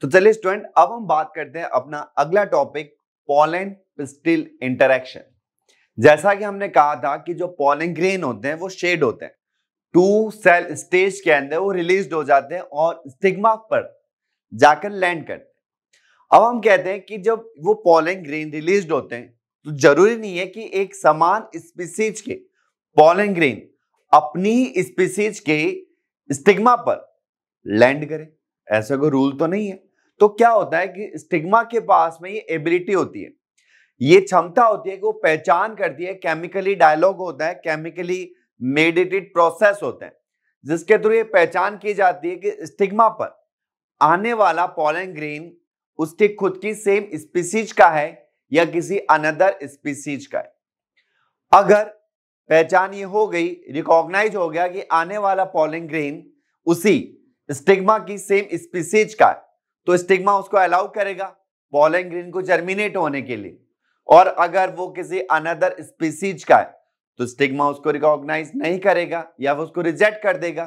तो चलिए स्टूडेंट अब हम बात करते हैं अपना अगला टॉपिक पॉलन पिस्टिल इंटरेक्शन जैसा कि हमने कहा था कि जो पॉलन ग्रेन होते हैं वो शेड होते हैं टू सेल स्टेज के अंदर वो रिलीज हो जाते हैं और स्टिग्मा पर जाकर लैंड करते हैं अब हम कहते हैं कि जब वो पॉलन ग्रेन रिलीज होते हैं तो जरूरी नहीं है कि एक समान स्पीसीज के पॉलन ग्रेन अपनी स्पीसीज के स्टिग्मा पर लैंड करें ऐसा कोई रूल तो नहीं है तो क्या होता है कि स्टिग्मा के पास में ये एबिलिटी होती है ये क्षमता होती है कि वो पहचान करती है केमिकली डायलॉग होता है केमिकली मेडिटेड प्रोसेस होता है जिसके थ्रू ये पहचान की जाती है कि स्टिग्मा पर आने वाला पॉलन ग्रीन उसके खुद की सेम स्पीसीज का है या किसी अनदर स्पीसीज का है अगर पहचान ये हो गई रिकॉग्नाइज हो गया कि आने वाला पॉलिंग ग्रेन उसी स्टिग्मा की सेम स्पीसीज का है तो स्टिग्मा उसको अलाउ करेगा पॉलन ग्रीन को जर्मिनेट होने के लिए और अगर वो किसी अनदर स्पीसीज का है तो स्टिग्मा उसको रिकॉग्नाइज नहीं करेगा या वो उसको रिजेक्ट कर देगा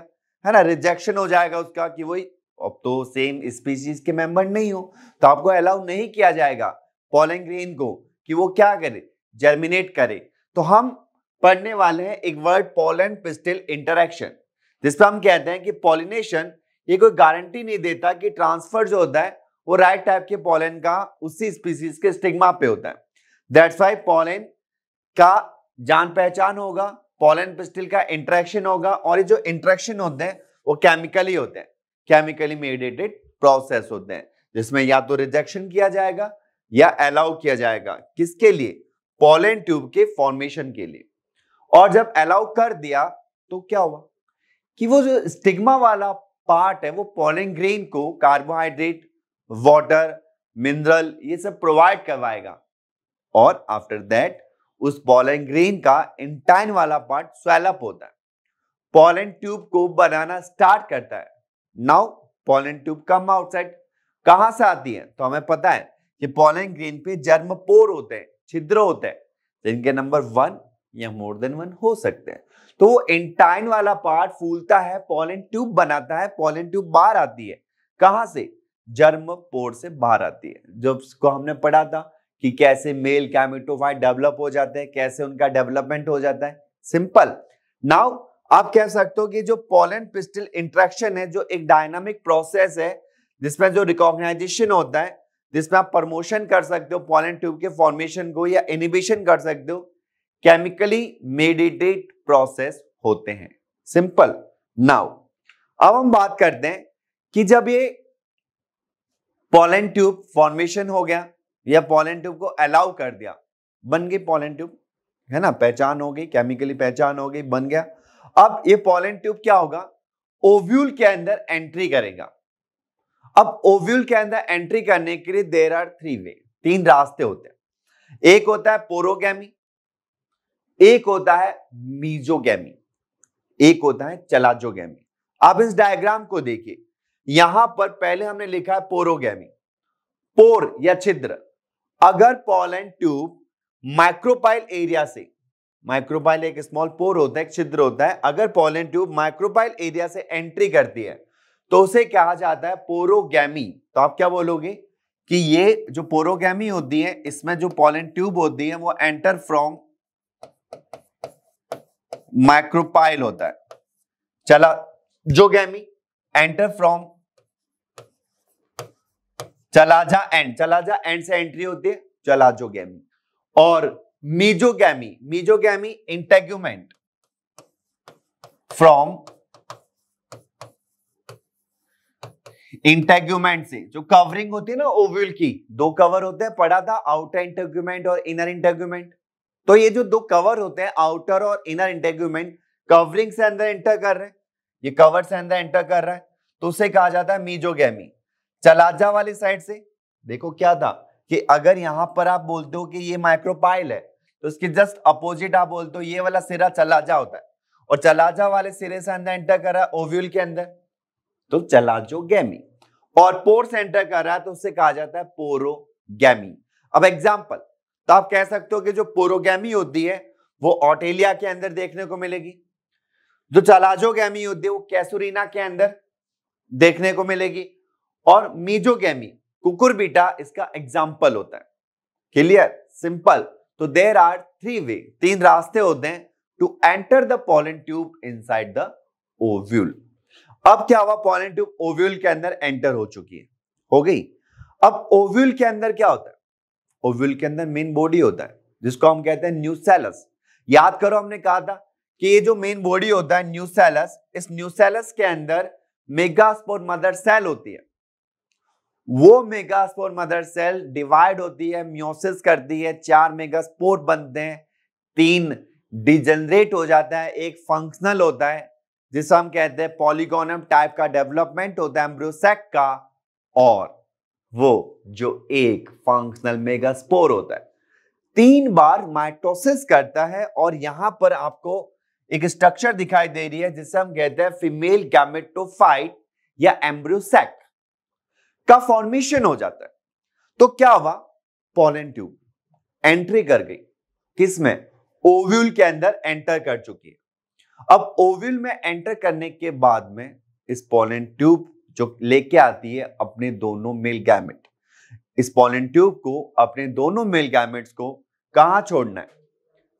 है ना रिजेक्शन हो जाएगा उसका कि वही अब तो सेम स्पीसीज के मेंबर नहीं हो तो आपको अलाउ नहीं किया जाएगा पॉलन ग्रीन को कि वो क्या करे जर्मिनेट करे तो हम पढ़ने वाले हैं एक वर्ड पॉलन पिस्टिल इंटरेक्शन जिसपे हम कहते हैं कि पॉलिनेशन ये कोई गारंटी नहीं देता कि ट्रांसफर जो होता है वो राइट टाइप के पॉलन का उसी स्पीसीज के स्टिग्मा पे होता है दैट्स वाई पॉलन का जान पहचान होगा पॉलन पिस्टिल का इंट्रैक्शन होगा और ये जो इंट्रैक्शन होते हैं वो केमिकली होते हैं केमिकली मेडिएटेड प्रोसेस होते हैं जिसमें या तो रिजेक्शन किया जाएगा या अलाउ किया जाएगा किसके लिए पॉलन ट्यूब के फॉर्मेशन के लिए और जब अलाउ कर दिया तो क्या हुआ कि वो जो स्टिग्मा वाला पार्ट है वो पॉलन ग्रेन को कार्बोहाइड्रेट वाटर मिनरल ये सब प्रोवाइड करवाएगा और आफ्टर दैट उस पॉलन ग्रेन का इंटाइन वाला पार्ट स्वेलअप होता है पॉलन ट्यूब को बनाना स्टार्ट करता है now pollen tube come outside कहां से आती है तो हमें पता है कि पॉलन ग्रेन पे जर्म पोर होते हैं छिद्र होते हैं जिनके तो नंबर वन या मोर देन वन हो सकते हैं तो वो एंटाइन वाला पार्ट फूलता है पॉलिन ट्यूब बनाता है पॉलिन ट्यूब बाहर आती है कहाँ से जर्म पोर से बाहर आती है जब को हमने पढ़ा था कि कैसे मेल कैमिटोफाइट डेवलप हो जाते हैं कैसे उनका डेवलपमेंट हो जाता है सिंपल नाउ आप कह सकते हो कि जो पॉलन पिस्टल इंट्रैक्शन है जो एक डायनामिक प्रोसेस है जिसमें जो रिकॉग्नाइजेशन होता है जिसमें आप प्रमोशन कर सकते हो पॉलन ट्यूब के फॉर्मेशन को या इनिबिशन कर सकते हो केमिकली मेडिटेट प्रोसेस होते हैं सिंपल नाउ अब हम बात करते हैं कि जब ये पॉलन ट्यूब फॉर्मेशन हो गया या पॉलन ट्यूब को अलाउ कर दिया बन गई पॉलन ट्यूब है ना पहचान हो गई केमिकली पहचान हो गई बन गया अब ये पॉलन ट्यूब क्या होगा ओव्यूल के अंदर एंट्री करेगा अब ओव्यूल के अंदर एंट्री करने के लिए देर आर थ्री वे तीन रास्ते होते हैं एक होता है पोरोगैमी एक होता है मीजोगैमी एक होता है चलाजोगैमी आप इस डायग्राम को देखिए यहां पर पहले हमने लिखा है पोरोगैमी पोर या छिद्र अगर पॉलन ट्यूब माइक्रोपाइल एरिया से माइक्रोपाइल एक स्मॉल पोर होता है एक छिद्र होता है अगर पॉलन ट्यूब माइक्रोपाइल एरिया से एंट्री करती है तो उसे कहा जाता है पोरोगैमी तो आप क्या बोलोगे कि ये जो पोरोगैमी होती है इसमें जो पॉलन ट्यूब होती है वो एंटर फ्रॉम माइक्रोपाइल होता है चला जो गैमी एंटर फ्रॉम चला जा एंड चला जा एंड से एंट्री होती है चला जो गैमी और mesogamy mesogamy integument from integument से जो कवरिंग होती है ना ओव्यूल की दो कवर होते हैं पढ़ा था आउटर इंटेग्यूमेंट और इनर इंटेग्यूमेंट तो ये जो दो कवर होते हैं आउटर और इनर इंटेग्यूमेंट कवरिंग से अंदर एंटर कर रहे हैं ये कवर से अंदर एंटर कर रहा है तो उसे कहा जाता है मीजोगैमी चलाजा वाली साइड से देखो क्या था कि अगर यहां पर आप बोलते हो कि ये माइक्रोपाइल है तो उसके जस्ट अपोजिट आप बोलते हो ये वाला सिरा चलाजा होता है और चलाजा वाले सिरे से अंदर एंटर कर रहा है ओव्यूल के अंदर तो चलाजो गैमी और पोर से एंटर कर रहा है तो उससे कहा जाता है पोरो गैमी अब एग्जाम्पल तो आप कह सकते हो कि जो पोरोगैमी होती है वो ऑटेलिया के अंदर देखने को मिलेगी जो चलाजोगी होती है वो कैसुरीना के अंदर देखने को मिलेगी और मीजोगैमी कुकुरबिटा इसका एग्जाम्पल होता है क्लियर सिंपल तो देर आर थ्री वे तीन रास्ते होते हैं to enter the pollen tube inside the ovule अब क्या हुआ पॉलन ट्यूब ओव्यूल के अंदर एंटर हो चुकी है हो गई अब ओव्यूल के अंदर क्या होता है और विल के अंदर मेन बॉडी होता है जिसको हम कहते हैं न्यूसेलस याद करो हमने कहा था कि ये जो मेन बॉडी होता है न्यूसेलस इस न्यूसेलस के अंदर मेगास्पोर मदर सेल होती है वो मेगास्पोर मदर सेल डिवाइड होती है म्योसिस करती है चार मेगास्पोर बनते हैं तीन डिजेनरेट हो जाता है एक फंक्शनल होता है जिसे हम कहते हैं पॉलीगोनम टाइप का डेवलपमेंट होता है एम्ब्रोसेक का और वो जो एक फंक्शनल मेगास्पोर होता है तीन बार माइटोसिस करता है और यहां पर आपको एक स्ट्रक्चर दिखाई दे रही है जिसे हम कहते हैं फीमेल गैमेटोफाइट या एम्ब्रोसैक का फॉर्मेशन हो जाता है तो क्या हुआ पोलन ट्यूब एंट्री कर गई किसमें ओव्यूल के अंदर एंटर कर चुकी है अब ओव्यूल में एंटर करने के बाद में इस पॉलन ट्यूब जो लेके आती है अपने दोनों मेल गैमेट इस पॉलन ट्यूब को अपने दोनों मेल गैमेट्स को कहा छोड़ना है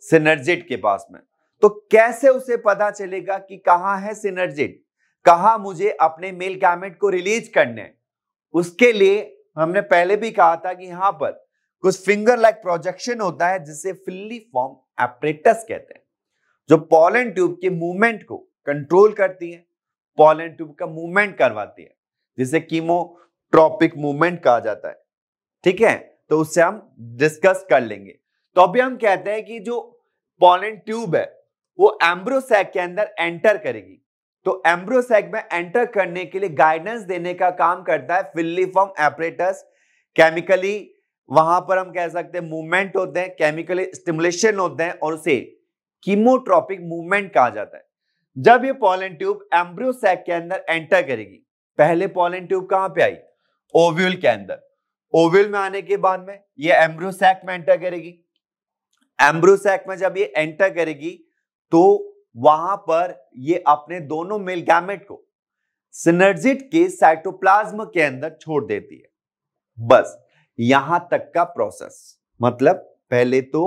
सिनर्जेट के पास में तो कैसे उसे पता चलेगा कि कहा है सिनर्जेट कहा मुझे अपने मेल गैमेट को रिलीज करने है? उसके लिए हमने पहले भी कहा था कि यहां पर कुछ फिंगर लाइक प्रोजेक्शन होता है जिसे फिल्ली फॉर्म एपरेटस कहते हैं जो पॉलन ट्यूब के मूवमेंट को कंट्रोल करती है पॉलन ट्यूब का मूवमेंट करवाती है जिसे कीमोट्रॉपिक मूवमेंट कहा जाता है ठीक है तो उससे हम डिस्कस कर लेंगे तो अभी हम कहते हैं कि जो पॉलन ट्यूब है वो एम्ब्रोसैक के अंदर एंटर करेगी तो एम्ब्रोसैक में एंटर करने के लिए गाइडेंस देने का काम करता है फिल्लीफॉर्म एपरेटस केमिकली वहां पर हम कह सकते हैं मूवमेंट होते हैं केमिकली स्टिमुलेशन होते हैं और उसे कीमोट्रॉपिक मूवमेंट कहा जाता है जब ये पॉलन ट्यूब एम्ब्रियो सैक के अंदर एंटर करेगी पहले पॉलन ट्यूब कहां पे आई ओव्यूल के अंदर ओव्यूल में आने के बाद में ये एम्ब्रियो सैक में एंटर करेगी एम्ब्रियो सैक में जब ये एंटर करेगी तो वहां पर ये अपने दोनों मेल गैमेट को सिनर्जिट के साइटोप्लाज्म के अंदर छोड़ देती है बस यहां तक का प्रोसेस मतलब पहले तो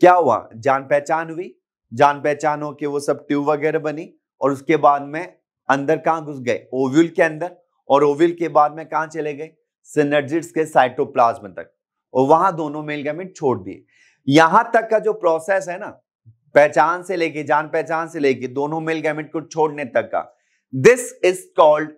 क्या हुआ जान पहचान हुई जान पहचान हो के वो सब ट्यूब वगैरह बनी और उसके बाद में अंदर कहाँ घुस गए ओव्यूल के अंदर और ओव्यूल के बाद में कहाँ चले गए सिनर्जिट्स के साइटोप्लाज्म तक और वहां दोनों मेल गैमेट छोड़ दिए यहां तक का जो प्रोसेस है ना पहचान से लेके जान पहचान से लेके दोनों मेल गैमेट को छोड़ने तक का this is called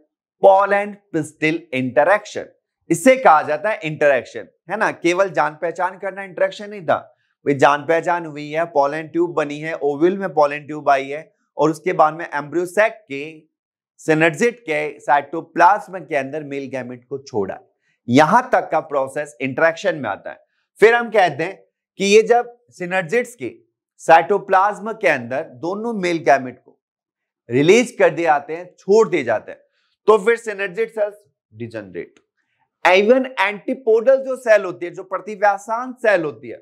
pollen and pistil interaction इसे कहा जाता है इंटरेक्शन है ना केवल जान पहचान करना इंटरेक्शन नहीं था वे जान पहचान हुई है पॉलन ट्यूब बनी है ओविल में पॉलन ट्यूब आई है और उसके बाद में एम्ब्रियोसेक के सेनेटजिट के साइटोप्लाज्म के अंदर मेल गैमेट को छोड़ा यहां तक का प्रोसेस इंट्रैक्शन में आता है फिर हम कहते हैं कि ये जब सिनर्जिट्स के साइटोप्लाज्म के अंदर दोनों मेल गैमेट को रिलीज कर दिए जाते हैं छोड़ दिए जाते हैं तो फिर synergid cells degenerate even antipodal जो सेल होती है जो प्रतिव्यासान सेल होती है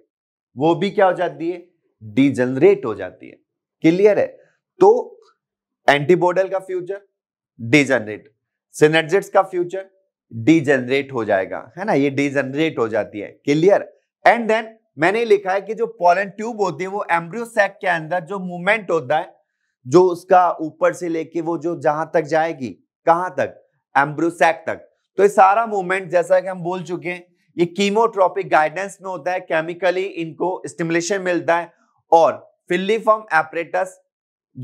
वो भी क्या हो जाती है डिजनरेट हो जाती है क्लियर है तो एंटीबोडल का फ्यूचर डिजनरेट सिनेटजेट्स का फ्यूचर डिजनरेट हो जाएगा है ना ये डिजनरेट हो जाती है क्लियर एंड देन मैंने लिखा है कि जो पॉलन ट्यूब होती है वो एम्ब्रियोसैक के अंदर जो मूवमेंट होता है जो उसका ऊपर से लेके वो जो जहां तक जाएगी कहां तक एम्ब्रोसैक तक तो ये सारा मूवमेंट जैसा कि हम बोल चुके हैं ये कीमोट्रॉपिक गाइडेंस में होता है केमिकली इनको स्टिमुलेशन मिलता है और फिलीफॉर्म एपरेटस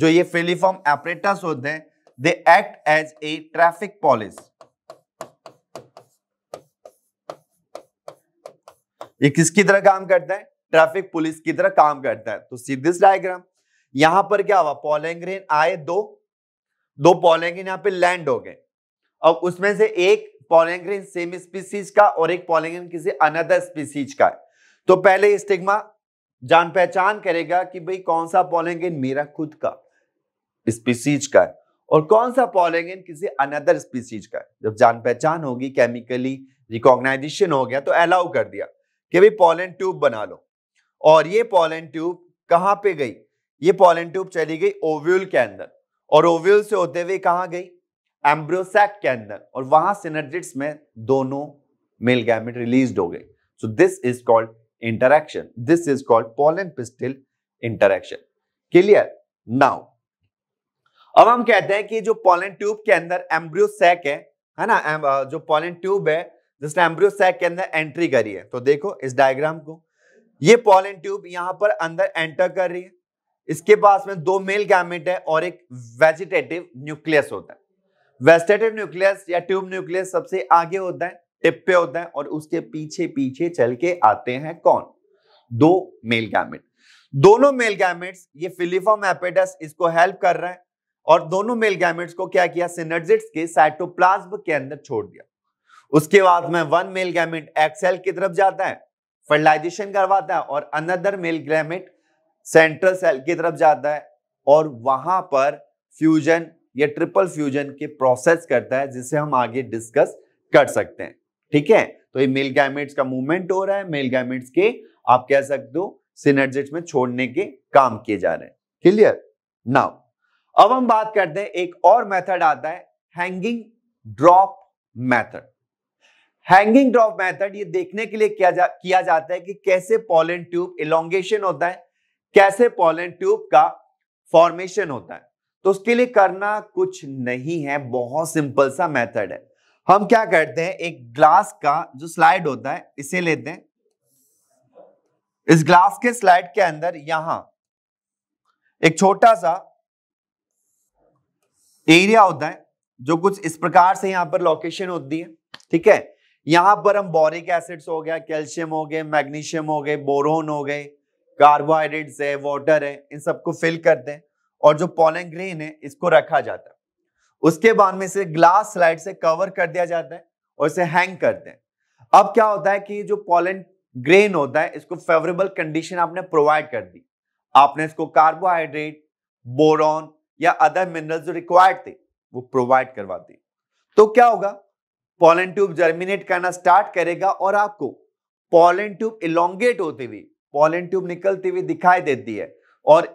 जो ये फिलीफॉर्म एपरेटस होते हैं they act as a traffic police ये किसकी तरह काम करता है ट्रैफिक पुलिस की तरह काम करता है तो सी दिस डायग्राम यहां पर क्या हुआ पॉलेंग्रेन आए दो दो पॉलेंग्रेन यहां पे लैंड हो गए और उसमें से एक पॉलेग्रिन सेम स्पीसीज का और एक पॉलेग्रिन किसी अनदर स्पीसीज का है तो पहले स्टिग्मा जान पहचान करेगा कि भाई कौन सा पॉलेग्रिन मेरा खुद का स्पीसीज का है और कौन सा पॉलेग्रिन किसी अनदर स्पीसीज का है जब जान पहचान होगी केमिकली रिकॉग्नाइजेशन हो गया तो अलाउ कर दिया कि भाई पॉलन ट्यूब बना लो और ये पॉलन ट्यूब कहां पे गई ये पॉलन ट्यूब चली गई ओव्यूल के अंदर और ओव्यूल से होते हुए कहां गई एम्ब्रियोसैक के अंदर और वहां सिनर्जिट्स में दोनों मेल गैमेट रिलीज हो गए so this is called interaction this is called pollen pistil interaction clear now अब हम कहते हैं कि जो पोलन ट्यूब के अंदर एम्ब्रियोसैक है है ना uh, जो पोलन ट्यूब है जिसने एम्ब्रियोसैक के अंदर एंट्री करी है तो देखो इस डायग्राम को ये पोलन ट्यूब यहां पर अंदर एंटर कर रही है इसके पास में दो मेल गैमेट है और एक वेजिटेटिव न्यूक्लियस होता है वेस्टेटिव न्यूक्लियस या ट्यूब न्यूक्लियस सबसे आगे होता है टिप पे होता है और उसके पीछे पीछे चल के आते हैं कौन दो मेल गैमेट दोनों मेल गैमेट्स ये फिलीफॉर्म एपेडस इसको हेल्प कर रहे हैं और दोनों मेल गैमेट्स को क्या किया सिनर्जिट्स के साइटोप्लाज्म के अंदर छोड़ दिया उसके बाद में वन मेल गैमेट एक्सेल की तरफ जाता है फर्टिलाइजेशन करवाता है और another male gamete central cell की तरफ जाता है और वहां पर फ्यूजन ये ट्रिपल फ्यूजन के प्रोसेस करता है जिसे हम आगे डिस्कस कर सकते हैं ठीक है तो ये मेल गैमेट्स का मूवमेंट हो रहा है मेल गैमेट्स के आप कह सकते हो सिनर्जेट्स में छोड़ने के काम किए जा रहे हैं क्लियर नाउ अब हम बात करते हैं एक और मेथड आता है hanging drop method hanging drop method ये देखने के लिए किया जा किया जाता है कि कैसे पॉलन ट्यूब इलोंगेशन होता है कैसे पॉलन ट्यूब का फॉर्मेशन होता है तो उसके लिए करना कुछ नहीं है बहुत सिंपल सा मेथड है हम क्या करते हैं एक ग्लास का जो स्लाइड होता है इसे लेते हैं इस ग्लास के स्लाइड के अंदर यहां एक छोटा सा एरिया होता है जो कुछ इस प्रकार से यहां पर लोकेशन होती है ठीक है यहां पर हम बोरिक एसिड्स हो गया कैल्शियम हो गए मैग्नीशियम हो गए बोरोन हो गए कार्बोहाइड्रेट्स है वाटर है इन सबको फिल करते हैं और जो पॉलन ग्रेन है इसको रखा जाता है उसके बाद में इसे ग्लास स्लाइड से कवर कर दिया जाता है और इसे हैंग करते हैं अब क्या होता है कि जो पॉलन ग्रेन होता है इसको फेवरेबल कंडीशन आपने प्रोवाइड कर दी आपने इसको कार्बोहाइड्रेट बोरॉन या अदर मिनरल्स जो रिक्वायर्ड थे वो प्रोवाइड करवा दी तो क्या होगा पॉलन ट्यूब जर्मिनेट करना स्टार्ट करेगा और आपको पॉलन ट्यूब इलोंगेट होती हुई पॉलन ट्यूब निकलती हुई दिखाई देती है और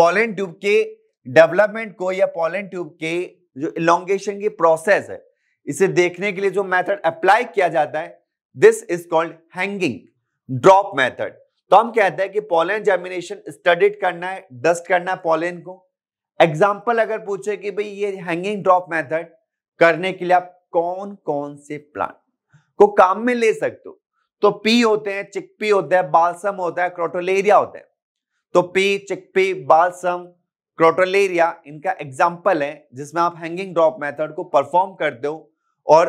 पॉलन ट्यूब के डेवलपमेंट को या पॉलन ट्यूब के जो इलोंगेशन की प्रोसेस है इसे देखने के लिए जो मेथड अप्लाई किया जाता है this is called hanging drop method तो हम कहते हैं कि पॉलन जर्मिनेशन स्टडीड करना है डस्ट करना है पॉलन को एग्जाम्पल अगर पूछे कि भाई ये हैंगिंग ड्रॉप मेथड करने के लिए आप कौन कौन से प्लांट को काम में ले सकते हो तो पी होते हैं चिकपी होता है बालसम होता है क्रोटोलेरिया होता है तो पी चिकपी बालसम क्रोटोलेरिया इनका एग्जाम्पल है जिसमें आप हैंगिंग ड्रॉप मेथड को परफॉर्म करते हो और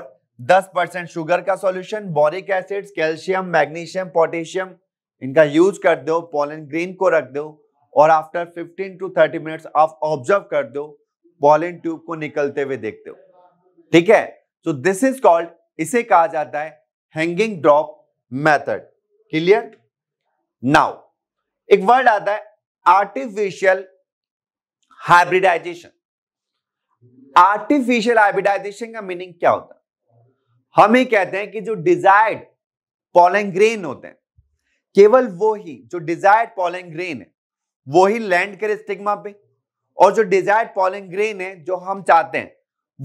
10 परसेंट शुगर का solution boric acid calcium magnesium potassium इनका यूज कर दो पॉलन ग्रीन को रख दो और आफ्टर 15 टू 30 मिनट्स आप ऑब्जर्व कर दो पॉलन ट्यूब को निकलते हुए देखते हो ठीक है सो दिस इज कॉल्ड इसे कहा जाता है hanging drop method clear now एक वर्ड आता है आर्टिफिशियल हाइब्रिडाइजेशन आर्टिफिशियल हाइब्रिडाइजेशन का मीनिंग क्या होता है हम ये कहते हैं कि जो डिजायर्ड पॉलेंग्रेन होते हैं केवल वो ही जो डिजायर्ड पॉलेंग्रेन है वो ही लैंड करे स्टिग्मा पे और जो डिजायर्ड पॉलेंग्रेन है जो हम चाहते हैं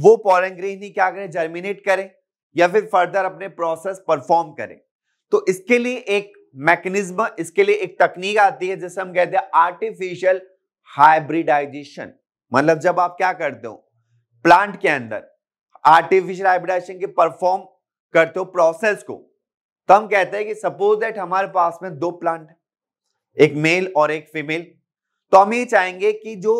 वो पॉलेंग्रेन ही क्या करें जर्मिनेट करें या फिर फर्दर अपने प्रोसेस परफॉर्म करें तो इसके लिए एक मैकेनिज्म इसके लिए एक तकनीक आती है जिसे हम कहते हैं आर्टिफिशियल हाइब्रिडाइजेशन मतलब जब आप क्या करते हो प्लांट के अंदर आर्टिफिशियल हाइब्रिडाइजेशन के परफॉर्म करते हो प्रोसेस को तो हम कहते हैं कि सपोज दैट हमारे पास में दो प्लांट एक मेल और एक फीमेल तो हम ये चाहेंगे कि जो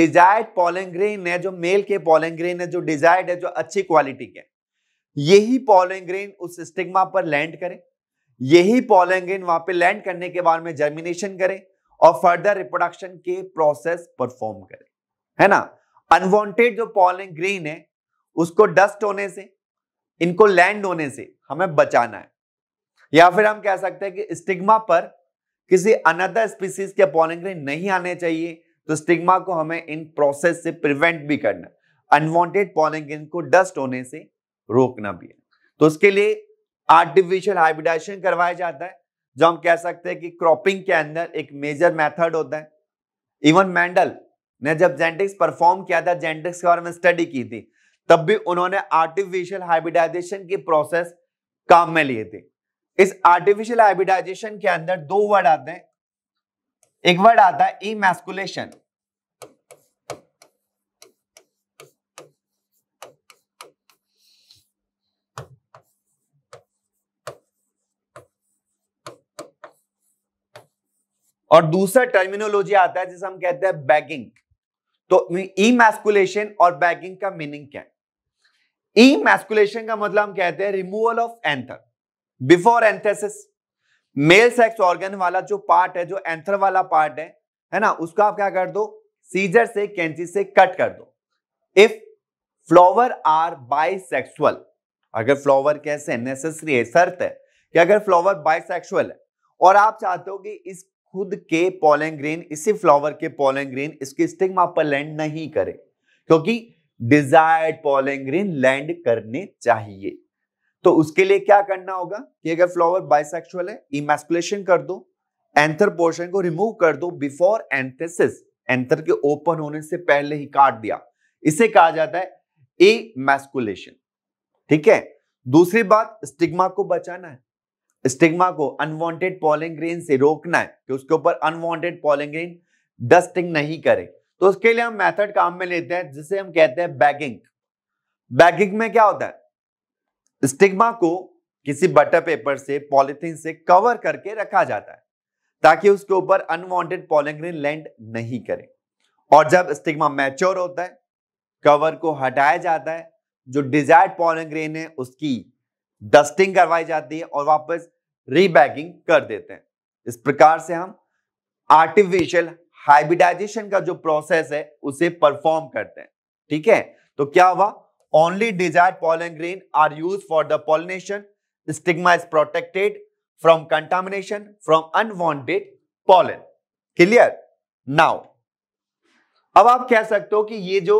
डिजायर्ड पॉलन है जो मेल के पॉलन है जो डिजायर्ड है जो अच्छी क्वालिटी के यही पॉलन उस स्टिग्मा पर लैंड करें यही पॉलेंगेन वहां पे लैंड करने के बाद में जर्मिनेशन करे और फर्दर रिप्रोडक्शन के प्रोसेस परफॉर्म करे है ना अनवांटेड जो पॉलिंग ग्रीन है उसको डस्ट होने से इनको लैंड होने से हमें बचाना है या फिर हम कह सकते हैं कि स्टिग्मा पर किसी अनदर स्पीसीज के पॉलिंग ग्रीन नहीं आने चाहिए तो स्टिग्मा को हमें इन प्रोसेस से प्रिवेंट भी करना अनवांटेड पॉलिंग ग्रीन को डस्ट होने से रोकना भी है तो उसके लिए आर्टिफिशियल हाइब्रिडाइजेशन करवाया जाता है जो हम कह सकते हैं कि क्रॉपिंग के अंदर एक मेजर मेथड होता है इवन मैंडल ने जब जेंटिक्स परफॉर्म किया था जेंटिक्स के बारे में स्टडी की थी तब भी उन्होंने आर्टिफिशियल हाइब्रिडाइजेशन की प्रोसेस काम में लिए थे इस आर्टिफिशियल हाइब्रिडाइजेशन के अंदर दो वर्ड आते हैं एक वर्ड आता है ई मैस्कुलेशन और दूसरा टर्मिनोलॉजी आता है जिसे हम कहते हैं बैगिंग तो इमेस्कुलेशन और बैगिंग का मीनिंग क्या है इमेस्कुलेशन का मतलब हम कहते हैं removal of anther before anthesis male sex organ वाला जो पार्ट है जो एंथर वाला पार्ट है है ना उसका आप क्या कर दो सीजर से कैंची से कट कर दो इफ फ्लॉवर आर बाइसेक्सुअल अगर फ्लॉवर कैसे नेसेसरी है शर्त है कि अगर फ्लावर बाइसेक्सुअल है और आप चाहते हो कि इस खुद के पोलन ग्रेन इसी फ्लावर के पोलन ग्रेन इसके स्टिग्मा पर लैंड नहीं करे क्योंकि डिजायर्ड पोलन ग्रेन लैंड करने चाहिए तो उसके लिए क्या करना होगा कि अगर फ्लावर बाइसेक्सुअल है इमेस्कुलेशन कर दो एंथर पोर्शन को रिमूव कर दो बिफोर एंथेसिस एंथर के ओपन होने से पहले ही काट दिया इसे कहा जाता है ए मैस्कुलेशन ठीक है दूसरी बात स्टिग्मा को बचाना है स्टिग्मा को अनवांटेड पॉलिंग ग्रेन से रोकना है कि उसके ऊपर अनवांटेड पॉलिंग ग्रेन डस्टिंग नहीं करे तो उसके लिए हम मेथड काम में लेते हैं जिसे हम कहते हैं बैगिंग बैगिंग में क्या होता है स्टिग्मा को किसी बटर पेपर से पॉलिथीन से कवर करके रखा जाता है ताकि उसके ऊपर अनवांटेड पॉलिंग ग्रेन लैंड नहीं करे और जब स्टिग्मा मैच्योर होता है कवर को हटाया जाता है जो डिजायर्ड पॉलिंग ग्रेन है उसकी डस्टिंग करवाई जाती है और वापस रीबैगिंग कर देते हैं इस प्रकार से हम आर्टिफिशियल हाइब्रिडाइजेशन का जो प्रोसेस है उसे परफॉर्म करते हैं ठीक है तो क्या हुआ only desired pollen grain are used for the pollination stigma is protected from contamination from unwanted pollen clear now अब आप कह सकते हो कि ये जो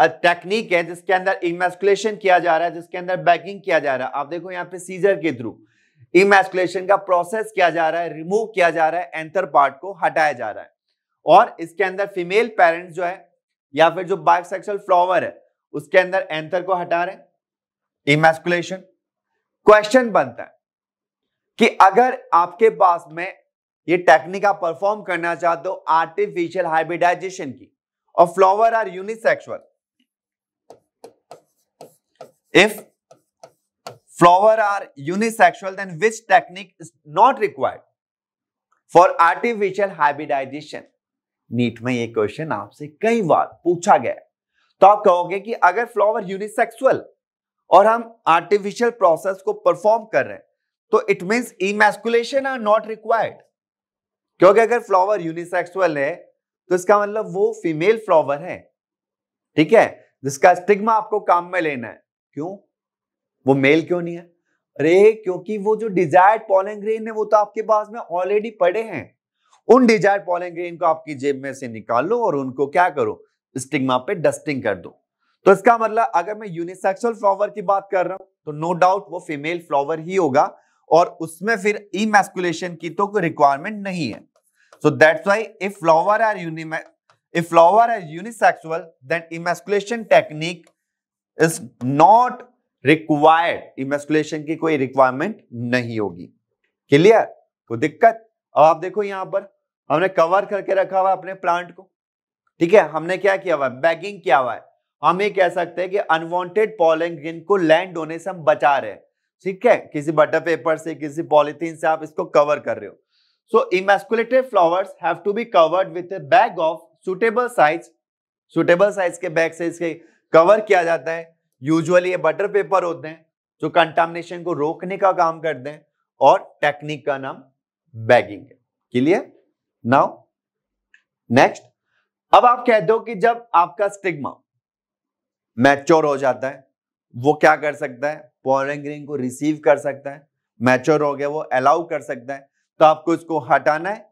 टेक्निक है जिसके अंदर इमेस्कुलेशन किया जा रहा है जिसके अंदर बैकिंग किया जा रहा है आप देखो यहाँ पे सीजर के थ्रू इमेस्कुलेशन का प्रोसेस किया जा रहा है रिमूव किया जा रहा है एंथर पार्ट को हटाया जा रहा है और इसके अंदर फीमेल पेरेंट्स जो है या फिर जो बायोसेक्सुअल फ्लावर है उसके अंदर एंथर को हटा रहे इमेस्कुलेशन क्वेश्चन बनता है कि अगर आपके पास में ये टेक्निक आप परफॉर्म करना चाहते हो आर्टिफिशियल हाइब्रिडाइजेशन की और flower are unisexual If flower are unisexual, then which technique is not required for artificial hybridization? NEET में ये क्वेश्चन आपसे कई बार पूछा गया तो आप कहोगे कि अगर फ्लावर यूनिसेक्सुअल और हम आर्टिफिशियल प्रोसेस को परफॉर्म कर रहे हैं तो it means emasculation are not required क्योंकि अगर फ्लावर यूनिसेक्सुअल है तो इसका मतलब वो फीमेल फ्लावर है ठीक है जिसका स्टिग्मा आपको काम में लेना है क्यों वो मेल क्यों नहीं है अरे क्योंकि वो जो डिजायर्ड पॉलन ग्रेन है वो तो आपके पास में ऑलरेडी पड़े हैं उन डिजायर्ड पॉलन ग्रेन को आपकी जेब में से निकालो और उनको क्या करो स्टिग्मा पे डस्टिंग कर दो तो इसका मतलब अगर मैं यूनिसेक्सुअल फ्लावर की बात कर रहा हूं तो नो डाउट वो फीमेल फ्लावर ही होगा और उसमें फिर इमेस्कुलेशन की तो कोई रिक्वायरमेंट नहीं है so that's why if flower are यूनिमे if flower are unisexual then emasculation technique is not required emasculation की कोई रिक्वायरमेंट नहीं होगी क्लियर कोई दिक्कत अब आप देखो यहां पर हमने कवर करके रखा हुआ अपने प्लांट को ठीक है हमने क्या किया हुआ है बैगिंग किया हुआ है हम ये कह सकते हैं कि अनवांटेड पॉलिंग को लैंड होने से हम बचा रहे हैं ठीक है किसी बटर पेपर से किसी पॉलिथीन से आप इसको कवर कर रहे हो so emasculated flowers have to be covered with a bag of suitable size suitable size के बैग से इसके कवर किया जाता है यूजुअली ये बटर पेपर होते हैं जो कंटामिनेशन को रोकने का काम करते हैं और टेक्निक का नाम बैगिंग है क्लियर नाउ नेक्स्ट अब आप कहते हो कि जब आपका स्टिग्मा मैच्योर हो जाता है वो क्या कर सकता है पॉरिंग रिंग को रिसीव कर सकता है मैच्योर हो गया वो अलाउ कर सकता है तो आपको इसको हटाना है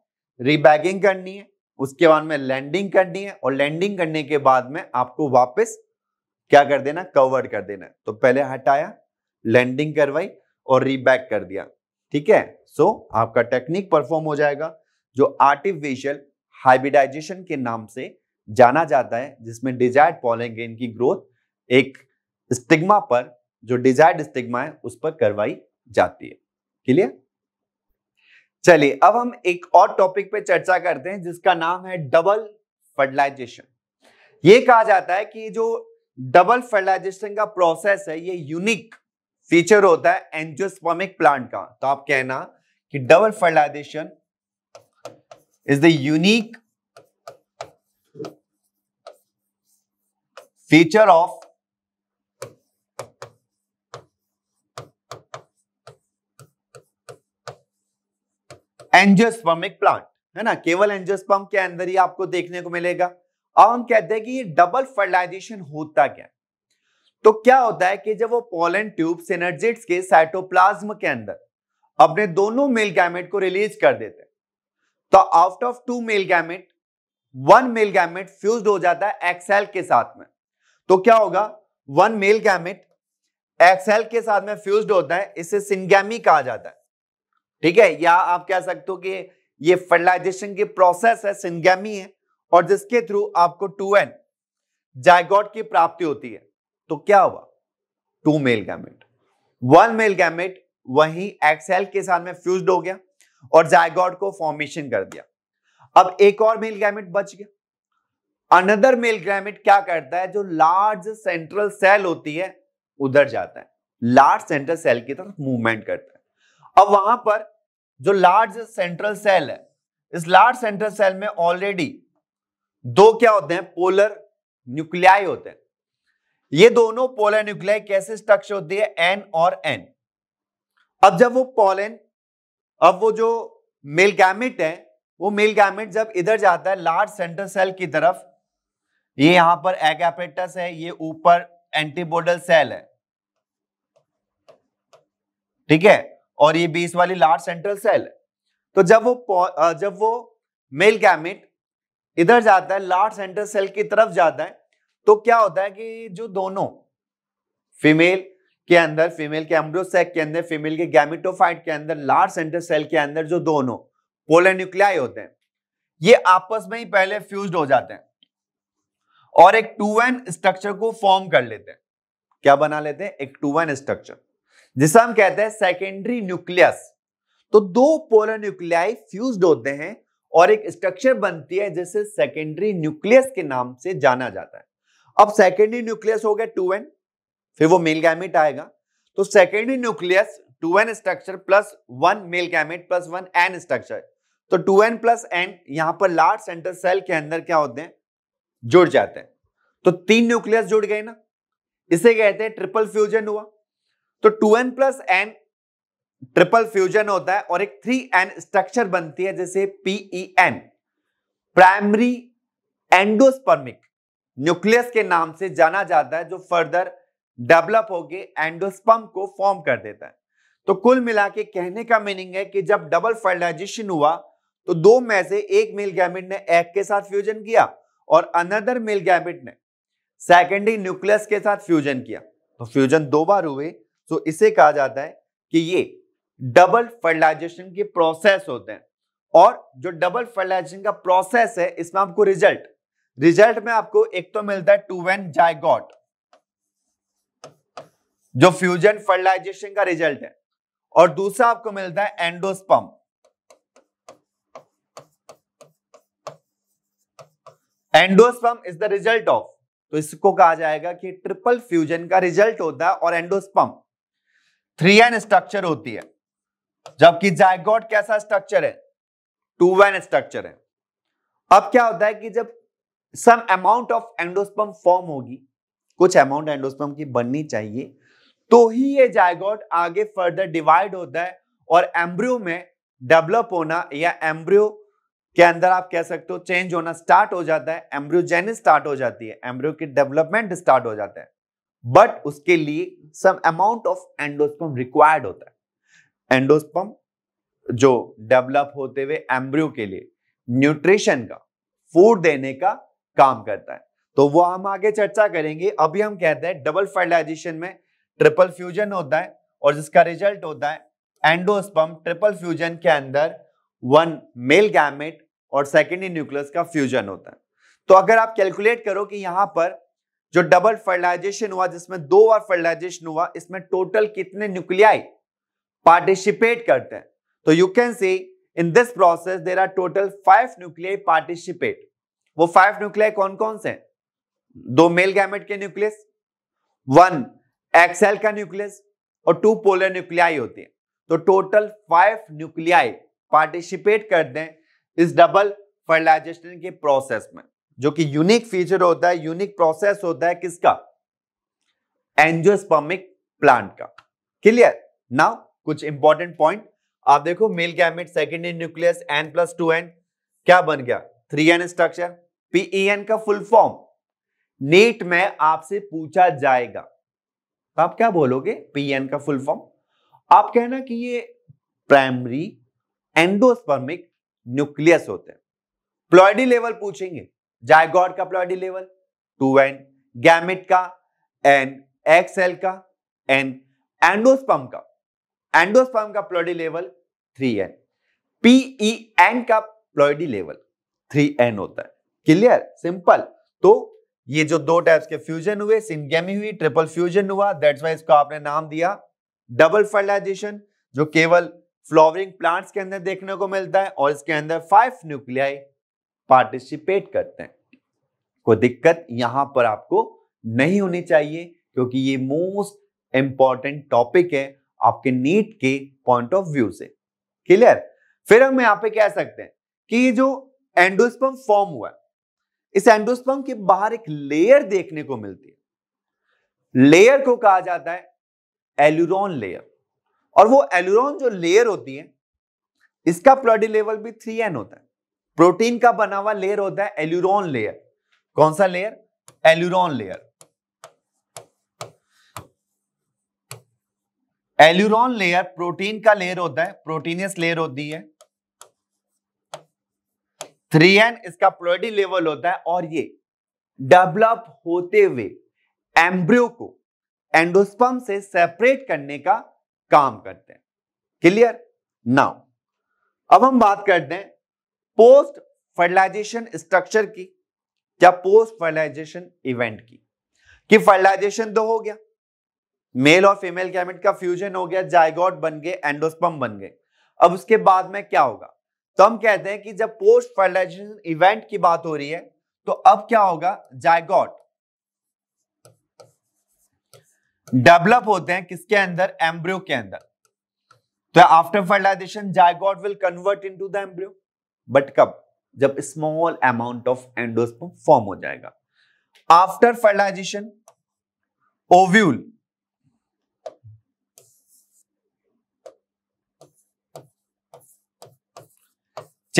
रीबैगिंग करनी है उसके बाद में लैंडिंग करनी है और लैंडिंग करने के बाद में आपको वापस क्या कर देना कवर कर देना तो पहले हटाया लैंडिंग करवाई और रीबैक कर दिया ठीक है सो so, आपका टेक्निक परफॉर्म हो जाएगा जो आर्टिफिशियल हाइब्रिडाइजेशन के नाम से जाना जाता है जिसमें डिजायर्ड पॉलिंग की ग्रोथ एक स्टिग्मा पर जो डिजायर्ड स्टिग्मा है उस पर करवाई जाती है क्लियर चलिए अब हम एक और टॉपिक पे चर्चा करते हैं जिसका नाम है डबल फर्टिलाइजेशन ये कहा जाता है कि जो डबल फर्टिलाइजेशन का प्रोसेस है ये यूनिक फीचर होता है एंजियोस्पर्मिक प्लांट का तो आप कहना कि double fertilization is the unique feature of angiospermic plant है ना केवल एंजियोस्पर्म के अंदर ही आपको देखने को मिलेगा अब हम कहते हैं कि ये डबल फर्टिलाइजेशन होता क्या तो क्या होता है कि जब वो पोलन ट्यूब सिनर्जिट्स के साइटोप्लाज्म के अंदर अपने दोनों मेल गैमेट को रिलीज कर देते हैं तो out of two male gamete one male gamete fuse हो जाता है एक्सेल के साथ में तो क्या होगा वन मेल गैमेट एक्सेल के साथ में फ्यूज होता है इसे सिंगैमी कहा जाता है ठीक है या आप कह सकते हो कि ये फर्टिलाइजेशन की प्रोसेस है सिंगैमी है और जिसके थ्रू आपको टू एन जायगॉट की प्राप्ति होती है तो क्या हुआ two male gamete one male gamete वही एक्सेल के साथ में फ्यूज हो गया और जायगॉट को फॉर्मेशन कर दिया अब एक और मेल गैमेट बच गया अनदर मेल गैमेट क्या करता है जो लार्ज सेंट्रल सेल होती है उधर जाता है लार्ज सेंट्रल सेल की तरफ मूवमेंट करता है अब वहां पर जो लार्ज सेंट्रल सेल है इस लार्ज सेंट्रल सेल में ऑलरेडी दो क्या होते हैं पोलर न्यूक्लियाई होते हैं ये दोनों पोलर न्यूक्लियाई कैसे स्ट्रक्चर होती है एन और एन अब जब वो पोलन अब वो जो मेल गैमिट है वो मेल गैमिट जब इधर जाता है लार्ज सेंटर सेल की तरफ ये यहां पर एगैपेटस है ये ऊपर एंटीबोडल सेल है ठीक है और ये बीस वाली लार्ज सेंट्रल सेल है तो जब वो जब वो मेल गैमिट इधर जाता है लार्ज सेंटर सेल की तरफ जाता है तो क्या होता है कि जो दोनों फीमेल के अंदर फीमेल के एम्ब्रोसेक के अंदर फीमेल के गैमिटोफाइट के अंदर लार्ज सेंटर सेल के अंदर जो दोनों पोलर न्यूक्लिया होते हैं ये आपस में ही पहले फ्यूज हो जाते हैं और एक टू एन स्ट्रक्चर को फॉर्म कर लेते हैं क्या बना लेते हैं एक टू एन स्ट्रक्चर जिसे हम कहते हैं सेकेंडरी न्यूक्लियस तो दो पोलर न्यूक्लियाई फ्यूज होते हैं और एक स्ट्रक्चर बनती है जिसे सेकेंडरी न्यूक्लियस के नाम से जाना जाता है अब सेकेंडरी न्यूक्लियस हो गया टू एन फिर वो मेल गैमिट आएगा तो secondary nucleus two N structure plus one male gamete plus one N structure तो टू एन प्लस एन यहां पर लार्ज सेंटर सेल के अंदर क्या होते हैं जुड़ जाते हैं तो तीन न्यूक्लियस जुड़ गए ना इसे कहते हैं ट्रिपल फ्यूजन हुआ तो two N plus N triple fusion होता है और एक थ्री एन स्ट्रक्चर बनती है जैसे P E N e primary endospermic nucleus के नाम से जाना जाता है जो फर्दर डेवलप होके एंडोस्पर्म को फॉर्म कर देता है तो कुल मिला के कहने का मीनिंग है कि जब डबल फर्टिलाइजेशन हुआ तो दो में से एक मेल गैमिट ने एग के साथ फ्यूजन किया और अनदर मेल गैमिट ने सेकेंडरी न्यूक्लियस के साथ फ्यूजन किया तो फ्यूजन दो बार हुए तो इसे कहा जाता है कि ये डबल फर्टिलाइजेशन के प्रोसेस होते हैं और जो डबल फर्टिलाइजेशन का प्रोसेस है इसमें आपको रिजल्ट रिजल्ट में आपको एक तो मिलता है टू वेन जायगॉट जो फ्यूजन फर्टिलाइजेशन का रिजल्ट है और दूसरा आपको मिलता है endosperm endosperm is the result of तो इसको कहा जाएगा कि ट्रिपल फ्यूजन का रिजल्ट होता है और एंडोस्पम थ्री एन स्ट्रक्चर होती है जबकि जायगोट कैसा स्ट्रक्चर है टू वैन स्ट्रक्चर है अब क्या होता है कि जब some amount of endosperm form होगी कुछ अमाउंट एंडोस्पम की बननी चाहिए तो ही ये जायगोट आगे फर्दर डिवाइड होता है और एम्ब्रियो में डेवलप होना या एम्ब्रियो के अंदर आप कह सकते हो चेंज होना स्टार्ट हो जाता है एम्ब्रियोजेनिस स्टार्ट हो जाती है एम्ब्रियो की डेवलपमेंट स्टार्ट हो जाता है बट उसके लिए some amount of endosperm required होता है एंडोस्पम जो डेवलप होते हुए एम्ब्रियो के लिए न्यूट्रिशन का फूड देने का काम करता है तो वो हम आगे चर्चा करेंगे अभी हम कहते हैं डबल फर्टिलाइजेशन में ट्रिपल फ्यूजन होता है और जिसका रिजल्ट होता है एंडोस्पम ट्रिपल फ्यूजन के अंदर वन मेल गैमेट और सेकेंडरी न्यूक्लियस का फ्यूजन होता है तो अगर आप कैलकुलेट करो कि यहां पर जो डबल फर्टिलाइजेशन हुआ जिसमें दो बार फर्टिलाइजेशन हुआ इसमें टोटल कितने न्यूक्लियाई पार्टिसिपेट करते हैं तो you can see in this process there are total five nuclear participate वो फाइव न्यूक्लियर कौन कौन से दो मेल गैमेट के न्यूक्लियस वन एक्सएल का न्यूक्लियस और टू पोलर न्यूक्लियाई होती है तो टोटल फाइव न्यूक्लियाई पार्टिसिपेट करते हैं इस डबल फर्टिलाइजेशन के प्रोसेस में जो कि यूनिक फीचर होता है यूनिक प्रोसेस होता है किसका एंजियोस्पर्मिक प्लांट का क्लियर नाउ कुछ इंपॉर्टेंट पॉइंट आप देखो male gamete second in nucleus N plus two N क्या बन गया थ्री एन स्ट्रक्चर पीईएन का फुल फॉर्म नीट में आपसे पूछा जाएगा तो आप क्या बोलोगे पीएन e का फुल फॉर्म आप कहना कि ये प्राइमरी एंडोस्पर्मिक न्यूक्लियस होते हैं प्लॉयडी लेवल पूछेंगे जायगॉड का ploidy level two N gamete का एन एक्सएल का एन एंडोस्पर्म का एंडोस्पर्म का ploidy level three N P E N का प्लॉडी लेवल थ्री एन होता है क्लियर सिंपल तो ये जो दो टाइप्स के फ्यूजन हुए सिंगेमी हुई ट्रिपल फ्यूजन हुआ दैट्स वाई इसको आपने नाम दिया डबल फर्टिलाइजेशन जो केवल फ्लावरिंग प्लांट्स के अंदर देखने को मिलता है और इसके अंदर फाइव न्यूक्लियाई पार्टिसिपेट करते हैं कोई दिक्कत यहां पर आपको नहीं होनी चाहिए क्योंकि ये मोस्ट इंपॉर्टेंट टॉपिक है आपके नीट के पॉइंट ऑफ व्यू से क्लियर फिर हम यहां पे कह सकते हैं कि ये जो एंडोस्पम फॉर्म हुआ इस एंडोस्पम के बाहर एक लेयर देखने को मिलती है लेयर को कहा जाता है एल्यूरोन लेयर और वो एल्यूरोन जो लेयर होती है इसका प्लडी लेवल भी थ्री एन होता है प्रोटीन का बना हुआ लेयर होता है एल्यूरोन लेयर कौन सा layer aleurone layer aleurone layer protein का लेयर होता है प्रोटीनियस लेयर होती है थ्री एन इसका प्रोटीन लेवल होता है और ये डेवलप होते हुए एम्ब्रियो को एंडोस्पम से सेपरेट करने का काम करते हैं क्लियर नाउ अब हम बात करते हैं पोस्ट फर्टिलाइजेशन स्ट्रक्चर की या पोस्ट फर्टिलाइजेशन इवेंट की कि फर्टिलाइजेशन तो हो गया मेल और फीमेल गैमेट का फ्यूजन हो गया जायगॉट बन गए एंडोस्पम बन गए अब उसके बाद में क्या होगा तो हम कहते हैं कि जब पोस्ट फर्टिलाइजेशन इवेंट की बात हो रही है तो अब क्या होगा जायगॉट डेवलप होते हैं किसके अंदर एम्ब्रियो के अंदर तो after fertilization zygote will convert to the embryo but कब जब small amount of endosperm form हो जाएगा after fertilization ovule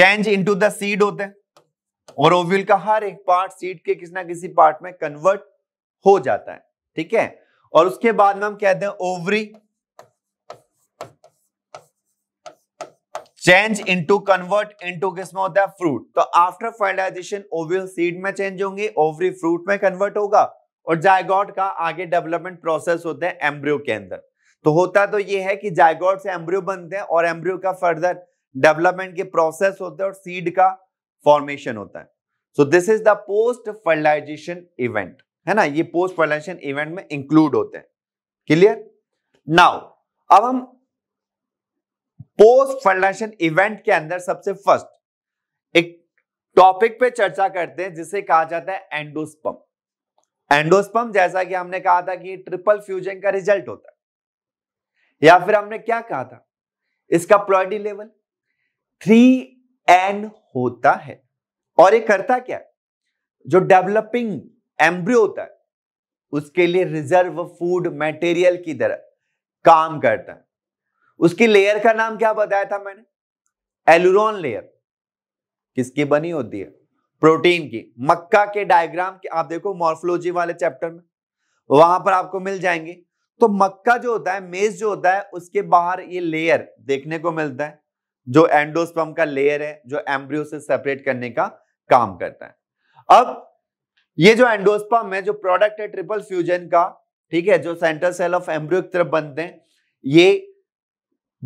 change into the seed होते हैं और ओव्यूल का हर एक पार्ट सीड के किसी ना किसी पार्ट में कन्वर्ट हो जाता है ठीक है और उसके बाद में हम कहते हैं ovary change into convert into किस में होता है फ्रूट तो आफ्टर फर्टिलाइजेशन ओव्यूल सीड में चेंज होंगे ओवरी फ्रूट में कन्वर्ट होगा और जायगॉट का आगे डेवलपमेंट प्रोसेस होता है एम्ब्रियो के अंदर तो होता तो ये है कि जायगॉट से एम्ब्रियो बनते हैं और एम्ब्रियो का फर्दर डेवलपमेंट के प्रोसेस होते हैं और सीड का फॉर्मेशन होता है so this is the post fertilization event है ना ये पोस्ट फर्टिलाइजेशन इवेंट में इंक्लूड होते हैं क्लियर नाउ अब हम पोस्ट फर्टिलाइजेशन इवेंट के अंदर सबसे फर्स्ट एक टॉपिक पे चर्चा करते हैं जिसे कहा जाता है एंडोस्पम एंडोस्पम जैसा कि हमने कहा था कि ट्रिपल फ्यूजन का रिजल्ट होता है या फिर हमने क्या कहा था इसका प्लॉइडी लेवल थ्री एन होता है और ये करता क्या जो डेवलपिंग एम्ब्रियो होता है उसके लिए रिजर्व फूड मटेरियल की तरह काम करता है उसकी लेयर का नाम क्या बताया था मैंने एलुरॉन लेयर किसकी बनी होती है प्रोटीन की मक्का के डायग्राम के आप देखो मॉर्फोलॉजी वाले चैप्टर में वहां पर आपको मिल जाएंगे तो मक्का जो होता है मेज जो होता है उसके बाहर ये लेयर देखने को मिलता है जो एंडोस्पर्म का लेयर है जो एम्ब्रियो से सेपरेट करने का काम करता है अब ये जो एंडोस्पर्म है जो प्रोडक्ट है ट्रिपल फ्यूजन का ठीक है जो सेंट्रल सेल ऑफ एम्ब्रियो की तरफ बनते हैं ये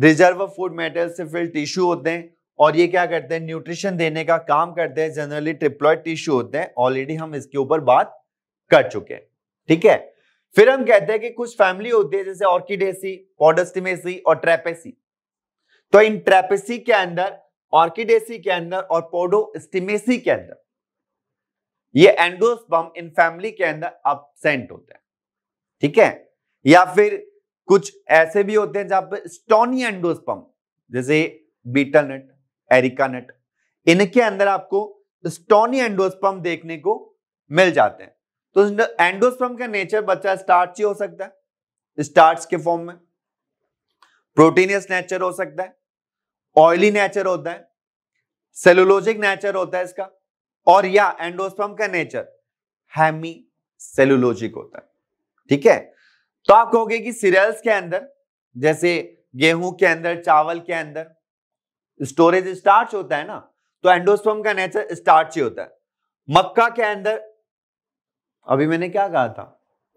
रिजर्व फूड मेटेरियल से फिल्ड टिश्यू होते हैं और ये क्या करते हैं न्यूट्रिशन देने का काम करते हैं जनरली ट्रिप्लॉइड टिश्यू होते हैं ऑलरेडी हम इसके ऊपर बात कर चुके हैं ठीक है फिर हम कहते हैं कि कुछ फैमिली होती है जैसे ऑर्किडेसी पॉडस्टिमेसी और ट्रेपेसी तो इन ट्रेपेसी के अंदर ऑर्किडेसी के अंदर और पोडो स्टिमेसी के अंदर ये एंडोस्पम इन फैमिली के अंदर अपसेंट होते हैं ठीक है या फिर कुछ ऐसे भी होते हैं जहां पर स्टोनी एंडोस्पम जैसे बीटल नट एरिका नट इनके अंदर आपको स्टोनी एंडोस्पम देखने को मिल जाते हैं तो एंडोस्पम का नेचर बच्चा स्टार्च ही हो सकता है स्टार्च के फॉर्म में प्रोटीनियस नेचर हो सकता है ऑयली नेचर होता है सेलुलोजिक नेचर होता है इसका और या एंडोस्पर्म का नेचर हैमी सेलुलोजिक होता है ठीक है तो आप कहोगे कि सीरियल्स के अंदर जैसे गेहूं के अंदर चावल के अंदर स्टोरेज स्टार्च होता है ना तो एंडोस्पर्म का नेचर स्टार्च ही होता है मक्का के अंदर अभी मैंने क्या कहा था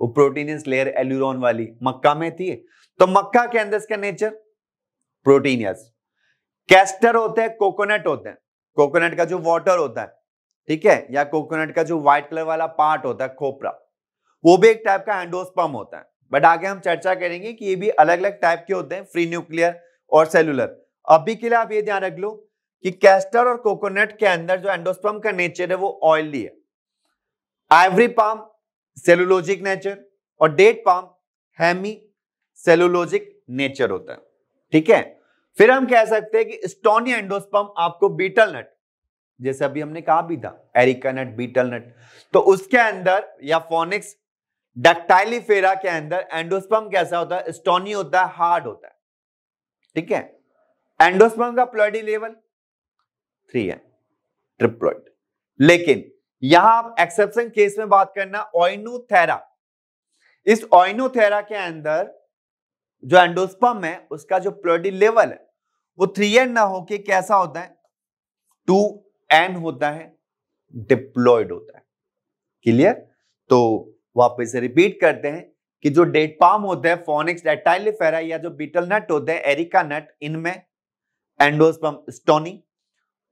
वो प्रोटीनियस लेयर एल्यूरोन वाली मक्का में थी तो मक्का के अंदर इसका नेचर प्रोटीन कैस्टर होते हैं कोकोनट होते हैं कोकोनट का जो वाटर होता है ठीक है या कोकोनट का जो व्हाइट कलर वाला पार्ट होता है खोपरा वो भी एक टाइप का एंडोस्पम होता है बट आगे हम चर्चा करेंगे कि ये भी अलग अलग टाइप के होते हैं फ्री न्यूक्लियर और सेलुलर अभी के लिए आप ये ध्यान रख लो कि कैस्टर और कोकोनट के अंदर जो एंडोस्पम का नेचर है वो ऑयली है आइवरी पाम सेलुलोजिक नेचर और date palm hemicellulosic nature होता है ठीक है फिर हम कह सकते हैं कि स्टोनिया एंडोस्पम आपको बीटल नट जैसे अभी हमने कहा भी था एरिका नट बीटल नट तो उसके अंदर या फोनिक्स डक्टाइलीफेरा के अंदर एंडोस्पम कैसा होता है स्टोनी होता है हार्ड होता है ठीक है एंडोस्पम का प्लॉडी लेवल थ्री है ट्रिप्लॉइड लेकिन यहां आप एक्सेप्शन केस में बात करना ऑइनोथेरा इस ऑइनोथेरा के अंदर जो एंडोस्पम है उसका जो प्योरिटी लेवल है वो थ्री एन ना होके कैसा होता है टू एन होता है डिप्लॉयड होता है क्लियर तो वापस रिपीट करते हैं कि जो डेट पाम होते हैं फोनिक्स डेटाइलिफेरा या जो बीटल नट होते हैं एरिका नट इनमें एंडोस्पम स्टोनी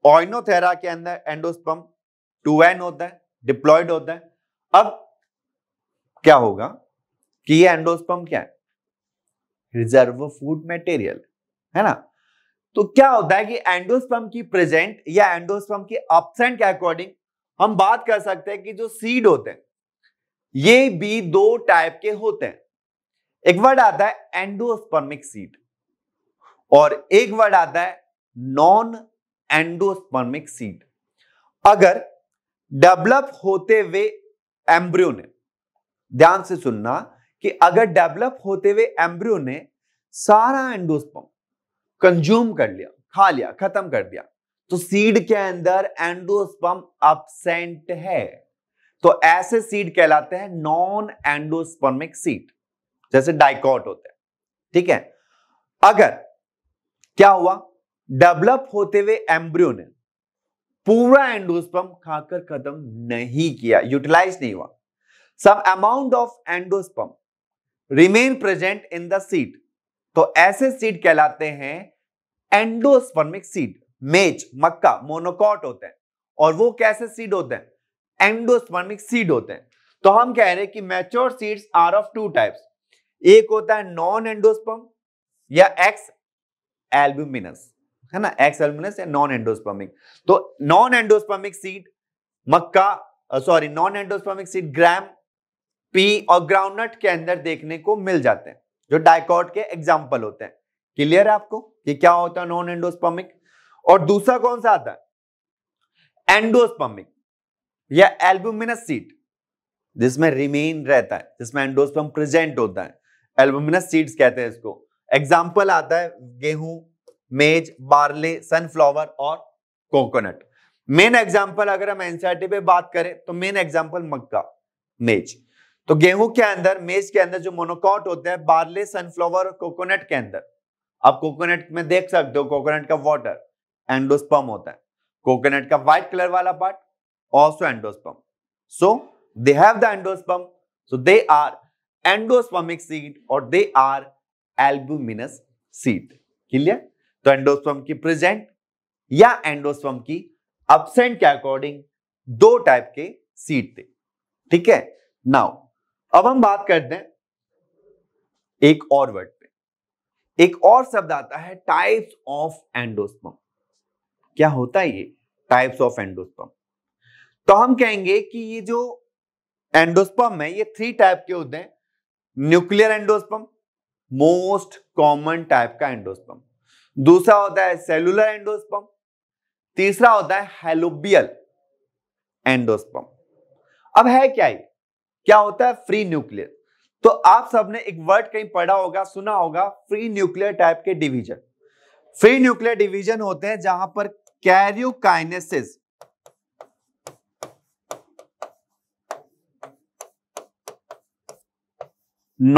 ऑइनोथेरा के अंदर एंडोस्पम टू एन होता है डिप्लॉयड होता है अब क्या होगा कि ये एंडोस्पम क्या है रिजर्व फूड मटेरियल है ना तो क्या होता है कि एंडोस्पर्म की प्रेजेंट या एंडोस्पर्म के अपसेंट के अकॉर्डिंग हम बात कर सकते हैं कि जो सीड होते हैं ये भी दो टाइप के होते हैं एक वर्ड आता है एंडोस्पर्मिक सीड और एक वर्ड आता है नॉन एंडोस्पर्मिक सीड अगर डेवलप होते हुए एम्ब्रियो ने ध्यान से सुनना कि अगर डेवलप होते हुए एम्ब्रियो ने सारा एंडोस्पम कंज्यूम कर लिया खा लिया खत्म कर दिया तो सीड के अंदर एंडोस्पम अपसेंट है तो ऐसे सीड कहलाते हैं नॉन एंडोस्पर्मिक सीड जैसे डाइकॉट होते हैं ठीक है अगर क्या हुआ डेवलप होते हुए एम्ब्रियो ने पूरा एंडोस्पम खाकर खत्म नहीं किया यूटिलाइज नहीं हुआ some amount of endosperm remain present in the seed तो ऐसे सीड कहलाते हैं एंडोस्पर्मिक सीड मेज मक्का मोनोकॉट होते हैं और वो कैसे सीड होते हैं एंडोस्पर्मिक सीड होते हैं तो हम कह रहे हैं कि mature seeds are of two types एक होता है नॉन एंडोस्पर्म या एक्स एल्ब्यूमिनस है ना एक्स एल्ब्यूमिनस या नॉन एंडोस्पर्मिक तो नॉन एंडोस्पर्मिक सीड मक्का sorry non endospermic seed gram pea और ग्राउंडनट के अंदर देखने को मिल जाते हैं जो डायकॉट के एग्जाम्पल होते हैं क्लियर है आपको कि क्या होता है नॉन एंडोस्पमिक और दूसरा कौन सा आता है एंडोस्पमिक या एल्बुमिनस सीट जिसमें रिमेन रहता है जिसमें एंडोस्पम प्रेजेंट होता है एल्बुमिनस सीड्स कहते हैं इसको एग्जाम्पल आता है गेहूं मेज बार्ले सनफ्लावर और कोकोनट मेन एग्जाम्पल अगर हम एनसीआरटी e पे बात करें तो मेन एग्जाम्पल मक्का मेज तो गेहूं के अंदर मेज के अंदर जो मोनोकॉट होते हैं बार्ले सनफ्लावर और कोकोनट के अंदर आप कोकोनट में देख सकते हो कोकोनट का वाटर एंडोस्पम होता है कोकोनट का व्हाइट कलर वाला part also endosperm so they have the endosperm so they are endospermic seed और they are albuminous seed clear तो एंडोस्पम की प्रेजेंट या एंडोस्पम की अब्सेंट के अकॉर्डिंग दो टाइप के सीड थे ठीक है नाउ अब हम बात करते हैं एक और वर्ड पे एक और शब्द आता है टाइप्स ऑफ एंडोस्पम क्या होता है ये टाइप्स ऑफ एंडोस्पम तो हम कहेंगे कि ये जो एंडोस्पम है ये थ्री टाइप के होते हैं nuclear endosperm most common type का एंडोस्पम दूसरा होता है सेलुलर एंडोस्पम तीसरा होता है हेलोबियल एंडोस्पम अब है क्या ये क्या होता है फ्री न्यूक्लियर तो आप सबने एक वर्ड कहीं पढ़ा होगा सुना होगा फ्री न्यूक्लियर टाइप के डिवीजन फ्री न्यूक्लियर डिवीजन होते हैं जहां पर karyokinesis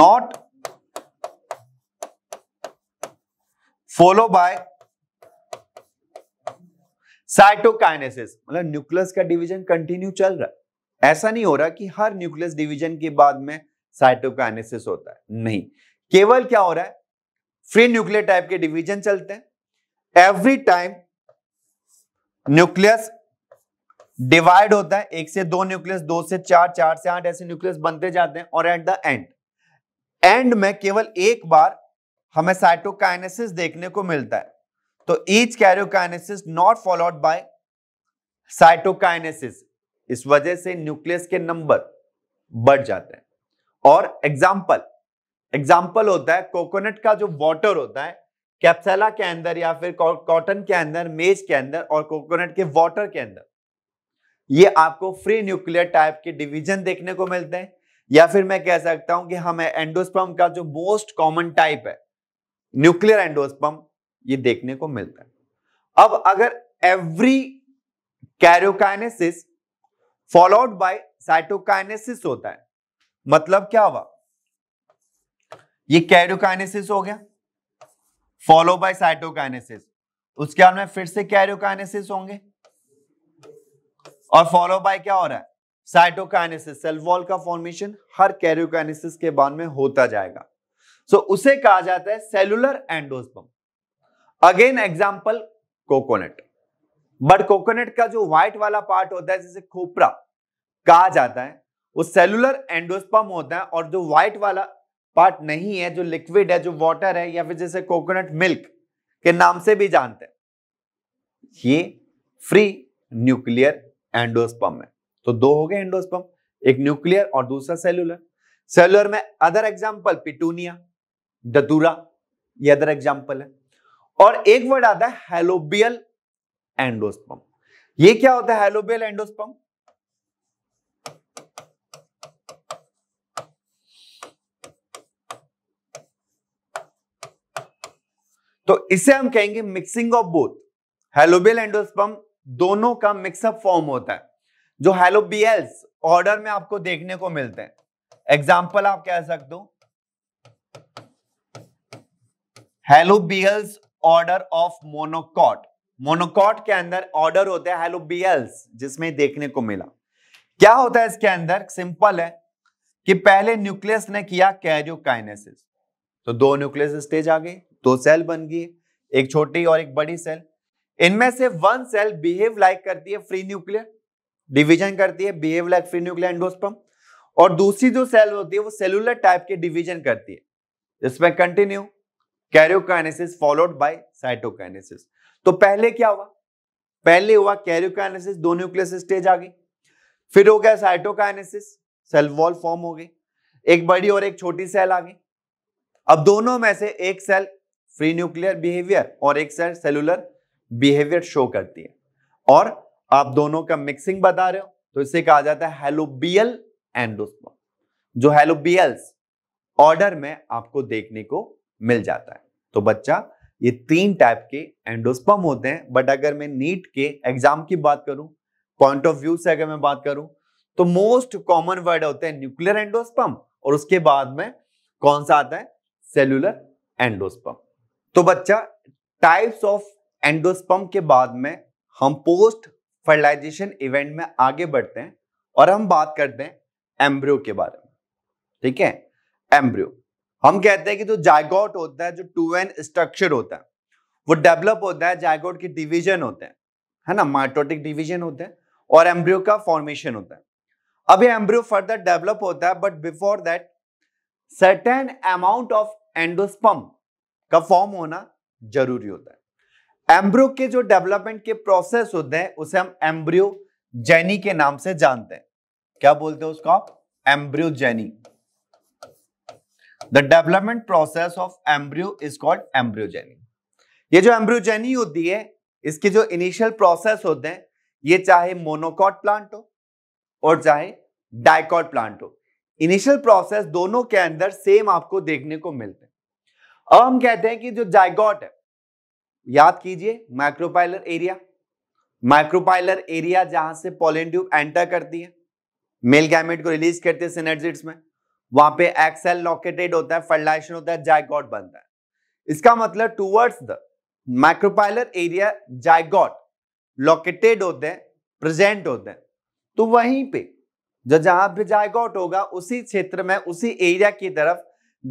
not follow by cytokinesis मतलब न्यूक्लियस का डिवीजन कंटिन्यू चल रहा है ऐसा नहीं हो रहा कि हर न्यूक्लियस डिवीजन के बाद में साइटोकाइनेसिस होता है नहीं केवल क्या हो रहा है फ्री न्यूक्लियर टाइप के डिवीजन चलते हैं एवरी टाइम न्यूक्लियस डिवाइड होता है एक से दो न्यूक्लियस दो से चार चार से आठ ऐसे न्यूक्लियस बनते जाते हैं और एट द एंड एंड में केवल एक बार हमें साइटोकाइनेसिस देखने को मिलता है तो each karyokinesis not followed by cytokinesis इस वजह से न्यूक्लियस के नंबर बढ़ जाते हैं और एग्जाम्पल एग्जाम्पल होता है कोकोनट का जो वाटर होता है कैप्सेला के अंदर या फिर कॉटन के अंदर मेज के अंदर और कोकोनट के वाटर के अंदर ये आपको फ्री न्यूक्लियर टाइप के डिवीजन देखने को मिलते हैं या फिर मैं कह सकता हूं कि हमें एंडोस्पम का जो मोस्ट कॉमन टाइप है न्यूक्लियर एंडोस्पम ये देखने को मिलता है अब अगर every karyokinesis followed by cytokinesis होता है मतलब क्या हुआ ये कैरियोकाइनेसिस हो गया फॉलो बाय साइटोकाइनेसिस उसके बाद में फिर से कैरियोकाइनेसिस होंगे और फॉलो बाय क्या हो रहा है साइटोकाइनेसिस सेल वॉल का फॉर्मेशन हर कैरियोकाइनेसिस के बाद में होता जाएगा सो so, उसे कहा जाता है cellular endosperm again example coconut but coconut का जो व्हाइट वाला पार्ट होता है जिसे खोपरा कहा जाता है वो सेलुलर एंडोस्पम होता है और जो व्हाइट वाला पार्ट नहीं है जो लिक्विड है जो वाटर है या फिर जैसे कोकोनट मिल्क के नाम से भी जानते हैं ये फ्री न्यूक्लियर एंडोस्पम है तो दो हो गए एंडोस्पम एक न्यूक्लियर और दूसरा सेलुलर सेलुलर में अदर एग्जाम्पल पिटूनिया ददूरा ये अदर एग्जाम्पल है और एक वर्ड आता है हेलोबियल एंडोस्पम ये क्या होता है हेलोबेल एंडोस्पम तो इसे हम कहेंगे mixing of both helobial endosperm दोनों का मिक्सअप फॉर्म होता है जो हेलोबियल्स ऑर्डर में आपको देखने को मिलते हैं एग्जाम्पल आप कह सकते हो Helobiales order of monocot monocot के अंदर ऑर्डर होता है हेलोबियल्स जिसमें देखने को मिला क्या होता है इसके अंदर सिंपल है कि पहले न्यूक्लियस ने किया कैरियोकाइनेसिस तो दो न्यूक्लियस स्टेज आ गए दो सेल बन गई एक छोटी और एक बड़ी सेल इनमें से वन सेल बिहेव लाइक करती है फ्री न्यूक्लियर डिवीजन करती है behave like free nuclear endosperm और दूसरी जो सेल होती है वो सेलुलर टाइप के डिवीजन करती है इसमें continue karyokinesis followed by cytokinesis तो पहले क्या हुआ पहले हुआ कैरियोकाइनेसिस दो न्यूक्लियस स्टेज आ गई फिर हो गया साइटोकाइनेसिस सेल वॉल फॉर्म हो गई एक बड़ी और एक छोटी सेल आ गई अब दोनों में से एक सेल फ्री न्यूक्लियर बिहेवियर और एक सेल सेलुलर बिहेवियर शो करती है और आप दोनों का मिक्सिंग बता रहे हो तो इसे कहा जाता है हेलोबियल एंडोस्पर्म जो हेलोबियल्स ऑर्डर में आपको देखने को मिल जाता है तो बच्चा ये तीन टाइप के एंडोस्पम होते हैं बट अगर मैं नीट के एग्जाम की बात करूं पॉइंट ऑफ व्यू से अगर मैं बात करूं तो मोस्ट कॉमन वर्ड होते हैं न्यूक्लियर एंडोस्पम और उसके बाद में कौन सा आता है सेलुलर एंडोस्पम तो बच्चा टाइप्स ऑफ एंडोस्पम के बाद में हम पोस्ट फर्टिलाइजेशन इवेंट में आगे बढ़ते हैं और हम बात करते हैं एम्ब्रियो के बारे में ठीक है एम्ब्रियो हम कहते हैं कि जो तो जायगोट होता है जो टू एन स्ट्रक्चर होता है वो डेवलप होता है जायगोट के डिवीजन होते हैं है ना माइटोटिक डिवीजन होते हैं और एम्ब्रियो का फॉर्मेशन होता है अब ये एम्ब्रियो फर्दर डेवलप होता है but before that certain amount of endosperm का फॉर्म होना जरूरी होता है एम्ब्रियो के जो डेवलपमेंट के प्रोसेस होते हैं उसे हम एम्ब्रियो जेनी के नाम से जानते हैं क्या बोलते हैं उसको आप जैनी the development process of embryo is called embryogeny ये जो एम्ब्रियोजेनी होती है इसके जो इनिशियल प्रोसेस होते हैं ये चाहे मोनोकॉट प्लांट हो और चाहे डाइकॉट प्लांट हो इनिशियल प्रोसेस दोनों के अंदर सेम आपको देखने को मिलते हैं अब हम कहते हैं कि जो जाइगॉट है याद कीजिए माइक्रोपाइलर एरिया माइक्रोपाइलर एरिया जहां से पोलेंड्यूब एंटर करती है मेल गैमेट को रिलीज करते हैं सिनेटजिट्स में वहां पे एक्सेल लोकेटेड होता है फर्टिलाइजेशन होता है जायगॉट बनता है इसका मतलब towards the micropylar area zygote located होते हैं प्रेजेंट होते हैं तो वहीं पे जो जहां पे जायगॉट होगा उसी क्षेत्र में उसी एरिया की तरफ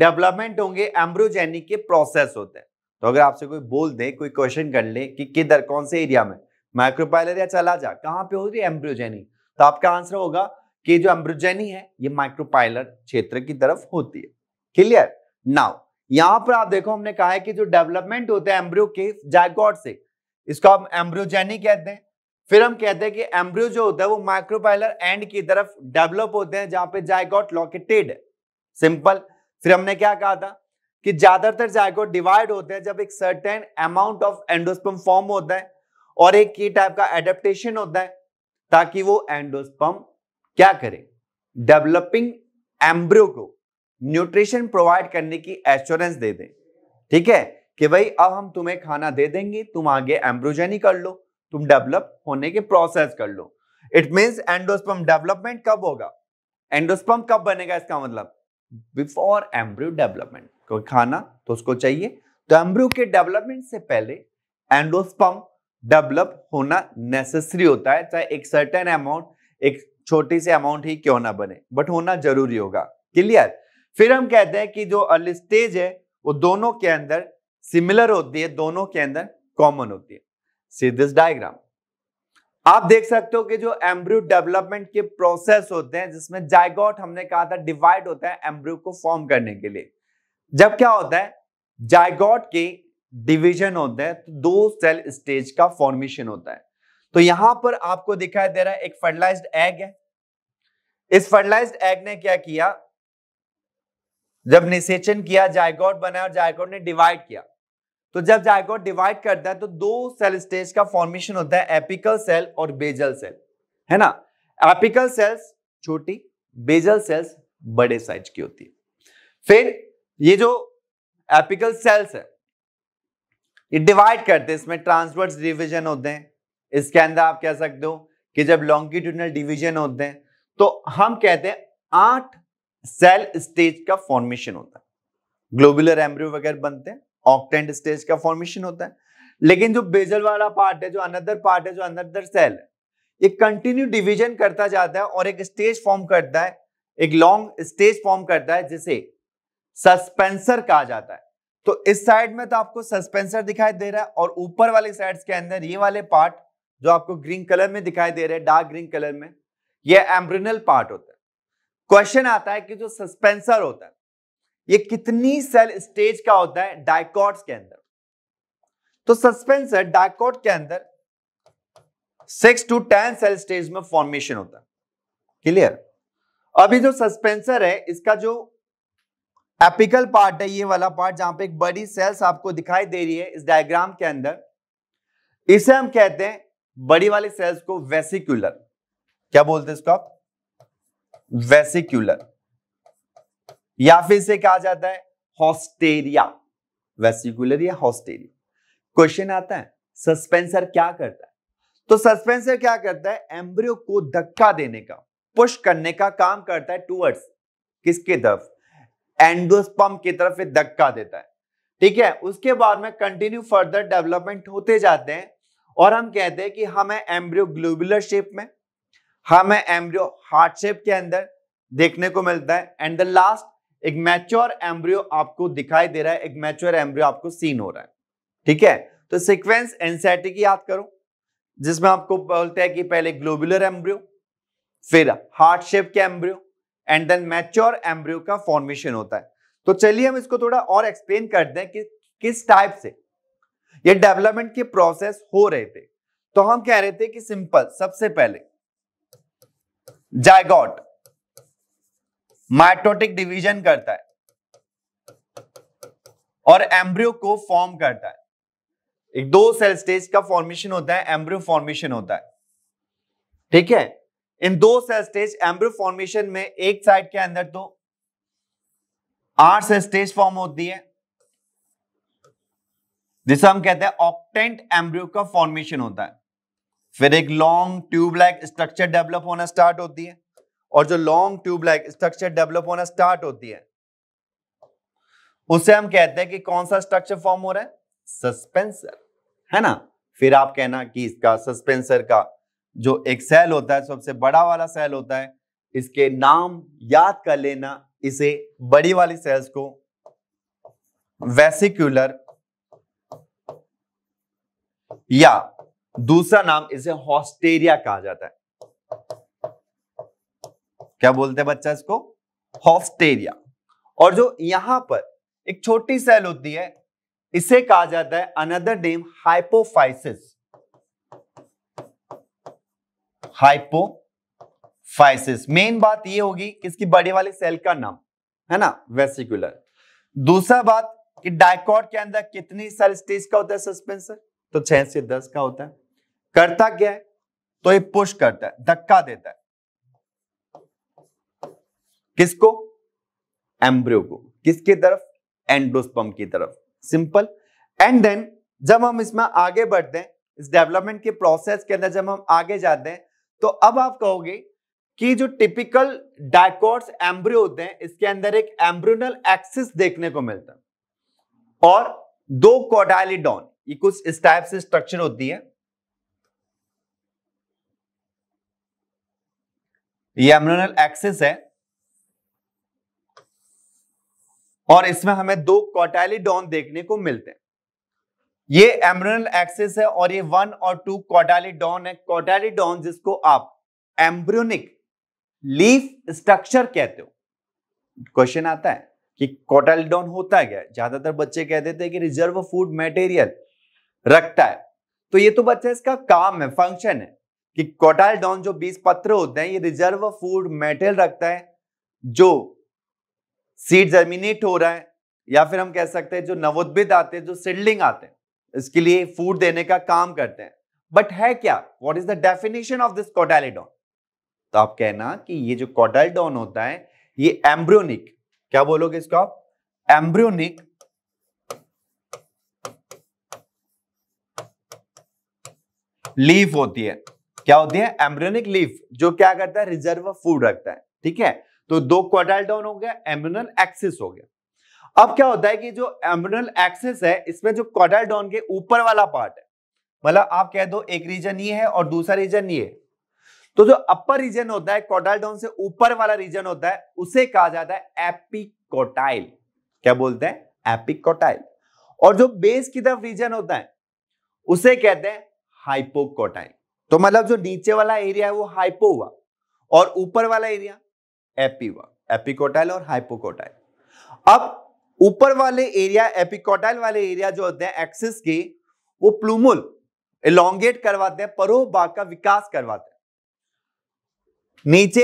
डेवलपमेंट होंगे एम्ब्रोजेनिक के प्रोसेस होते हैं तो अगर आपसे कोई बोल दे कोई क्वेश्चन कर ले कि किधर कौन से एरिया में माइक्रोपाइलर या चला जा कहां पे हो रही है एम्ब्रोजेनिक तो आपका आंसर होगा कि जो एम्ब्रोजेनी है ये माइक्रोपाइलर क्षेत्र की तरफ होती है क्लियर नाउ यहां पर आप देखो हमने कहा है कि जो डेवलपमेंट होता है एम्ब्रियो के जैगॉट से इसको हम एम्ब्रोजेनी कहते हैं फिर हम कहते हैं कि एम्ब्रियो जो होता है वो माइक्रोपाइलर एंड की तरफ डेवलप होते हैं जहां पे जायगॉट लोकेटेड सिंपल फिर हमने क्या कहा था कि ज्यादातर जायगोट डिवाइड होते हैं जब एक certain amount of endosperm form होता है और एक की टाइप का एडेप्टेशन होता है ताकि वो एंडोस्पम क्या करें डेवलपिंग एम्ब्रियो को न्यूट्रिशन प्रोवाइड करने की एश्योरेंस दे दें ठीक है कि भाई अब हम तुम्हें खाना दे देंगे तुम आगे एम्ब्रोजेनी कर लो तुम डेवलप होने के प्रोसेस कर लो इट मीन्स एंडोस्पम डेवलपमेंट कब होगा एंडोस्पम कब बनेगा इसका मतलब बिफोर एम्ब्रियो डेवलपमेंट कोई खाना तो उसको चाहिए तो एम्ब्रियो के डेवलपमेंट से पहले एंडोस्पम डेवलप होना नेसेसरी होता है चाहे एक सर्टेन अमाउंट एक छोटी सी अमाउंट ही क्यों ना बने बट होना जरूरी होगा क्लियर फिर हम कहते हैं कि जो अर्ली स्टेज है वो दोनों के अंदर सिमिलर होती है दोनों के अंदर कॉमन होती है सी दिस डायग्राम आप देख सकते हो कि जो एम्ब्रियो डेवलपमेंट के प्रोसेस होते हैं जिसमें जायगॉट हमने कहा था डिवाइड होता है एम्ब्रियो को फॉर्म करने के लिए जब क्या होता है जायगॉट के डिविजन होते हैं तो दो सेल स्टेज का फॉर्मेशन होता है तो यहां पर आपको दिखाई दे रहा है एक फर्टिलाइज्ड एग है इस फर्टिलाइज्ड एग ने क्या किया जब निषेचन किया जायकॉट बनाया और जायकॉट ने डिवाइड किया तो जब जायकॉट डिवाइड करता है तो दो सेल स्टेज का फॉर्मेशन होता है एपिकल सेल और बेजल सेल है ना एपिकल सेल्स छोटी बेजल सेल्स बड़े साइज की होती है फिर ये जो एपिकल सेल्स है ये डिवाइड करते हैं इसमें ट्रांसवर्स डिविजन होते हैं इसके अंदर आप कह सकते हो कि जब लॉन्गिट्यूडनल डिवीजन होते हैं तो हम कहते हैं आठ सेल स्टेज का फॉर्मेशन होता है ग्लोबुलर एम्ब्रियो वगैरह बनते हैं ऑक्टेंट स्टेज का फॉर्मेशन होता है लेकिन जो बेजल वाला पार्ट है जो अनदर पार्ट है जो अनदर सेल है ये कंटिन्यू डिवीजन करता जाता है और एक स्टेज फॉर्म करता है एक लॉन्ग स्टेज फॉर्म करता है जिसे सस्पेंसर कहा जाता है तो इस साइड में तो आपको सस्पेंसर दिखाई दे रहा है और ऊपर वाले साइड्स के अंदर ये वाले पार्ट जो आपको ग्रीन कलर में दिखाई दे रहे हैं डार्क ग्रीन कलर में ये एम्ब्रिनल पार्ट होता है क्वेश्चन आता है कि जो सस्पेंसर होता है ये कितनी सेल स्टेज का होता है डायकॉट्स के अंदर तो सस्पेंसर डायकॉट के अंदर six to ten cell stage में फॉर्मेशन होता है क्लियर अभी जो सस्पेंसर है इसका जो एपिकल पार्ट है ये वाला पार्ट जहां पे एक बड़ी सेल्स आपको दिखाई दे रही है इस डायग्राम के अंदर इसे हम कहते हैं बड़ी वाली सेल्स को वेसिक्यूलर क्या बोलते हैं इसको आप वेसिक्यूलर या फिर से कहा जाता है हॉस्टेरिया वेसिकुलर या हॉस्टेरिया क्वेश्चन आता है सस्पेंसर क्या करता है तो सस्पेंसर क्या करता है एम्ब्रियो को धक्का देने का पुश करने का काम करता है टूवर्ड्स किसके तरफ एंडोस्पम की तरफ धक्का देता है ठीक है उसके बाद में कंटिन्यू फर्दर डेवलपमेंट होते जाते हैं और हम कहते हैं कि हमें एम्ब्रियो ग्लोबुलर शेप में हमें एम्ब्रियो हार्ट शेप के अंदर देखने को मिलता है एंड द लास्ट एक मैच्योर एम्ब्रियो आपको दिखाई दे रहा है एक मैच्योर एम्ब्रियो आपको सीन हो रहा है ठीक है तो सिक्वेंस एनसेटी की याद करो जिसमें आपको बोलते हैं कि पहले ग्लोबुलर एम्ब्रियो फिर हार्ट शेप के embryo and then mature embryo का फॉर्मेशन होता है तो चलिए हम इसको थोड़ा और एक्सप्लेन करते हैं कि किस टाइप से ये डेवलपमेंट के प्रोसेस हो रहे थे तो हम कह रहे थे कि सिंपल सबसे पहले जायगॉट माइटोटिक डिवीजन करता है और एम्ब्रियो को फॉर्म करता है एक दो सेल स्टेज का फॉर्मेशन होता है एम्ब्रियो फॉर्मेशन होता है ठीक है इन दो सेल स्टेज एम्ब्रियो फॉर्मेशन में एक साइड के अंदर तो आठ सेल स्टेज फॉर्म होती है जिसे हम कहते हैं ऑक्टेंट एम्ब्रियो का फॉर्मेशन होता है फिर एक long tube like structure develop होना स्टार्ट होती है और जो long tube like structure develop होना स्टार्ट होती है उससे हम कहते हैं कि कौन सा स्ट्रक्चर फॉर्म हो रहा है सस्पेंसर है ना फिर आप कहना कि इसका सस्पेंसर का जो एक सेल होता है सबसे बड़ा वाला सेल होता है इसके नाम याद कर लेना इसे बड़ी वाली सेल्स को वेसिक्यूलर या दूसरा नाम इसे हॉस्टेरिया कहा जाता है क्या बोलते हैं बच्चा इसको हॉस्टेरिया और जो यहां पर एक छोटी सेल होती है इसे कहा जाता है another name hypophysis hypophysis main बात यह होगी कि इसकी बड़े वाली सेल का नाम है ना वेसिकुलर दूसरा बात कि डायकॉट के अंदर कितनी सेल स्टेज का होता है सस्पेंसर तो छह से दस का होता है करता क्या है तो ये पुश करता है धक्का देता है किसको एम्ब्रियो को किसकी तरफ एंडोस्पम की तरफ सिंपल एंड देन जब हम इसमें आगे बढ़ते हैं इस डेवलपमेंट के प्रोसेस के अंदर जब हम आगे जाते हैं तो अब आप कहोगे कि जो टिपिकल डायकोट्स एम्ब्रियो होते हैं इसके अंदर एक एम्ब्रियोनल एक्सिस देखने को मिलता है और दो कोडाइलिडॉन ये कुछ इस टाइप से स्ट्रक्चर होती है ये एमरोनल एक्सेस है और इसमें हमें दो कॉटालिडॉन देखने को मिलते हैं ये एमरोनल एक्सेस है और ये वन और टू कॉटालिडॉन है कॉटालिडॉन जिसको आप एम्ब्रियोनिक लीफ स्ट्रक्चर कहते हो क्वेश्चन आता है कि कोटालिडॉन होता है क्या ज्यादातर बच्चे कह देते हैं कि रिजर्व फूड मटेरियल रखता है तो ये तो बच्चा इसका काम है फंक्शन है कि कोटाइलडॉन जो बीज पत्र होते हैं ये रिजर्व फूड मेटल रखता है जो सीड जर्मिनेट हो रहा है या फिर हम कह सकते हैं जो नवोद्भिद आते हैं जो सिडलिंग आते हैं इसके लिए फूड देने का काम करते हैं बट है क्या what is the definition of this cotyledon तो आप कहना कि ये जो कोटालिडॉन होता है ये एम्ब्रियोनिक क्या बोलोगे इसको आप एम्ब्रियोनिक लीफ होती है क्या होती है एम्ब्रियोनिक लीफ जो क्या करता है रिजर्व फूड रखता है ठीक है तो दो क्वाडाइल डाउन हो गया एम्ब्रियोनल एक्सिस हो गया अब क्या होता है कि जो एम्ब्रियोनल एक्सिस है इसमें जो क्वाडाइल डाउन के ऊपर वाला पार्ट है मतलब आप कह दो एक रीजन ये है और दूसरा रीजन ये है तो जो अपर रीजन होता है कोटाइल डाउन से ऊपर वाला रीजन होता है उसे कहा जाता है एपिकोटाइल क्या बोलते हैं एपिकोटाइल और जो बेस की तरफ रीजन होता है उसे कहते हैं हाइपोकोटाइन तो मतलब जो नीचे वाला एरिया है वो हाइपो हुआ और ऊपर वाला एरिया एपी हुआ एपिकोटाइल और हाइपोकोटाइल अब ऊपर वाले एरिया एपिकोटाइल वाले एरिया जो होते हैं एक्सिस के वो प्लूमुल इलांगेट करवाते हैं परोभाग का विकास करवाते हैं नीचे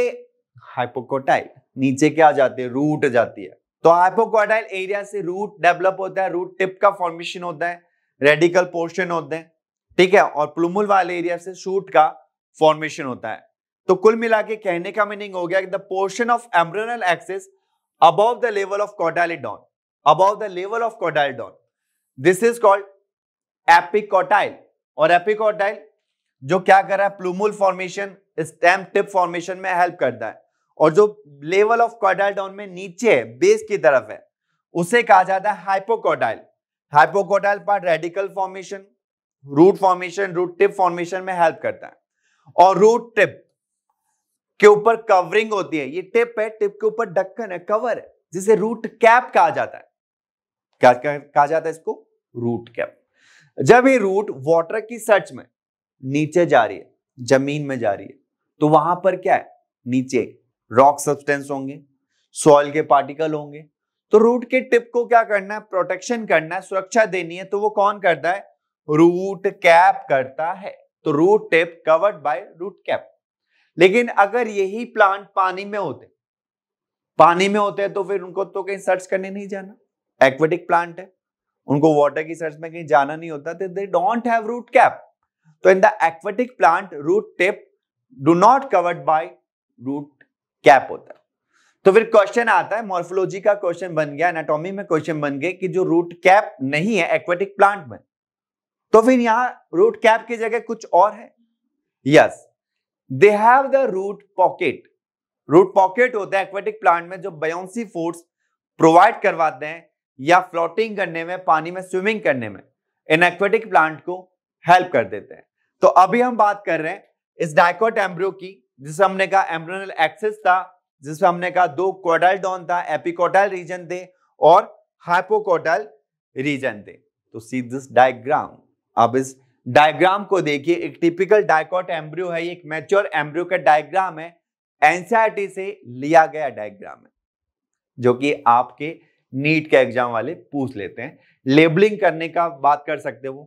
हाइपोकोटाइल नीचे क्या जाते हैं रूट जाती है तो हाइपोकोटाइल एरिया से रूट डेवलप होता है रूट टिप का फॉर्मेशन होता है रेडिकल पोर्शन होते हैं ठीक है और प्लूमुल वाले एरिया से शूट का फॉर्मेशन होता है तो कुल मिला के कहने का मीनिंग हो गया कि the portion of embryonal axis above the level of caudalidon above the level of caudalidon this is called epicotyl और एपिकॉटाइल जो क्या कर रहा है plumule formation stem tip formation में हेल्प करता है और जो लेवल ऑफ कॉडाइल में नीचे है बेस की तरफ है उसे कहा जाता है hypocotyl hypocotyl part radicle formation root formation root tip formation में हेल्प करता है और रूट टिप के ऊपर कवरिंग होती है ये टिप है टिप के ऊपर ढक्कन है कवर है जिसे रूट कैप कहा जाता है क्या कहा जाता है इसको रूट कैप जब ये रूट वाटर की सर्च में नीचे जा रही है जमीन में जा रही है तो वहां पर क्या है नीचे रॉक सब्सटेंस होंगे सॉइल के पार्टिकल होंगे तो रूट के टिप को क्या करना है प्रोटेक्शन करना है सुरक्षा देनी है तो वो कौन करता है रूट कैप करता है तो root tip covered by root cap लेकिन अगर यही प्लांट पानी में होते पानी में होते हैं तो फिर उनको तो कहीं सर्च करने नहीं जाना एक्वेटिक प्लांट है उनको वाटर की सर्च में कहीं जाना नहीं होता तो they don't have root cap तो in the aquatic plant root tip do not covered by root cap होता है तो फिर क्वेश्चन आता है मॉर्फोलॉजी का क्वेश्चन बन गया एनाटॉमी में क्वेश्चन बन गया कि जो रूट कैप नहीं है एक्वेटिक प्लांट में तो फिर यहां रूट कैप की जगह कुछ और है yes they have the root pocket root pocket होता है एक्वेटिक प्लांट में जो बयोन्सी फोर्स प्रोवाइड करवाते हैं या फ्लोटिंग करने में पानी में स्विमिंग करने में इन एक्वेटिक प्लांट को हेल्प कर देते हैं तो अभी हम बात कर रहे हैं इस डायकोट एम्ब्रो की जिसे हमने कहा एम्ब्रोनल एक्सिस था जिसमें हमने कहा दो डॉन था एपिकोटल रीजन थे और हाइपोकोटल रीजन थे तो सी दिस डायग्राम आप इस डायग्राम को देखिए एक टिपिकल डायकॉट एम्ब्रियो है एक मैच्योर एम्ब्रियो का डायग्राम है एनसीआरटी e से लिया गया डायग्राम है जो कि आपके नीट के एग्जाम वाले पूछ लेते हैं लेबलिंग करने का बात कर सकते हो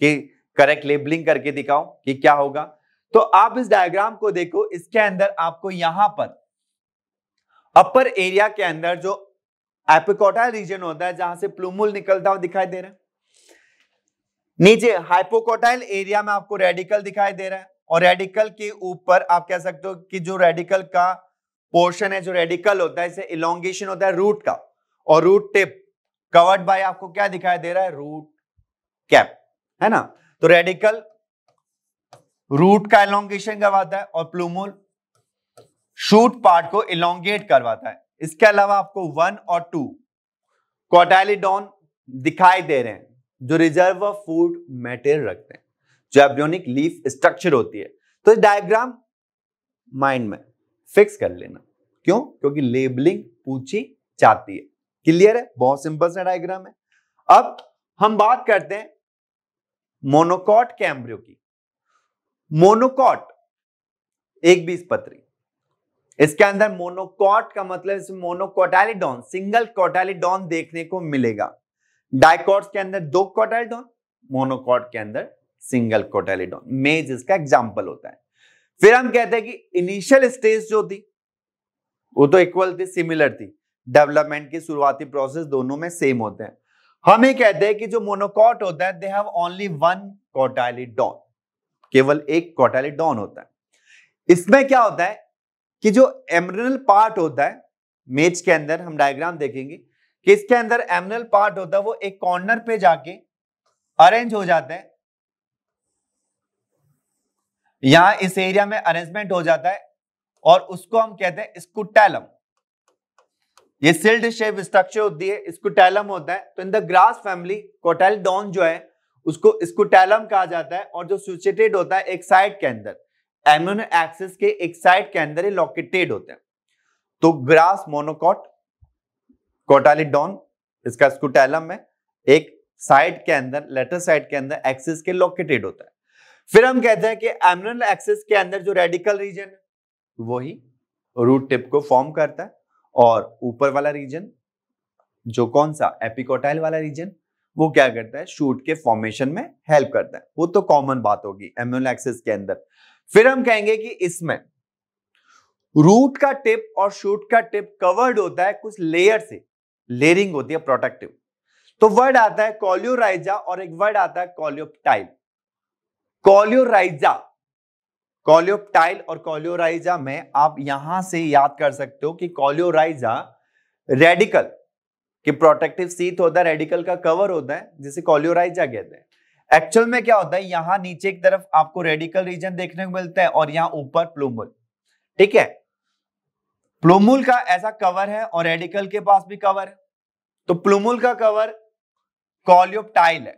कि करेक्ट लेबलिंग करके दिखाओ कि क्या होगा तो आप इस डायग्राम को देखो इसके अंदर आपको यहां पर अपर एरिया के अंदर जो एपिकोटा रीजन होता है जहां से प्लूमूल निकलता हुआ दिखाई दे रहा है नीचे हाइपोकोटाइल एरिया में आपको रेडिकल दिखाई दे रहा है और रेडिकल के ऊपर आप कह सकते हो कि जो रेडिकल का पोर्शन है जो रेडिकल होता है इसे इलोंगेशन होता है रूट का और रूट टिप कवर्ड बाय आपको क्या दिखाई दे रहा है रूट कैप है ना तो रेडिकल रूट का इलोंगेशन करवाता है और प्लूमोल शूट पार्ट को इलोंगेट करवाता है इसके अलावा आपको वन और टू कॉटाइलिडॉन दिखाई दे रहे हैं जो रिजर्व ऑफ फूड मेटेरियल रखते हैं जो एब्रियोनिक लीफ स्ट्रक्चर होती है तो डायग्राम माइंड में फिक्स कर लेना क्यों क्योंकि लेबलिंग पूछी जाती है क्लियर है बहुत सिंपल सा डायग्राम है अब हम बात करते हैं मोनोकॉट के एम्ब्रियो की मोनोकॉट एक बीस पत्री इसके अंदर मोनोकॉट का मतलब इसमें मोनोकोटालिडॉन सिंगल कोटालिडॉन देखने को मिलेगा डाइकॉट्स के अंदर दो कोटाइडोन मोनोकॉर्ड के अंदर सिंगल कोटेलिडोन मेज इसका एग्जाम्पल होता है फिर हम कहते हैं कि इनिशियल स्टेज जो थी वो तो इक्वल थी सिमिलर थी डेवलपमेंट की शुरुआती प्रोसेस दोनों में सेम होते हैं हम ये कहते हैं कि जो मोनोकॉट होता है they have only one cotyledon केवल एक कोटालिडोन होता है इसमें क्या होता है कि जो एमरल पार्ट होता है मेज के अंदर हम डायग्राम देखेंगे किसके अंदर एमनल पार्ट होता है वो एक कॉर्नर पे जाके अरेंज हो जाता है यहां इस एरिया में अरेंजमेंट हो जाता है और उसको हम कहते हैं स्कुटैलम ये सिल्ड शेप स्ट्रक्चर होती है स्कुटैलम होता है तो in the grass family cotyledon जो है उसको स्कुटैलम कहा जाता है और जो सुचेटेड होता है एक साइड के अंदर एम्यून एक्सिस के एक साइड के अंदर लोकेटेड होता है तो ग्रास मोनोकॉट कोटालिडॉन इसका स्कूटैलम है एक साइड के अंदर लेटर साइड के अंदर एक्सिस के लोकेटेड होता है फिर हम कहते हैं कि एमरल एक्सिस के अंदर जो रेडिकल रीजन है वही रूट टिप को फॉर्म करता है और ऊपर वाला रीजन जो कौन सा एपिकोटाइल वाला रीजन वो क्या करता है शूट के फॉर्मेशन में हेल्प करता है वो तो कॉमन बात होगी एमरल एक्सिस के अंदर फिर हम कहेंगे कि इसमें रूट का टिप और शूट का टिप कवर्ड होता है कुछ लेयर से लेयरिंग होती है प्रोटेक्टिव तो वर्ड आता है कॉलियोराइजा और एक वर्ड आता है कॉल्योपटाइल कॉलियोराइजा कॉल्योपटाइल और कॉल्योराइजा में आप यहां से याद कर सकते हो कि कॉल्योराइजा रेडिकल कि प्रोटेक्टिव सीथ तो होता है रेडिकल का कवर होता है जिसे कॉल्योराइजा कहते हैं एक्चुअल में क्या होता है यहां नीचे की तरफ आपको रेडिकल रीजन देखने को मिलता है और यहां ऊपर प्लूमल ठीक है प्लोमूल का ऐसा कवर है और रेडिकल के पास भी कवर है तो प्लोमूल का कवर कॉलियोपटाइल है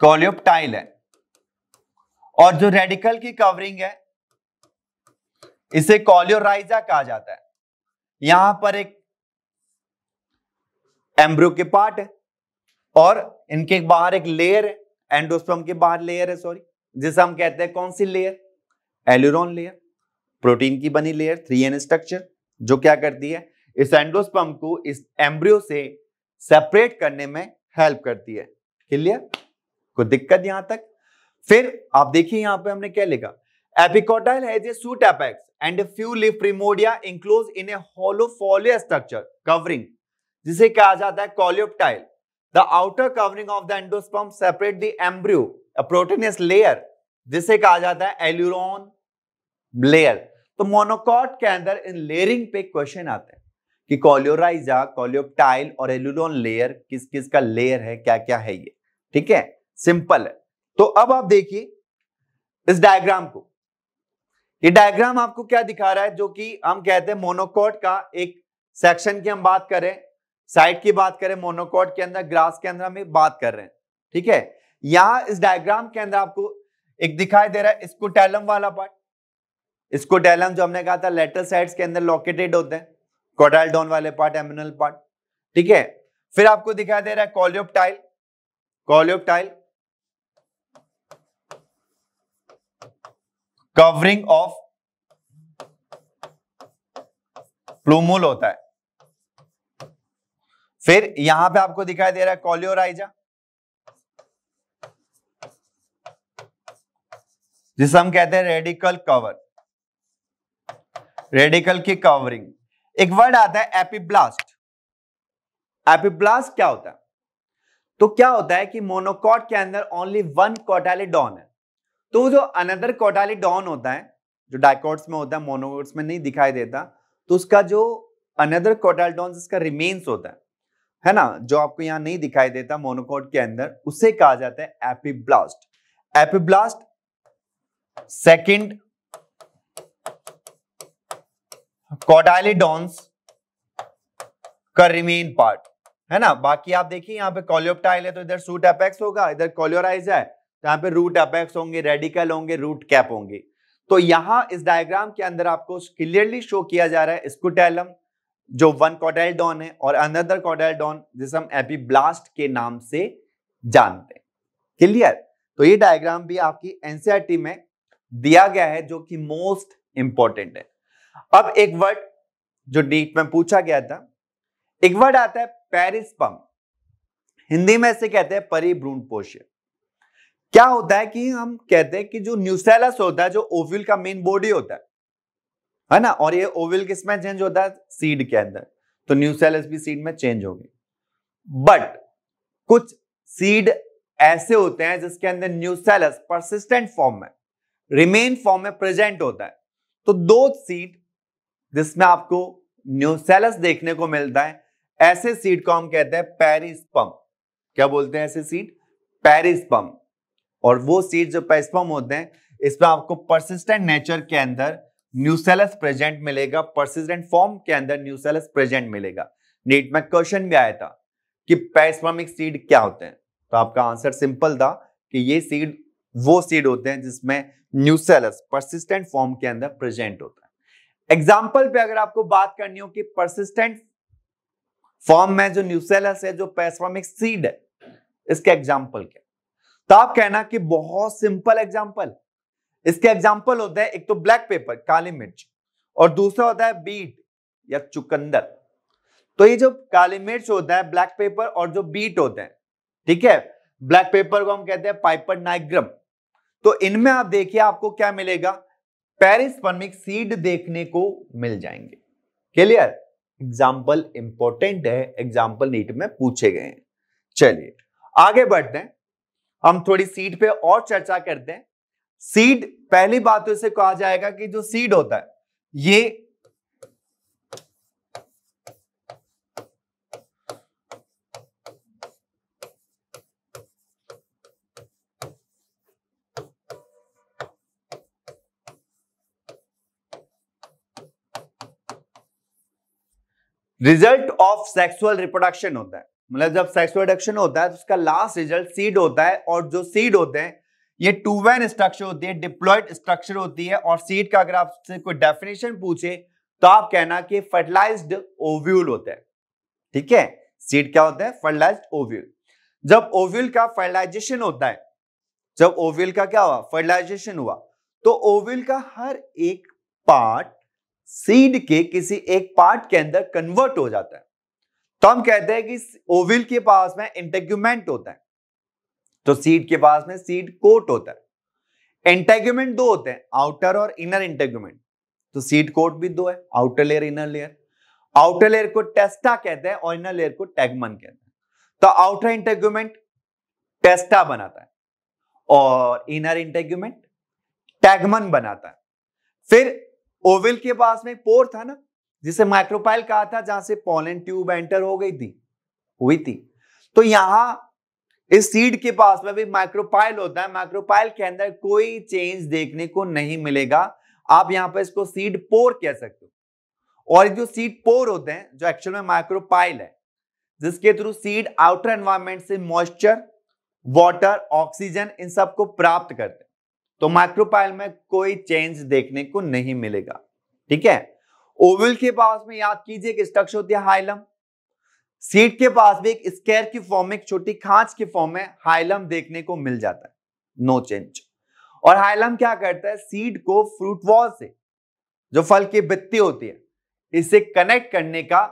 कॉलियोपटाइल है और जो रेडिकल की कवरिंग है इसे कॉलियोराइजा कहा जाता है यहां पर एक एम्ब्रो के पार्ट है और इनके बाहर एक लेयर है एंडोस्पर्म के बाहर लेयर है सॉरी जिसे हम कहते हैं कौन सी लेयर एल्यूरोन लेयर प्रोटीन की बनी लेयर थ्री एन स्ट्रक्चर जो क्या करती है इस एंडोस्पम को इस एम्ब्रियो से सेपरेट करने में हेल्प करती है क्लियर कोई दिक्कत यहां तक फिर आप देखिए यहां पे हमने क्या लिखा epicotyl has a shoot apex and few leaf primordia enclosed in a hollow foliar structure covering जिसे कहा जाता है coleoptile the outer covering of the endosperm separate the embryo proteinaceous layer जिसे कहा जाता है एल्यूरोन लेयर तो मोनोकॉट के अंदर इन लेयरिंग पे क्वेश्चन आते हैं कि कॉलियोराइजा कॉलियोप्टाइल और एलुलोन लेयर किस किस का लेयर है क्या क्या है ये ठीक है सिंपल है तो अब आप देखिए इस डायग्राम को ये डायग्राम आपको क्या दिखा रहा है जो कि हम कहते हैं मोनोकॉट का एक सेक्शन की हम बात करें साइड की बात करें मोनोकॉट के अंदर ग्रास के अंदर हम बात कर रहे हैं ठीक है यहां इस डायग्राम के अंदर आपको एक दिखाई दे रहा है इसको टैलम वाला पार्ट इसको डेलम जो हमने कहा था लेटर साइड्स के अंदर लोकेटेड होते हैं कॉडाइल डॉन वाले पार्ट एमिनल पार्ट ठीक है फिर आपको दिखाई दे रहा है coleoptile coleoptile covering of plumule होता है फिर यहां पे आपको दिखाई दे रहा है कॉलियोराइजा जिसे हम कहते हैं रेडिकल कवर रेडिकल की कवरिंग एक वर्ड आता है एपिब्लास्ट एपिब्लास्ट क्या होता है तो क्या होता है कि मोनोकॉट के अंदर ओनली वन कोटालिडॉन है तो जो अनदर कोटालिडॉन होता है जो डाइकॉट्स में होता है मोनोकोट्स में नहीं दिखाई देता तो उसका जो अनदर कोटालिडॉन जिसका रिमेन्स होता है है ना जो आपको यहां नहीं दिखाई देता मोनोकोट के अंदर उसे कहा जाता है एपिब्लास्ट एपिब्लास्ट सेकंड कॉडाइलिडॉन्स का रिमेन पार्ट है ना बाकी आप देखिए यहाँ पे कॉलियोप्टाइल है तो इधर सूट अपेक्स होगा इधर कॉलियोराइज है तो यहाँ पे रूट अपेक्स होंगे रेडिकल होंगे रूट कैप होंगे तो यहां इस डायग्राम के अंदर आपको क्लियरली शो किया जा रहा है स्कूटेलम जो वन डॉन है और अनदर डॉन जिसे हम एपी ब्लास्ट के नाम से जानते हैं क्लियर तो ये डायग्राम भी आपकी एनसीआरटी में दिया गया है जो कि मोस्ट इंपॉर्टेंट है अब एक वर्ड जो नीट में पूछा गया था एक वर्ड आता है पेरिस पंप हिंदी में ऐसे कहते हैं परिभ्रूण पोष्य क्या होता है कि हम कहते हैं कि जो न्यूसेलस होता है जो ओव्यूल का मेन बॉडी होता है है ना और ये ओव्यूल किसमें चेंज होता है सीड के अंदर तो न्यूसेलस भी सीड में चेंज होगी बट कुछ सीड ऐसे होते हैं जिसके अंदर न्यूसेलस परसिस्टेंट फॉर्म में रिमेन फॉर्म में प्रेजेंट होता है तो दो सीड जिसमें आपको न्यूसेलस देखने को मिलता है ऐसे सीड को हम कहते हैं पेरिस्पम क्या बोलते हैं ऐसे सीड पेरिस्पम और वो सीड जो पेरिस्पम होते हैं इसमें आपको परसिस्टेंट नेचर के अंदर न्यूसेलस प्रेजेंट मिलेगा परसिस्टेंट फॉर्म के अंदर न्यूसेलस प्रेजेंट मिलेगा नीट में क्वेश्चन भी आया था कि पेरिस्पमिक सीड क्या होते हैं तो आपका आंसर सिंपल था कि ये सीड वो सीड होते हैं जिसमें न्यूसेलस परसिस्टेंट फॉर्म के अंदर प्रेजेंट होता है एग्जाम्पल पे अगर आपको बात करनी हो कि परसिस्टेंट फॉर्म में जो न्यूसेलस है जो पैसफॉर्मिक सीड है इसके एग्जाम्पल क्या तो आप कहना कि बहुत सिंपल एग्जाम्पल इसके एग्जाम्पल होता है एक तो ब्लैक पेपर काली मिर्च और दूसरा होता है बीट या चुकंदर तो ये जो काली मिर्च होता है ब्लैक पेपर और जो बीट होते हैं ठीक है ब्लैक पेपर को हम कहते हैं पाइपर नाइग्रम तो इनमें आप देखिए आपको क्या मिलेगा पेरिस सीड देखने को मिल जाएंगे क्लियर एग्जाम्पल इंपॉर्टेंट है एग्जाम्पल नीट में पूछे गए हैं चलिए आगे बढ़ते हैं हम थोड़ी सीड पे और चर्चा करते हैं सीड पहली बात तो इसे कहा जाएगा कि जो सीड होता है ये रिजल्ट ऑफ सेक्सुअल रिप्रोडक्शन होता है मतलब जब सेक्सुअल रिडक्शन होता है तो उसका लास्ट रिजल्ट सीड होता है और जो सीड होते हैं ये टू वैन स्ट्रक्चर होती है डिप्लॉयड स्ट्रक्चर होती है और सीड का अगर आपसे कोई डेफिनेशन पूछे तो आप कहना कि फर्टिलाइज्ड ओव्यूल होता है ठीक है सीड क्या होता है फर्टिलाइज्ड ओव्यूल जब ओव्यूल का फर्टिलाइजेशन होता है जब ओव्यूल का क्या हुआ फर्टिलाइजेशन हुआ तो ओव्यूल का हर एक पार्ट सीड के किसी एक पार्ट के अंदर कन्वर्ट हो जाता है तो हम कहते हैं कि ओविल के पास में इंटेग्यूमेंट होता है तो सीड के पास में सीड कोट होता है इंटेग्यूमेंट दो होते हैं आउटर और इनर इंटेग्यूमेंट तो सीड कोट भी दो है outer layer inner layer outer layer को टेस्टा कहते हैं और इनर लेयर को टैगमन कहते हैं तो आउटर इंटेग्यूमेंट टेस्टा बनाता है और इनर इंटेग्यूमेंट टैगमन बनाता है फिर ओविल के पास में पोर था ना जिसे माइक्रोपाइल कहा था जहां से पॉलन ट्यूब एंटर हो गई थी हुई थी तो यहां इस सीड के पास में भी माइक्रोपाइल होता है माइक्रोपाइल के अंदर कोई चेंज देखने को नहीं मिलेगा आप यहां पर इसको सीड पोर कह सकते हो और जो सीड पोर होते हैं जो एक्चुअल में माइक्रोपाइल है जिसके थ्रू सीड आउटर एनवायरमेंट से मॉइस्चर वाटर ऑक्सीजन इन सबको प्राप्त करते हैं तो माइक्रोपाइल में कोई चेंज देखने को नहीं मिलेगा ठीक है ओवल के पास में याद कीजिए कि स्ट्रक्चर होती है हाइलम सीट के पास भी एक स्केर की फॉर्म में एक छोटी खांच की फॉर्म में हाइलम देखने को मिल जाता है नो चेंज और हाइलम क्या करता है सीड को फ्रूट वॉल से जो फल की बित्ती होती है इसे कनेक्ट करने का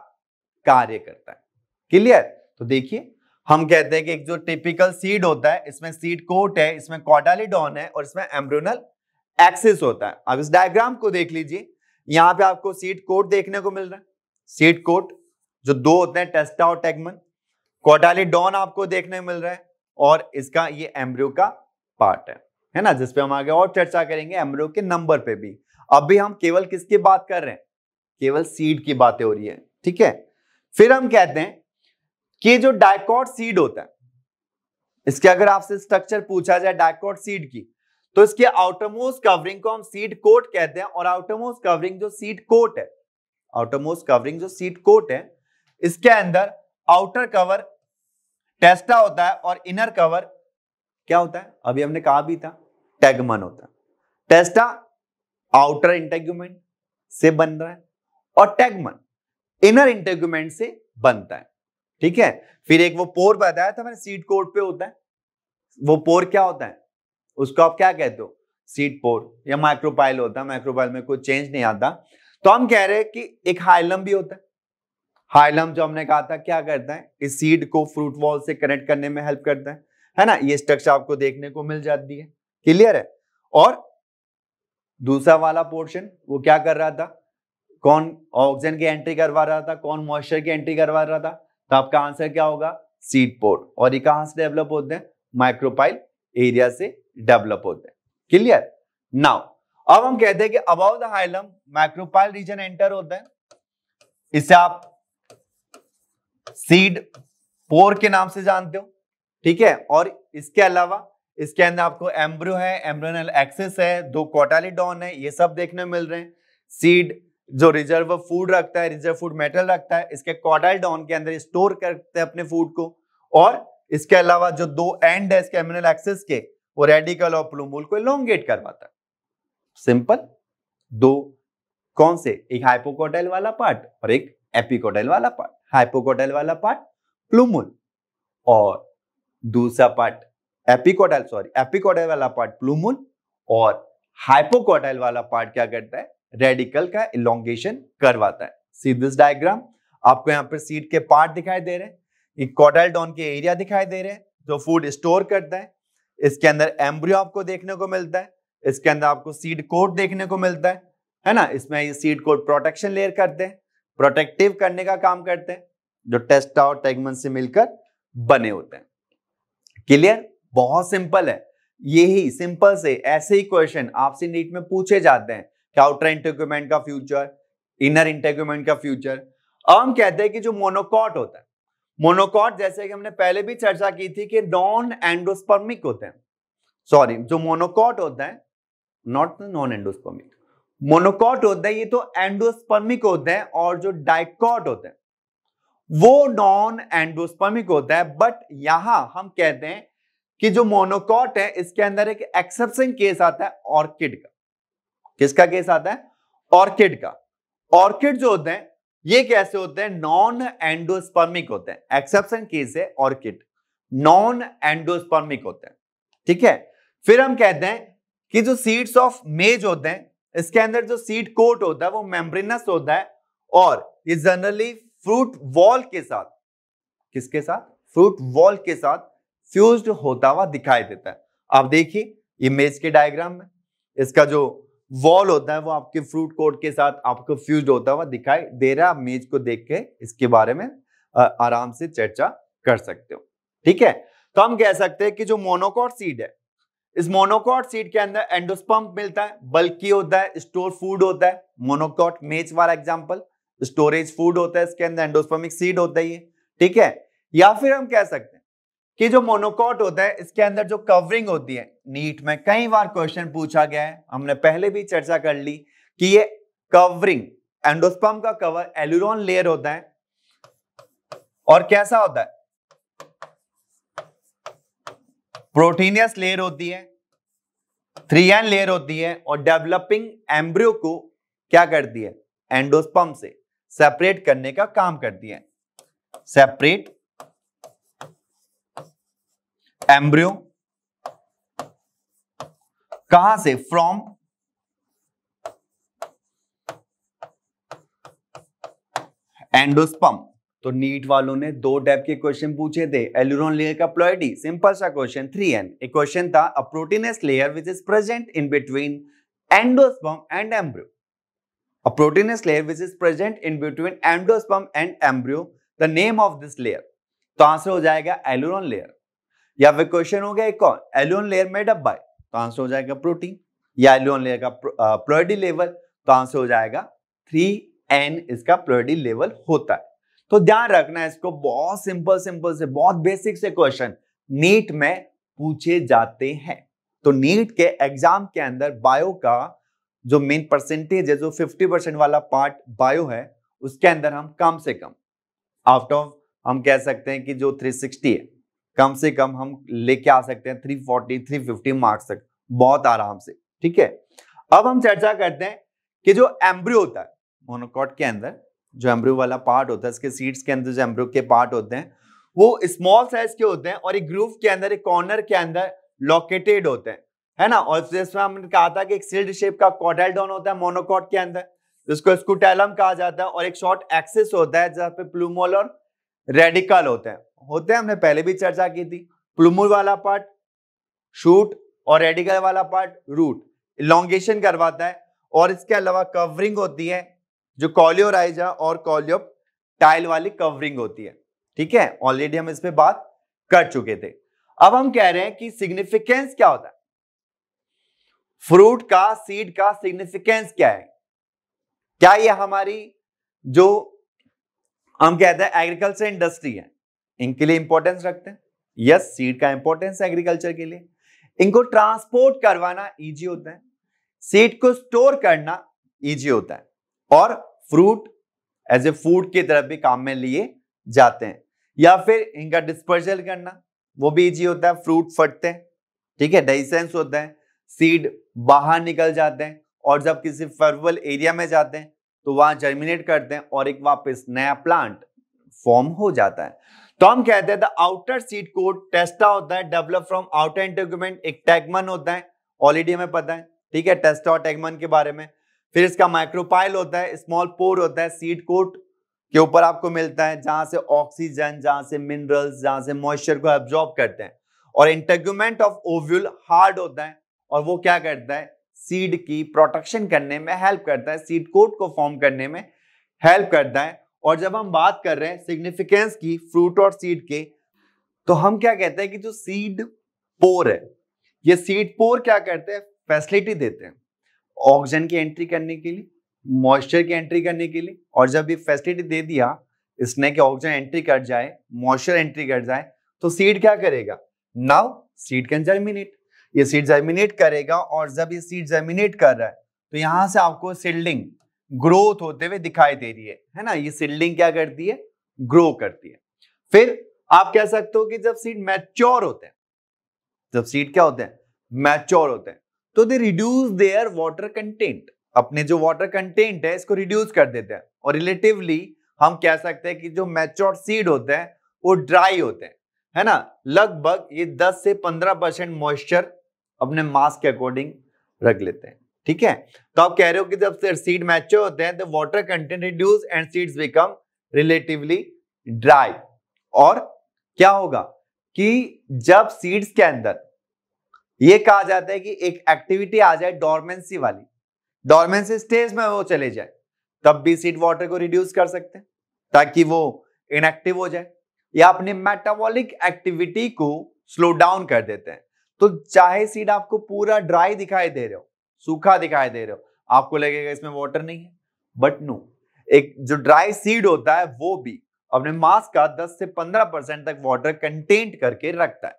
कार्य करता है क्लियर तो देखिए हम कहते हैं कि एक जो टिपिकल सीड होता है इसमें सीड कोट है इसमें कॉडालिडॉन है और इसमें एम्ब्रोनल एक्सिस होता है अब इस डायग्राम को देख लीजिए यहाँ पे आपको सीड कोट देखने को मिल रहा है सीड कोट जो दो होते हैं टेस्टा और टेगमन कॉडालिडॉन आपको देखने मिल रहा है और इसका ये एम्ब्रो का पार्ट है है ना जिसपे हम आगे और चर्चा करेंगे एम्ब्रो के नंबर पे भी अभी हम केवल किसकी बात कर रहे हैं केवल सीड की बातें हो रही है ठीक है फिर हम कहते हैं कि जो डायकॉट सीड होता है इसके अगर आपसे स्ट्रक्चर पूछा जाए डायकॉट सीड की तो इसके आउटरमोस कवरिंग को हम सीड कोट कहते हैं और आउटरमोस कवरिंग जो सीड कोट है आउटरमोस कवरिंग जो सीड कोट है इसके अंदर आउटर कवर टेस्टा होता है और इनर कवर क्या होता है अभी हमने कहा भी था टैगमन होता है टेस्टा आउटर इंटेग्यूमेंट से बन रहा है और टैगमन इनर इंटेग्यूमेंट से बनता है ठीक है फिर एक वो पोर बताया था मैंने सीट कोड पे होता है वो पोर क्या होता है उसको आप क्या कहते हो सीट पोर या माइक्रोपाइल होता है माइक्रोपाइल में कोई चेंज नहीं आता तो हम कह रहे हैं कि एक हाइलम भी होता है हाइलम जो हमने कहा था क्या करता है इस सीड को फ्रूट वॉल से कनेक्ट करने में हेल्प करता है है ना ये स्ट्रक्चर आपको देखने को मिल जाती है क्लियर है और दूसरा वाला पोर्शन वो क्या कर रहा था कौन ऑक्सीजन की एंट्री करवा रहा था कौन मॉइस्चर की एंट्री करवा रहा था तो आपका आंसर क्या होगा सीड पोर और ये कहां से डेवलप होते हैं माइक्रोपाइल एरिया से डेवलप होते हैं क्लियर नाउ अब हम कहते हैं कि above the hilum micropyle region enter होता है इसे आप सीड पोर के नाम से जानते हो ठीक है और इसके अलावा इसके अंदर आपको एम्ब्रो है एम्ब्रोनल एक्सेस है दो डॉन है ये सब देखने मिल रहे हैं सीड जो रिजर्व फूड रखता है रिजर्व फूड मेटल रखता है इसके कॉडाइल डाउन के अंदर स्टोर करते हैं अपने फूड को और इसके अलावा जो दो एंड है इसके एमिनल एक्सेस के वो रेडिकल और प्लूमूल को इलोंगेट करवाता है सिंपल दो कौन से एक हाइपोकोटाइल वाला पार्ट और एक एपिकोटाइल वाला पार्ट हाइपोकोटाइल वाला पार्ट प्लूमूल और दूसरा पार्ट एपिकोटाइल सॉरी एपिकोटाइल वाला पार्ट प्लूमूल और हाइपोकोटाइल वाला पार्ट क्या करता है रेडिकल का इलोंगेशन करवाता है सी दिस डायग्राम आपको यहाँ पर सीड के पार्ट दिखाई दे रहे हैं डॉन के एरिया दिखाई दे रहे हैं जो फूड स्टोर करता है इसके अंदर एम्ब्रियो आपको देखने को मिलता है इसके अंदर आपको सीड कोट देखने को मिलता है है ना इसमें ये सीड कोट प्रोटेक्शन लेयर करते हैं प्रोटेक्टिव करने का काम करते हैं जो टेस्टा और टेगमन से मिलकर बने होते हैं क्लियर बहुत सिंपल है यही सिंपल से ऐसे ही क्वेश्चन आपसे नीट में पूछे जाते हैं क्या आउटर इंटेक्यूमेंट का फ्यूचर इनर इंटेक्यूमेंट का फ्यूचर अब हम कहते हैं कि जो मोनोकॉट होता है मोनोकॉट जैसे कि हमने पहले भी चर्चा की थी कि नॉन एंडोस्पर्मिक होते हैं सॉरी जो मोनोकॉट होता है नॉट नॉन एंडोस्पर्मिक मोनोकॉट होते हैं ये तो एंडोस्पर्मिक होते हैं और जो डाइकॉट होते हैं वो नॉन एंडोस्पर्मिक होता है बट यहां हम कहते हैं कि जो मोनोकॉट है इसके अंदर एक एक्सेप्शन केस आता है ऑर्किड का किसका केस आता है ऑर्किड का ऑर्किड जो होते हैं ये कैसे होते हैं नॉन एंडोस्पर्मिक होते हैं एक्सेप्शन केस है ऑर्किड नॉन एंडोस्पर्मिक होते हैं ठीक है फिर हम कहते हैं कि जो सीड्स ऑफ मेज होते हैं इसके अंदर जो सीड कोट होता है वो मेम्ब्रेनस होता है और ये जनरली फ्रूट वॉल के साथ किसके साथ फ्रूट वॉल के साथ फ्यूज्ड होता हुआ दिखाई देता है आप देखिए इमेज के डायग्राम में इसका जो वॉल होता है वो आपके फ्रूट कोट के साथ आपको फ्यूज होता हुआ दिखाई दे रहा है आप मेज को देख के इसके बारे में आराम से चर्चा कर सकते हो ठीक है तो हम कह सकते हैं कि जो मोनोकॉट सीड है इस मोनोकॉट सीड के अंदर एंडोस्पम्प मिलता है बल्कि होता है स्टोर फूड होता है मोनोकॉट मेज वाला एग्जाम्पल स्टोरेज फूड होता है इसके अंदर एंडोस्पमिक सीड होता है ये ठीक है या फिर हम कह सकते हैं कि जो मोनोकॉट होता है इसके अंदर जो कवरिंग होती है नीट में कई बार क्वेश्चन पूछा गया है हमने पहले भी चर्चा कर ली कि ये कवरिंग एंडोस्पम का कवर एल्यूरोन लेयर होता है और कैसा होता है प्रोटीनियस लेयर होती है थ्री एन लेयर होती है और डेवलपिंग एम्ब्रियो को क्या करती है एंडोस्पम से सेपरेट करने का काम करती है सेपरेट एम्ब्रियो कहां से फ्रॉम एंडोस्पम तो नीट वालों ने दो टाइप के क्वेश्चन पूछे थे एल्यूरोन लेयर का प्लॉइडी सिंपल सा क्वेश्चन थ्री एन एक क्वेश्चन था a proteinous layer which is present in between endosperm and embryo a proteinous layer which is present in between endosperm and embryo the name of this layer तो answer हो जाएगा aleurone layer या फिर question हो गया एक और aleurone layer made up by तो आंसर हो जाएगा प्रोटीन या एलोन लेयर का प्लोइडी लेवल तो आंसर हो जाएगा थ्री एन इसका प्लोइडी लेवल होता है तो ध्यान रखना इसको बहुत सिंपल सिंपल से बहुत बेसिक से क्वेश्चन नीट में पूछे जाते हैं तो नीट के एग्जाम के अंदर बायो का जो मेन परसेंटेज है जो 50 परसेंट वाला पार्ट बायो है उसके अंदर हम कम से कम आउट ऑफ हम कह सकते हैं कि जो 360 है कम से कम हम लेके आ सकते हैं 340 350 मार्क्स तक बहुत आराम से ठीक है अब हम चर्चा करते हैं कि जो एम्ब्रियो होता है मोनोकॉट के अंदर जो एम्ब्रियो वाला पार्ट होता है इसके सीड्स के अंदर जो एम्ब्रियो के पार्ट होते हैं वो स्मॉल साइज के होते हैं और एक ग्रूव के अंदर एक कॉर्नर के अंदर लोकेटेड होते हैं है ना और जिसमें हमने कहा था कि एक सिल्ड शेप का कॉडल डॉन होता है मोनोकॉट के अंदर जिसको स्कूटेलम कहा जाता है और एक शॉर्ट एक्सिस होता है जहां पे प्लूमोल और रेडिकल होते हैं होते हैं हमने पहले भी चर्चा की थी प्लुमुल वाला पार्ट शूट और रेडिकल वाला पार्ट रूट इलांगेशन करवाता है और इसके अलावा कवरिंग होती है जो कॉलियोराइजा और कॉलियो टाइल वाली कवरिंग होती है ठीक है ऑलरेडी हम इस पर बात कर चुके थे अब हम कह रहे हैं कि सिग्निफिकेंस क्या होता है फ्रूट का सीड का सिग्निफिकेंस क्या है क्या ये हमारी जो हम कहते हैं एग्रीकल्चर इंडस्ट्री है इनके लिए इंपॉर्टेंस रखते हैं यस सीड का इंपॉर्टेंस है एग्रीकल्चर के लिए इनको ट्रांसपोर्ट करवाना इजी होता है सीड को स्टोर करना इजी होता है और फ्रूट एज ए फूड की तरफ भी काम में लिए जाते हैं या फिर इनका डिस्पर्जल करना वो भी इजी होता है फ्रूट फटते हैं ठीक है डाइसेंस होते हैं सीड बाहर निकल जाते हैं और जब किसी फर्वल एरिया में जाते हैं तो वहां जर्मिनेट करते हैं और एक वापस नया प्लांट फॉर्म हो जाता है तो हम कहते हैं the outer seed coat testa होता है डेवलप फ्रॉम आउटर इंटरग्यूमेंट एक टैगमन होता है ऑलरेडी हमें पता है ठीक है टेस्टा और टैगमन के बारे में फिर इसका माइक्रोपाइल होता है स्मॉल पोर होता है सीट कोट के ऊपर आपको मिलता है जहां से ऑक्सीजन जहां से मिनरल्स जहां से मॉइस्चर को एब्जॉर्ब करते हैं और इंटरग्यूमेंट ऑफ ओव्यूल हार्ड होता है और वो क्या करता है सीड की प्रोटेक्शन करने में हेल्प करता है सीड कोट को फॉर्म करने में हेल्प करता है और जब हम बात कर रहे हैं सिग्निफिकेंस की फ्रूट और सीड के तो हम क्या कहते हैं कि जो सीड पोर है ये सीड पोर क्या करते हैं फैसिलिटी देते हैं ऑक्सीजन की एंट्री करने के लिए मॉइस्चर की एंट्री करने के लिए और जब ये फैसिलिटी दे दिया इसने के ऑक्सीजन एंट्री कर जाए मॉइस्चर एंट्री कर जाए तो सीड क्या करेगा नाउ सीड कैन जर्मिनेट ये सीड जर्मिनेट करेगा और जब ये सीड जर्मिनेट कर रहा है तो यहां से आपको सीडलिंग ग्रोथ होते हुए दिखाई दे रही है है ना ये सीडलिंग क्या करती है ग्रो करती है फिर आप कह सकते हो कि जब सीड मैच्योर होते हैं जब सीड क्या होते हैं मैच्योर होते हैं तो they reduce their water content अपने जो वाटर कंटेंट है इसको रिड्यूस कर देते हैं और रिलेटिवली हम कह सकते हैं कि जो मैच्योर सीड होते हैं वो ड्राई होते हैं है ना लगभग ये 10 से 15 परसेंट मॉइस्चर अपने मास के अकॉर्डिंग रख लेते हैं ठीक है तो आप कह रहे हो कि जब सीड मैच होते हैं तो water content reduce and seeds become relatively dry और क्या होगा कि जब सीड्स के अंदर ये कहा जाता है कि एक एक्टिविटी आ जाए डॉर्मेंसी वाली डॉर्मेंसी स्टेज में वो चले जाए तब भी सीड वाटर को रिड्यूस कर सकते हैं ताकि वो इनएक्टिव हो जाए या अपने मेटाबॉलिक एक्टिविटी को स्लो डाउन कर देते हैं तो चाहे सीड आपको पूरा ड्राई दिखाई दे रहे हो सूखा दिखाई दे रहे हो आपको लगेगा इसमें वाटर नहीं है बट नो एक जो ड्राई सीड होता है वो भी अपने मास का 10 से 15 परसेंट तक वाटर कंटेंट करके रखता है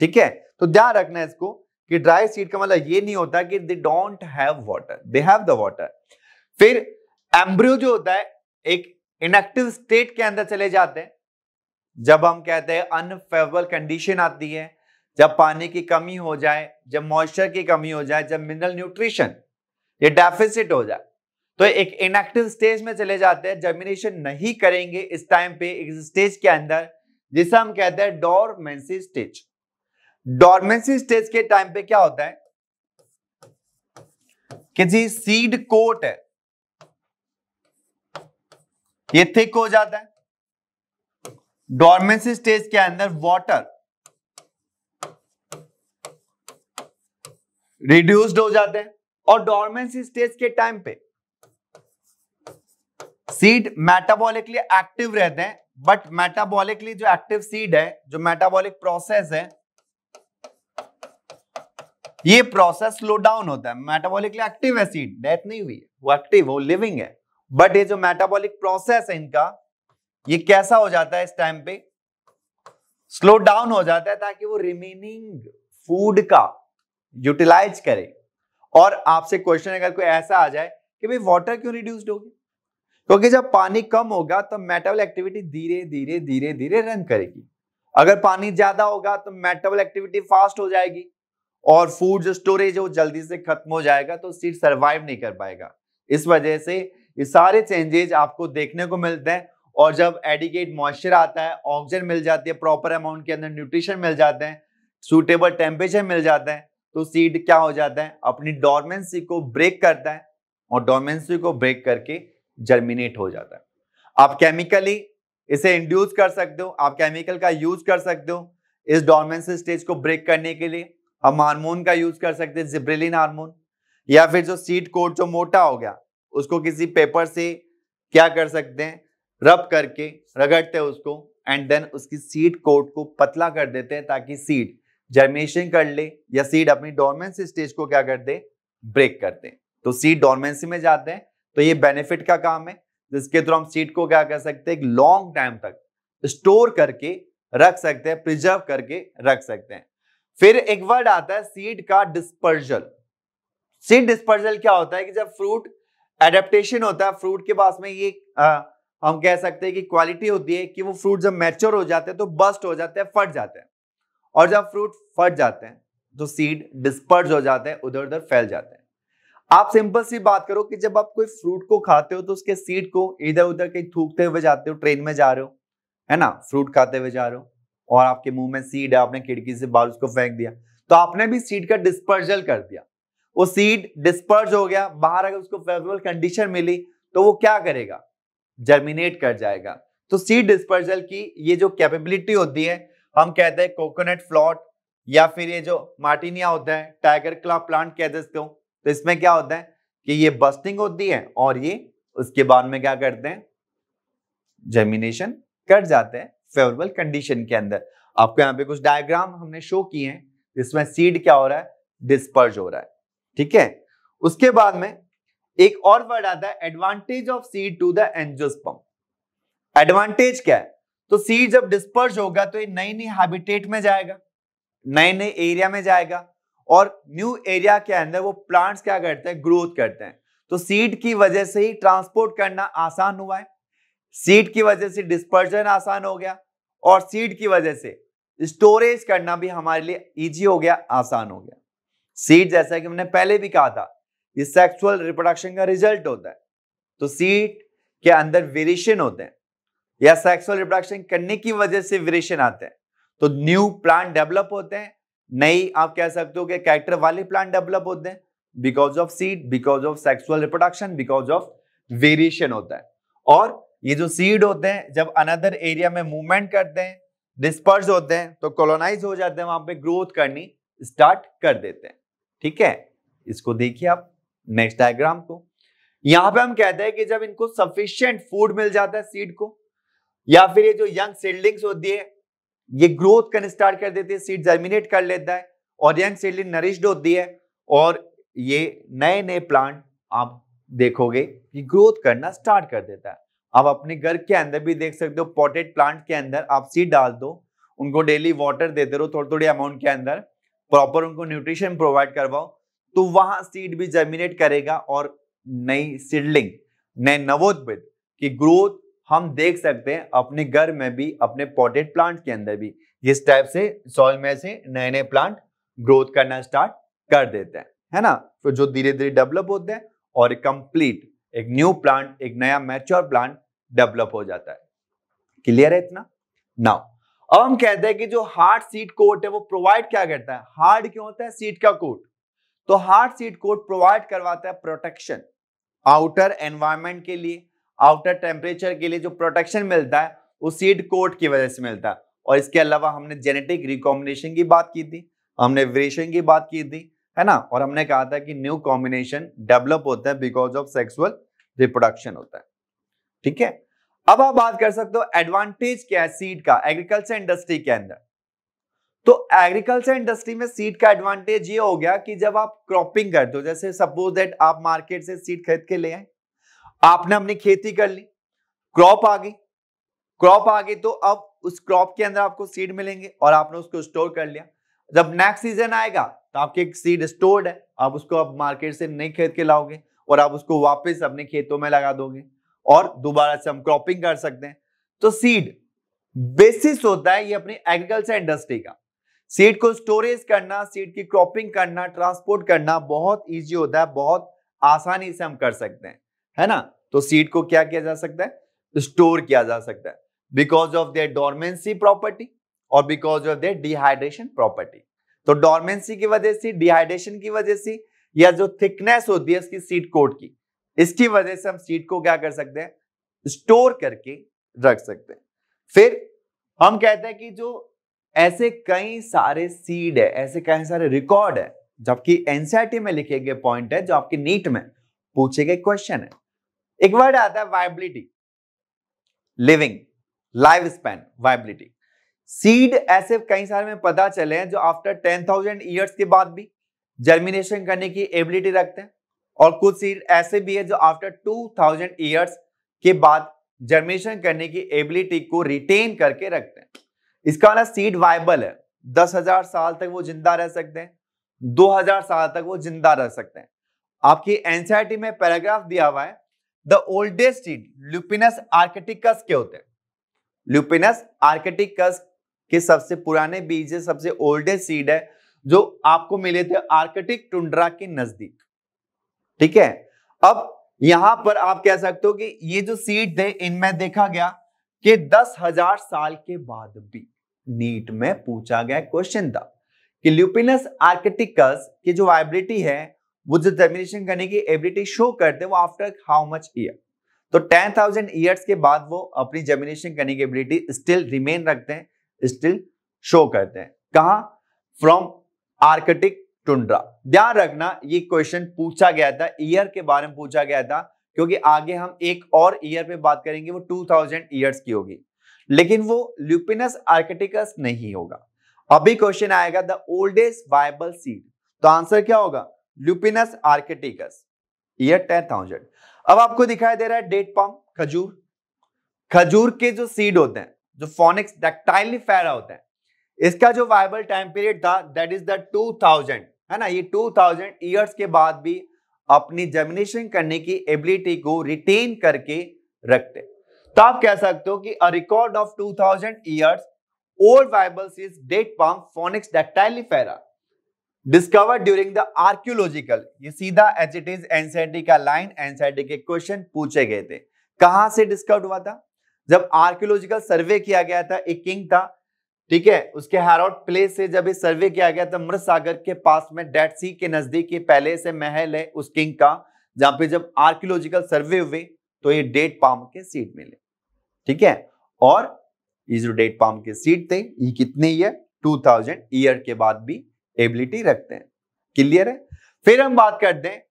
ठीक है तो ध्यान रखना है इसको कि ड्राई सीड का मतलब ये नहीं होता कि they don't have water they have the water फिर एम्ब्रियो जो होता है एक इनएक्टिव स्टेट के अंदर चले जाते हैं जब हम कहते हैं अनफेवरेबल कंडीशन आती है जब पानी की कमी हो जाए जब मॉइस्चर की कमी हो जाए जब मिनरल न्यूट्रिशन ये डेफिसिट हो जाए तो एक इनएक्टिव स्टेज में चले जाते हैं जर्मिनेशन नहीं करेंगे इस टाइम पे एक स्टेज के अंदर जिसे हम कहते हैं डॉरमेंसी स्टेज डॉर्मेंसी स्टेज के टाइम पे क्या होता है कि जी सीड कोट है ये थिक हो जाता है डॉर्मेंसी स्टेज के अंदर वाटर रिड्यूस्ड हो जाते हैं और डॉर्मेंसी स्टेज के टाइम पे सीड मेटाबॉलिकली एक्टिव रहते हैं बट मेटाबॉलिकली जो एक्टिव सीड है जो मेटाबॉलिक प्रोसेस है ये प्रोसेस स्लो डाउन होता है मेटाबॉलिकली एक्टिव है सीड डेथ नहीं हुई है वो एक्टिव वो लिविंग है बट ये जो मेटाबॉलिक प्रोसेस है इनका ये कैसा हो जाता है इस टाइम पे स्लो डाउन हो जाता है ताकि वो रिमेनिंग फूड का यूटिलाइज करें और आपसे क्वेश्चन अगर कोई ऐसा आ जाए कि भाई वाटर क्यों रिड्यूस्ड होगी क्योंकि जब पानी कम होगा तो मेटाबल एक्टिविटी धीरे धीरे धीरे धीरे रन करेगी अगर पानी ज्यादा होगा तो मेटाबल एक्टिविटी फास्ट हो जाएगी और फूड जो स्टोरेज है वो जल्दी से खत्म हो जाएगा तो सीट सर्वाइव नहीं कर पाएगा इस वजह से ये सारे चेंजेज आपको देखने को मिलते हैं और जब एडिकेट मॉइस्चर आता है ऑक्सीजन मिल जाती है प्रॉपर अमाउंट के अंदर न्यूट्रिशन मिल जाते हैं सूटेबल टेम्परेचर मिल जाते हैं तो सीड क्या हो जाता है अपनी डॉर्मेंसी को ब्रेक करता है और डॉर्मेंसी को ब्रेक करके जर्मिनेट हो जाता है आप केमिकली इसे इंड्यूस कर सकते हो आप केमिकल का यूज कर सकते हो इस डॉर्मेंसी स्टेज को ब्रेक करने के लिए हम हार्मोन का यूज कर सकते हैं जिब्रेलिन हार्मोन या फिर जो सीड कोड जो मोटा हो गया उसको किसी पेपर से क्या कर सकते हैं रब करके रगड़ते हैं उसको एंड देन उसकी सीड कोट को पतला कर देते हैं ताकि सीड जर्मिनेशन कर ले या सीड अपनी डॉर्मेंसी स्टेज को क्या कर दे ब्रेक कर दे तो सीड डोरमेंसी में जाते हैं तो ये बेनिफिट का काम है जिसके थ्रू हम सीड को क्या कर सकते हैं लॉन्ग टाइम तक स्टोर करके रख सकते हैं प्रिजर्व करके रख सकते हैं फिर एक वर्ड आता है सीड का डिस्पर्जल सीड डिस्पर्जल क्या होता है कि जब फ्रूट एडेप्टेशन होता है फ्रूट के पास में ये आ, हम कह सकते हैं कि क्वालिटी होती है कि वो फ्रूट जब मैच्योर हो जाते हैं तो बस्ट हो जाते हैं फट जाते हैं और जब फ्रूट फट जाते हैं तो सीड डिस्पर्ज हो जाते हैं उधर उधर फैल जाते हैं आप सिंपल सी बात करो कि जब आप कोई फ्रूट को खाते हो तो उसके सीड को इधर उधर कहीं थूकते हुए जाते हो ट्रेन में जा रहे हो है ना फ्रूट खाते हुए जा रहे हो और आपके मुंह में सीड है आपने खिड़की से बाल उसको फेंक दिया तो आपने भी सीड का डिस्पर्जल कर दिया वो सीड डिस्पर्ज हो गया बाहर अगर उसको फेवरेबल कंडीशन मिली तो वो क्या करेगा जर्मिनेट कर जाएगा तो सीड डिस्पर्जल की ये जो कैपेबिलिटी होती है हम कहते हैं कोकोनट फ्लॉट या फिर ये जो मार्टिनिया होता है टाइगर क्ला प्लांट कह देते हो तो इसमें क्या होता है कि ये बस्टिंग होती है और ये उसके बाद में क्या करते हैं जर्मिनेशन कर जाते हैं फेवरेबल कंडीशन के अंदर आपको यहाँ पे कुछ डायग्राम हमने शो किए हैं जिसमें सीड क्या हो रहा है डिस्पर्ज हो रहा है ठीक है उसके बाद में एक और वर्ड आता है advantage of seed to the angiosperm advantage क्या है तो सीड जब डिस्पर्स होगा तो ये नई नई हैबिटेट में जाएगा नए नए एरिया में जाएगा और न्यू एरिया के अंदर वो प्लांट्स क्या करते हैं ग्रोथ करते हैं तो सीड की वजह से ही ट्रांसपोर्ट करना आसान हुआ है सीड की वजह से डिस्पर्जन आसान हो गया और सीड की वजह से स्टोरेज करना भी हमारे लिए इजी हो गया आसान हो गया सीड जैसा कि हमने पहले भी कहा था ये सेक्सुअल रिप्रोडक्शन का रिजल्ट होता है तो सीड के अंदर वेरिएशन होते हैं या सेक्सुअल रिप्रोडक्शन करने की वजह से वेरिएशन आते हैं तो न्यू प्लांट डेवलप होते हैं नई आप कह सकते हो कि कैरेक्टर वाले प्लांट डेवलप होते हैं because of seed because of sexual reproduction because of variation होता है और ये जो सीड होते हैं जब अनदर एरिया में मूवमेंट करते हैं डिस्पर्स होते हैं तो कॉलोनाइज हो जाते हैं वहां पे ग्रोथ करनी स्टार्ट कर देते हैं ठीक है इसको देखिए आप नेक्स्ट डायग्राम को यहां पे हम कहते हैं कि जब इनको सफिशियंट फूड मिल जाता है सीड को या फिर ये जो यंग सीडलिंग्स होती है ये ग्रोथ करने स्टार्ट कर देती है सीड जर्मिनेट कर लेता है और यंग सीडलिंग नरिश्ड होती है और ये नए नए प्लांट आप देखोगे कि ग्रोथ करना स्टार्ट कर देता है आप अपने घर के अंदर भी देख सकते हो पॉटेड प्लांट के अंदर आप सीड डाल दो उनको डेली वाटर देते रहो थोड़ी थोड़ी अमाउंट के अंदर प्रॉपर उनको न्यूट्रिशन प्रोवाइड करवाओ तो वहां सीड भी जर्मिनेट करेगा और नई सीडलिंग नए नवोद्भिद की ग्रोथ हम देख सकते हैं अपने घर में भी अपने पॉटेड प्लांट के अंदर भी इस टाइप से सॉइल में से नए नए प्लांट ग्रोथ करना स्टार्ट कर देते हैं है ना तो जो धीरे धीरे डेवलप होते हैं और कंप्लीट एक न्यू प्लांट एक नया मैच्योर प्लांट डेवलप हो जाता है क्लियर है इतना नाउ अब हम कहते हैं कि जो हार्ड सीट कोट है वो प्रोवाइड क्या करता है हार्ड क्यों होता है सीट का कोट तो हार्ड सीट कोट प्रोवाइड करवाता है प्रोटेक्शन आउटर एनवायरमेंट के लिए आउटर टेम्परेचर के लिए जो प्रोटेक्शन मिलता है वो सीड कोट की वजह से मिलता है और इसके अलावा हमने जेनेटिक रिकॉम्बिनेशन की बात की थी हमने वेरिएशन की बात की थी है ना और हमने कहा था कि न्यू कॉम्बिनेशन डेवलप होता है बिकॉज ऑफ सेक्सुअल रिप्रोडक्शन होता है ठीक है अब आप बात कर सकते हो एडवांटेज क्या है सीड का एग्रीकल्चर इंडस्ट्री के अंदर तो एग्रीकल्चर इंडस्ट्री में सीड का एडवांटेज ये हो गया कि जब आप क्रॉपिंग करते हो जैसे सपोज दैट आप मार्केट से सीड खरीद के ले आए आपने अपनी खेती कर ली क्रॉप आ गई क्रॉप आ गई तो अब उस क्रॉप के अंदर आपको सीड मिलेंगे और आपने उसको स्टोर कर लिया जब नेक्स्ट सीजन आएगा तो आपके एक सीड स्टोर्ड है आप उसको अब मार्केट से नहीं खरीद के लाओगे और आप उसको वापस अपने खेतों में लगा दोगे और दोबारा से हम क्रॉपिंग कर सकते हैं तो सीड बेसिस होता है ये अपनी एग्रीकल्चर इंडस्ट्री का सीड को स्टोरेज करना सीड की क्रॉपिंग करना ट्रांसपोर्ट करना बहुत ईजी होता है बहुत आसानी से हम कर सकते हैं है ना तो सीड को क्या किया जा सकता है स्टोर किया जा सकता है because of their dormancy property और because of their dehydration property तो डॉर्मेंसी की वजह से डिहाइड्रेशन की वजह से या जो थिकनेस होती है उसकी सीड कोट की इसकी वजह से हम सीड को क्या कर सकते हैं स्टोर करके रख सकते हैं फिर हम कहते हैं कि जो ऐसे कई सारे सीड है ऐसे कई सारे रिकॉर्ड है जबकि एनसीआरटी में लिखे गए पॉइंट है जो आपके नीट में पूछे गए क्वेश्चन है एक वर्ड आता है viability living life span viability seed ऐसे कई सारे में पता चले हैं जो आफ्टर टेन थाउजेंड ईयर्स के बाद भी जर्मिनेशन करने की एबिलिटी रखते हैं और कुछ सीड ऐसे भी है जो आफ्टर टू थाउजेंड ईयर्स के बाद जर्मिनेशन करने की एबिलिटी को रिटेन करके रखते हैं इसका वाला सीड वाइबल है दस हजार साल तक वो जिंदा रह सकते हैं दो हजार साल तक वो जिंदा रह सकते हैं आपकी एनसीआरटी में पैराग्राफ दिया हुआ है the oldest seed Lupinus arcticus के होते हैं ल्यूपिनस आर्केटिकस के सबसे पुराने बीज है सबसे ओल्डेस्ट सीड है जो आपको मिले थे आर्कटिक टुंड्रा के नजदीक ठीक है अब यहां पर आप कह सकते हो कि ये जो सीड थे इनमें देखा गया कि दस हजार साल के बाद भी नीट में पूछा गया क्वेश्चन था कि ल्यूपिनस आर्केटिकस की जो वाइबिलिटी है वो जो जर्मिनेशन करने की एबिलिटी शो करते हैं वो आफ्टर हाउ मच ईयर तो टेन थाउजेंड ईयर्स के बाद वो अपनी जर्मिनेशन करने की एबिलिटी स्टिल रिमेन रखते हैं स्टिल शो करते हैं कहा फ्रॉम आर्कटिक टुंड्रा ध्यान रखना ये क्वेश्चन पूछा गया था ईयर के बारे में पूछा गया था क्योंकि आगे हम एक और ईयर पे बात करेंगे वो 2000 ईयर्स की होगी लेकिन वो ल्यूपिनस आर्कटिकस नहीं होगा अभी क्वेश्चन आएगा द ओल्डेस्ट वायबल सीड तो आंसर क्या होगा Lupinus arcticus year ten thousand अब आपको दिखाई दे रहा है डेट पॉम खजूर खजूर के जो सीड होते हैं जो फोनिक्स डक्टाइलली फैला होते हैं इसका जो वाइबल टाइम पीरियड था that is the two thousand है ना ये टू थाउजेंड ईयर्स के बाद भी अपनी जर्मिनेशन करने की एबिलिटी को रिटेन करके रखते तो आप कह सकते हो कि a record of two thousand years old viables is date palm Phoenix dactylifera discover during the archaeological ये सीधा एच इट इज एनसीआरटी का लाइन एनसीआरटी के क्वेश्चन पूछे गए थे कहां से डिस्कवर हुआ था जब आर्क्योलॉजिकल सर्वे किया गया था एक किंग था ठीक है उसके हैरोड प्लेस से जब ये सर्वे किया गया तो मृत सागर के पास में डेड सी के नजदीक के पहले से महल है उस किंग का जहां पे जब आर्कियोलॉजिकल सर्वे हुए तो ये डेट पाम के सीट मिले ठीक है और ये जो डेट पाम के सीट थे ये कितने है 2000 ईयर के बाद भी एबिलिटी रखते हैं क्लियर है फिर हम बात करते हैं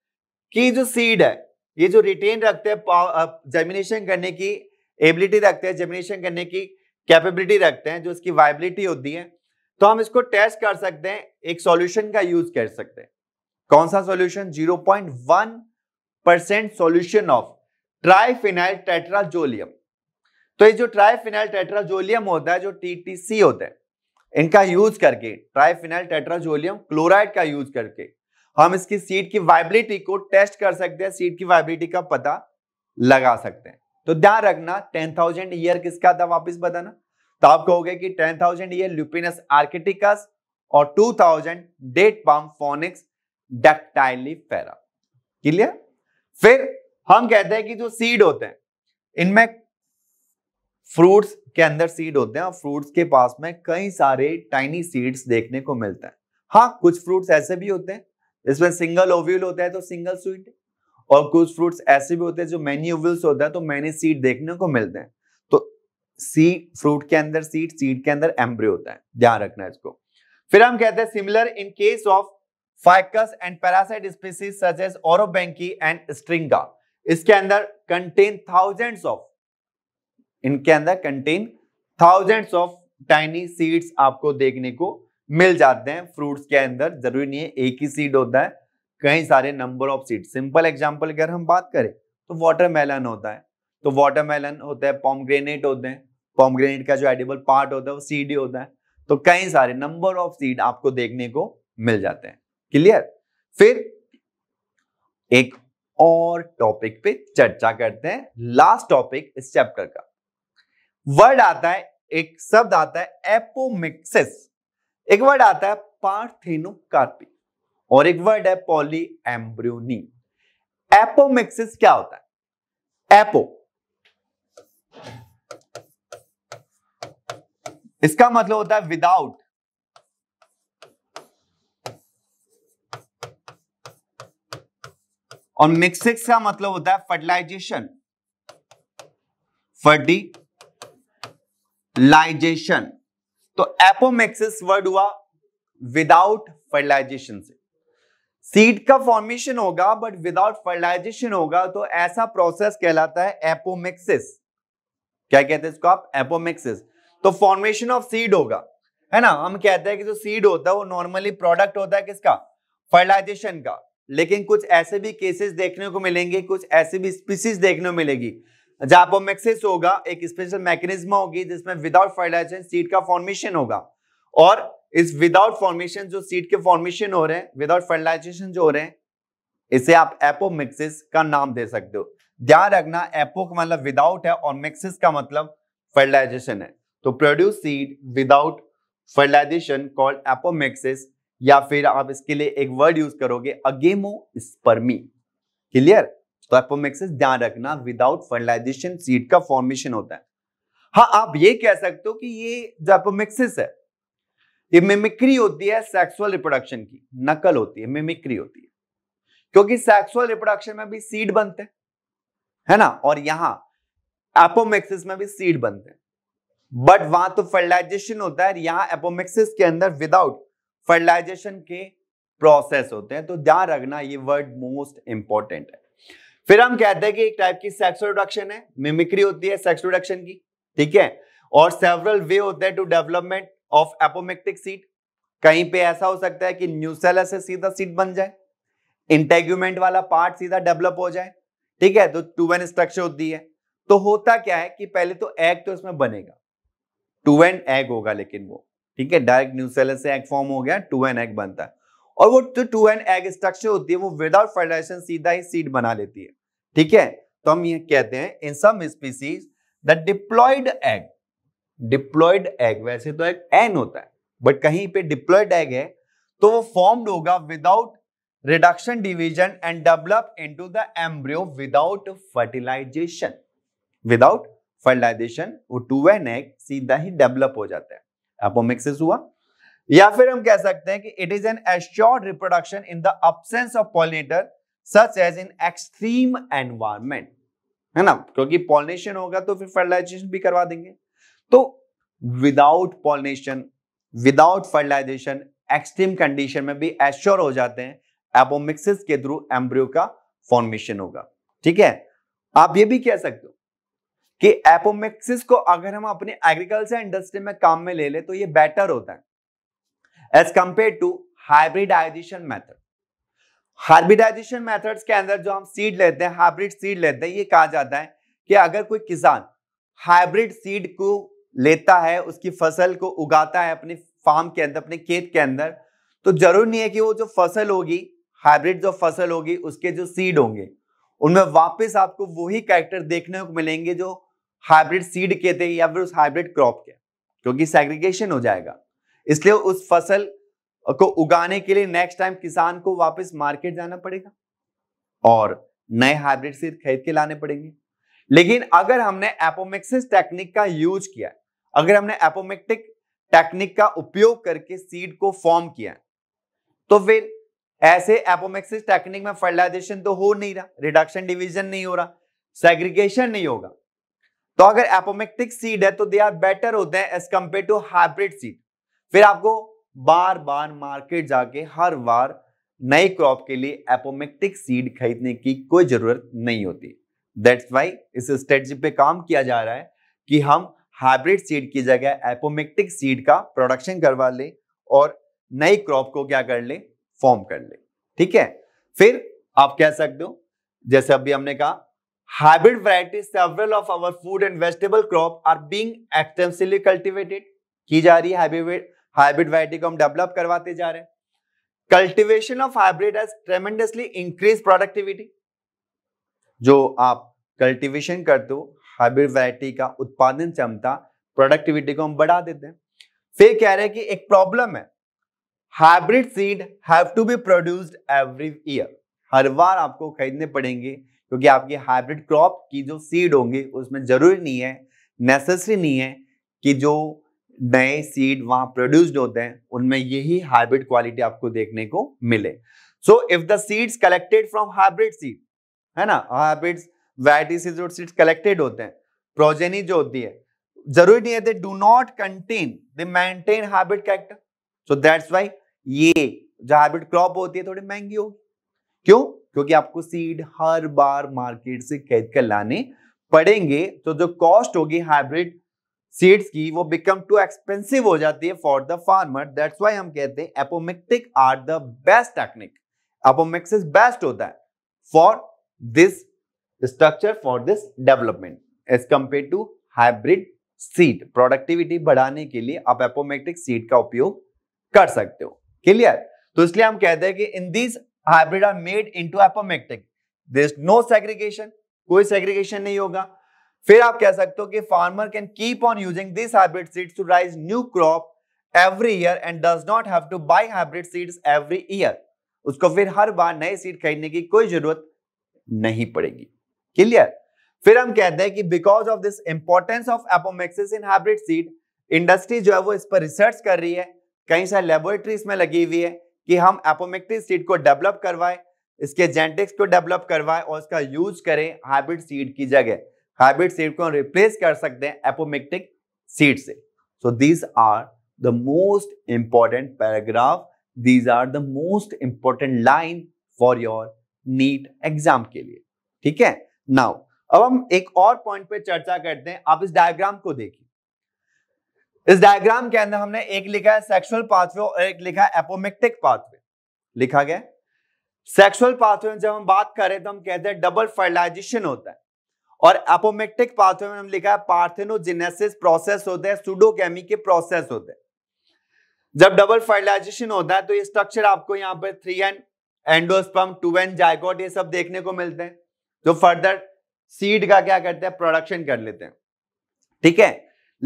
कि जो सीड है ये जो रिटेन रखते हैं जर्मिनेशन करने की एबिलिटी रखते हैं जर्मिनेशन करने की कैपेबिलिटी रखते हैं जो इसकी वाइबिलिटी होती है तो हम इसको टेस्ट कर सकते हैं एक सॉल्यूशन का यूज कर सकते हैं कौन सा solution 0.1 percent solution of triphenyl tetrazolium तो ये जो ट्राइफिनाइल टेट्राजोलियम होता है जो टीटीसी होता है इनका यूज करके ट्राइफिनाइल टेट्राजोलियम क्लोराइड का यूज करके हम इसकी सीड की वाइबिलिटी को टेस्ट कर सकते हैं सीड की वाइबिलिटी का पता लगा सकते हैं तो ध्यान रखना टेन थाउजेंड ईयर किसका था वापस बताना तो आप कहोगे कि ten thousand year Lupinus arcticus और टू थाउजेंड डेट पम्प फोनिक्स डक्टाइलीफेरा क्लियर फिर हम कहते हैं कि जो सीड होते हैं इनमें फ्रूट्स के अंदर सीड होते हैं और फ्रूट्स के पास में कई सारे टाइनी सीड्स देखने को मिलते हैं हाँ कुछ फ्रूट्स ऐसे भी होते हैं जिसमें सिंगल ओव्यूल होता है तो सिंगल स्वीट और कुछ फ्रूट्स ऐसे भी होते हैं जो मैनी ओव्यूल्स होता है तो मैनी सीड देखने को मिलते हैं तो सीड फ्रूट के अंदर सीड सीड के अंदर एम्ब्रियो होता है ध्यान रखना इसको फिर हम कहते हैं similar in case of Ficus and parasite species such as Orobanche and Striga इसके अंदर कंटेन थाउजेंड्स ऑफ इनके अंदर contain thousands of tiny seeds आपको देखने को मिल जाते हैं फ्रूट्स के अंदर जरूरी नहीं है एक ही सीड होता है कई सारे number of seed simple example अगर हम बात करें तो वाटरमेलन होता है तो वाटरमेलन होता है पॉमग्रेनेट होते हैं पॉमग्रेनेट का जो एडिबल पार्ट होता है वो सीड ही होता है तो कई सारे नंबर ऑफ सीड आपको देखने को मिल जाते हैं क्लियर फिर एक और टॉपिक पे चर्चा करते हैं लास्ट टॉपिक इस चैप्टर का वर्ड आता है एक शब्द आता है एपोमिक्सिस एक वर्ड आता है पार्थेनोकार्पी और एक वर्ड है पॉली एम्ब्रियोनी एपोमिक्सिस क्या होता है एपो इसका मतलब होता है विदाउट और मिक्सिक्स का मतलब होता है फर्टिलाइजेशन फर्टी फर्टिलाइजेशन तो एपोमेक्सिस वर्ड हुआ विदाउट फर्टिलाइजेशन से सीड का फॉर्मेशन होगा बट विदाउट फर्टिलाइजेशन होगा तो ऐसा प्रोसेस कहलाता है एपोमेक्सिस क्या कहते हैं इसको आप एपोमेक्सिस तो फॉर्मेशन ऑफ सीड होगा है ना हम कहते हैं कि जो सीड होता है वो नॉर्मली प्रोडक्ट होता है किसका फर्टिलाइजेशन का लेकिन कुछ ऐसे भी केसेस देखने को मिलेंगे कुछ ऐसे भी स्पीसीज देखने को मिलेगी जापोमेक्सिस होगा एक स्पेशल मैकेनिज्म होगी जिसमें विदाउट फर्टिलाइजेशन सीड का फॉर्मेशन होगा और इस विदाउट फॉर्मेशन जो सीड के फॉर्मेशन हो रहे हैं विदाउट फर्टिलाइजेशन जो हो रहे हैं इसे आप एपोमिक्सिस का नाम दे सकते हो ध्यान रखना एपो का मतलब विदाउट है और मिक्सिस का मतलब फर्टिलाइजेशन है तो produce seed without fertilization called apomixis या फिर आप इसके लिए एक वर्ड यूज करोगे अगेमो क्लियर तो एपोमिक्सिस ध्यान रखना विदाउट फर्टिलाइजेशन सीड का फॉर्मेशन होता है हाँ आप ये कह सकते हो कि ये जो एपोमिक्सिस है ये मिमिक्री होती है सेक्सुअल रिप्रोडक्शन की नकल होती है मिमिक्री होती है क्योंकि सेक्सुअल रिप्रोडक्शन में भी सीड बनते हैं है ना और यहां एपोमिक्सिस में भी सीड बनते हैं बट वहां तो फर्टिलाइजेशन होता है यहां एपोमिक्सिस के अंदर विदाउट फर्टिलाइजेशन के प्रोसेस होते हैं तो ध्यान रखना ये वर्ड मोस्ट इंपॉर्टेंट है फिर हम कहते हैं कि एक टाइप की सेक्स रिडक्शन है मिमिक्री होती है सेक्स रिडक्शन की ठीक है और सेवरल वे होते हैं to development of apomictic seed कहीं पे ऐसा हो सकता है कि न्यूसेला से सीधा सीट बन जाए इंटेग्यूमेंट वाला पार्ट सीधा डेवलप हो जाए ठीक है तो टू एन स्ट्रक्चर होती है तो होता क्या है कि पहले तो एग तो इसमें बनेगा टू एन एग होगा लेकिन वो ठीक है डायरेक्ट न्यूसेलस से एग फॉर्म हो गया टू एन एग बनता है और वो जो टू एंड एग स्ट्रक्चर होती है वो विदाउट फर्टिलाइजेशन सीधा ही सीड बना लेती है ठीक है तो हम ये कहते हैं in some species the diploid egg diploid egg वैसे तो एक एन होता है बट कहीं पे डिप्लॉयड एग है तो वो फॉर्म्ड होगा without reduction division and develop into the embryo without fertilization without fertilization वो टू एन एग सीधा ही डेवलप हो जाता है एपोमिक्सिस हुआ या फिर हम कह सकते हैं कि it is an assured reproduction in the absence of pollinator such as in extreme environment है ना क्योंकि पॉलिनेशन होगा तो फिर फर्टिलाइजेशन भी करवा देंगे तो without pollination without fertilization extreme condition में भी एश्योर हो जाते हैं एपोमिक्सिस के थ्रू एम्ब्रियो का फॉर्मेशन होगा ठीक है आप ये भी कह सकते हो कि एपोमिक्सिस को अगर हम अपने एग्रीकल्चर इंडस्ट्री में काम में ले ले तो ये बेटर होता है as compare to hybridization method hybridization methods के अंदर जो हम सीड लेते हैं हाइब्रिड सीड लेते हैं ये कहा जाता है कि अगर कोई किसान हाइब्रिड सीड को लेता है उसकी फसल को उगाता है अपने फार्म के अंदर अपने खेत के अंदर तो जरूर नहीं है कि वो जो फसल होगी हाइब्रिड जो फसल होगी उसके जो सीड होंगे उनमें वापस आपको वही कैरेक्टर देखने को मिलेंगे जो हाइब्रिड सीड के थे या फिर उस हाइब्रिड क्रॉप के क्योंकि सेग्रीगेशन हो जाएगा इसलिए उस फसल को उगाने के लिए नेक्स्ट टाइम किसान को वापस मार्केट जाना पड़ेगा और नए हाइब्रिड सीड खरीद के लाने पड़ेंगे लेकिन अगर हमने एपोमिक्सिस टेक्निक का यूज किया अगर हमने एपोमेक्टिक टेक्निक का उपयोग करके सीड को फॉर्म किया तो फिर ऐसे एपोमेक्सिस टेक्निक में फर्टिलाइजेशन तो हो नहीं रहा रिडक्शन डिविजन नहीं हो रहा सेग्रीगेशन नहीं होगा तो अगर एपोमेक्टिक सीड है तो दे आर बेटर होते हैं as compare to hybrid seed फिर आपको बार बार मार्केट जाके हर बार नए क्रॉप के लिए एपोमेक्टिक सीड खरीदने की कोई जरूरत नहीं होती दैट्स वाई इस स्ट्रेटजी पे काम किया जा रहा है कि हम हाइब्रिड सीड की जगह एपोमेक्टिक सीड का प्रोडक्शन करवा ले और नई क्रॉप को क्या कर ले फॉर्म कर ले ठीक है फिर आप कह सकते हो जैसे अभी हमने कहा hybrid varieties several of our food and vegetable crop are being extensively की जा रही है हाइब्रिड वैरायटी को हम डेवलप करवाते जा रहे हैं cultivation of hybrid has tremendously increase productivity जो आप कल्टिवेशन करते हो हाइब्रिड वैरायटी का उत्पादन क्षमता प्रोडक्टिविटी को हम बढ़ा देते हैं फिर कह रहे हैं कि एक प्रॉब्लम है hybrid seed have to be produced every year हर बार आपको खरीदने पड़ेंगे क्योंकि आपकी हाइब्रिड क्रॉप की जो सीड होंगे उसमें जरूरी नहीं है नेसेसरी नहीं है कि जो नए सीड वहां प्रोड्यूस्ड होते हैं उनमें यही हाइब्रिड क्वालिटी आपको देखने को मिले so if the seeds collected from hybrid seed है ना हाइब्रिड सीड्स कलेक्टेड होते हैं प्रोजेनी जो होती है जरूरी नहीं है they do not contain they maintain hybrid character so that's why ये जो हाइब्रिड क्रॉप होती है थोड़ी महंगी होगी क्यों क्योंकि आपको सीड हर बार मार्केट से खरीद कर लाने पड़ेंगे तो जो कॉस्ट होगी हाइब्रिड सीड्स की वो बिकम टू एक्सपेंसिव हो जाती है for the farmer that's why हम कहते हैं apomictic are the best technique apomixis is best होता है for this structure for this development as compare to hybrid seed productivity बढ़ाने के लिए आप एपोमेटिक सीड का उपयोग कर सकते हो क्लियर तो इसलिए हम कहते हैं कि in these hybrid are made into apomictic this no segregation कोई सेग्रीगेशन नहीं होगा फिर आप कह सकते हो कि farmer can keep on using this hybrid seeds to raise new crop every year and does not have to buy hybrid seeds every year उसको फिर हर बार नए सीड खरीदने की कोई जरूरत नहीं पड़ेगी क्लियर फिर हम कहते हैं कि because of this importance of apomixis in hybrid seed industry जो है वो इस पर रिसर्च कर रही है कई सारी लेबोरेटरी इसमें लगी हुई है कि हम एपोमेक्टिस सीड को डेवलप करवाए इसके जेनेटिक्स को डेवलप करवाए और इसका यूज करें हाइब्रिड सीड की जगह हाइब्रिड सीड को रिप्लेस कर सकते हैं एपोमेक्टिक सीड से so these are the most important paragraph these are the most important line for your NEET exam के लिए ठीक है नाउ अब हम एक और पॉइंट पे चर्चा करते हैं आप इस डायग्राम को देखिए इस डायग्राम के अंदर हमने एक लिखा है सेक्सुअल पाथवे और एक लिखा है एपोमेक्टिक पाथवे लिखा गया सेक्सुअल पाथवे में जब हम बात करें तो हम कहते हैं डबल फर्टिलाइजेशन होता है और अपोमेक्टिक पाथवे में हम लिखा है पार्थेनोजेनेसिस प्रोसेस होते हैं सुडोकेमी के प्रोसेस होते हैं जब डबल फर्टिलाइजेशन होता है तो ये स्ट्रक्चर आपको यहाँ पर three n endosperm two n zygote ये सब देखने को मिलते हैं जो फर्दर सीड का क्या करते हैं प्रोडक्शन कर लेते हैं ठीक है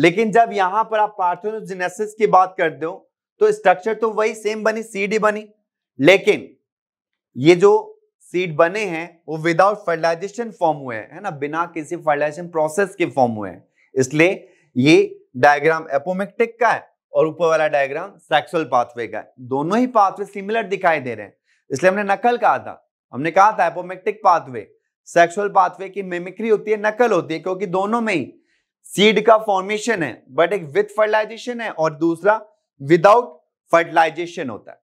लेकिन जब यहां पर आप पार्थेनोजेनेसिस की बात करते हो तो स्ट्रक्चर तो वही सेम बनी सीड ही बनी लेकिन ये जो सीड बने हैं वो विदाउट फर्टिलाइजेशन फॉर्म हुए हैं है ना बिना किसी फर्टिलाइजेशन प्रोसेस के फॉर्म हुए हैं इसलिए ये डायग्राम एपोमेक्टिक का है और ऊपर वाला डायग्राम सेक्सुअल पाथवे का है दोनों ही पाथवे सिमिलर दिखाई दे रहे हैं इसलिए हमने नकल कहा था हमने कहा था एपोमेक्टिक पाथवे सेक्सुअल पाथवे की मेमिक्री होती है नकल होती है क्योंकि दोनों में ही सीड का फॉर्मेशन है बट एक विथ फर्टिलाइजेशन है और दूसरा विदाउट फर्टिलाइजेशन होता है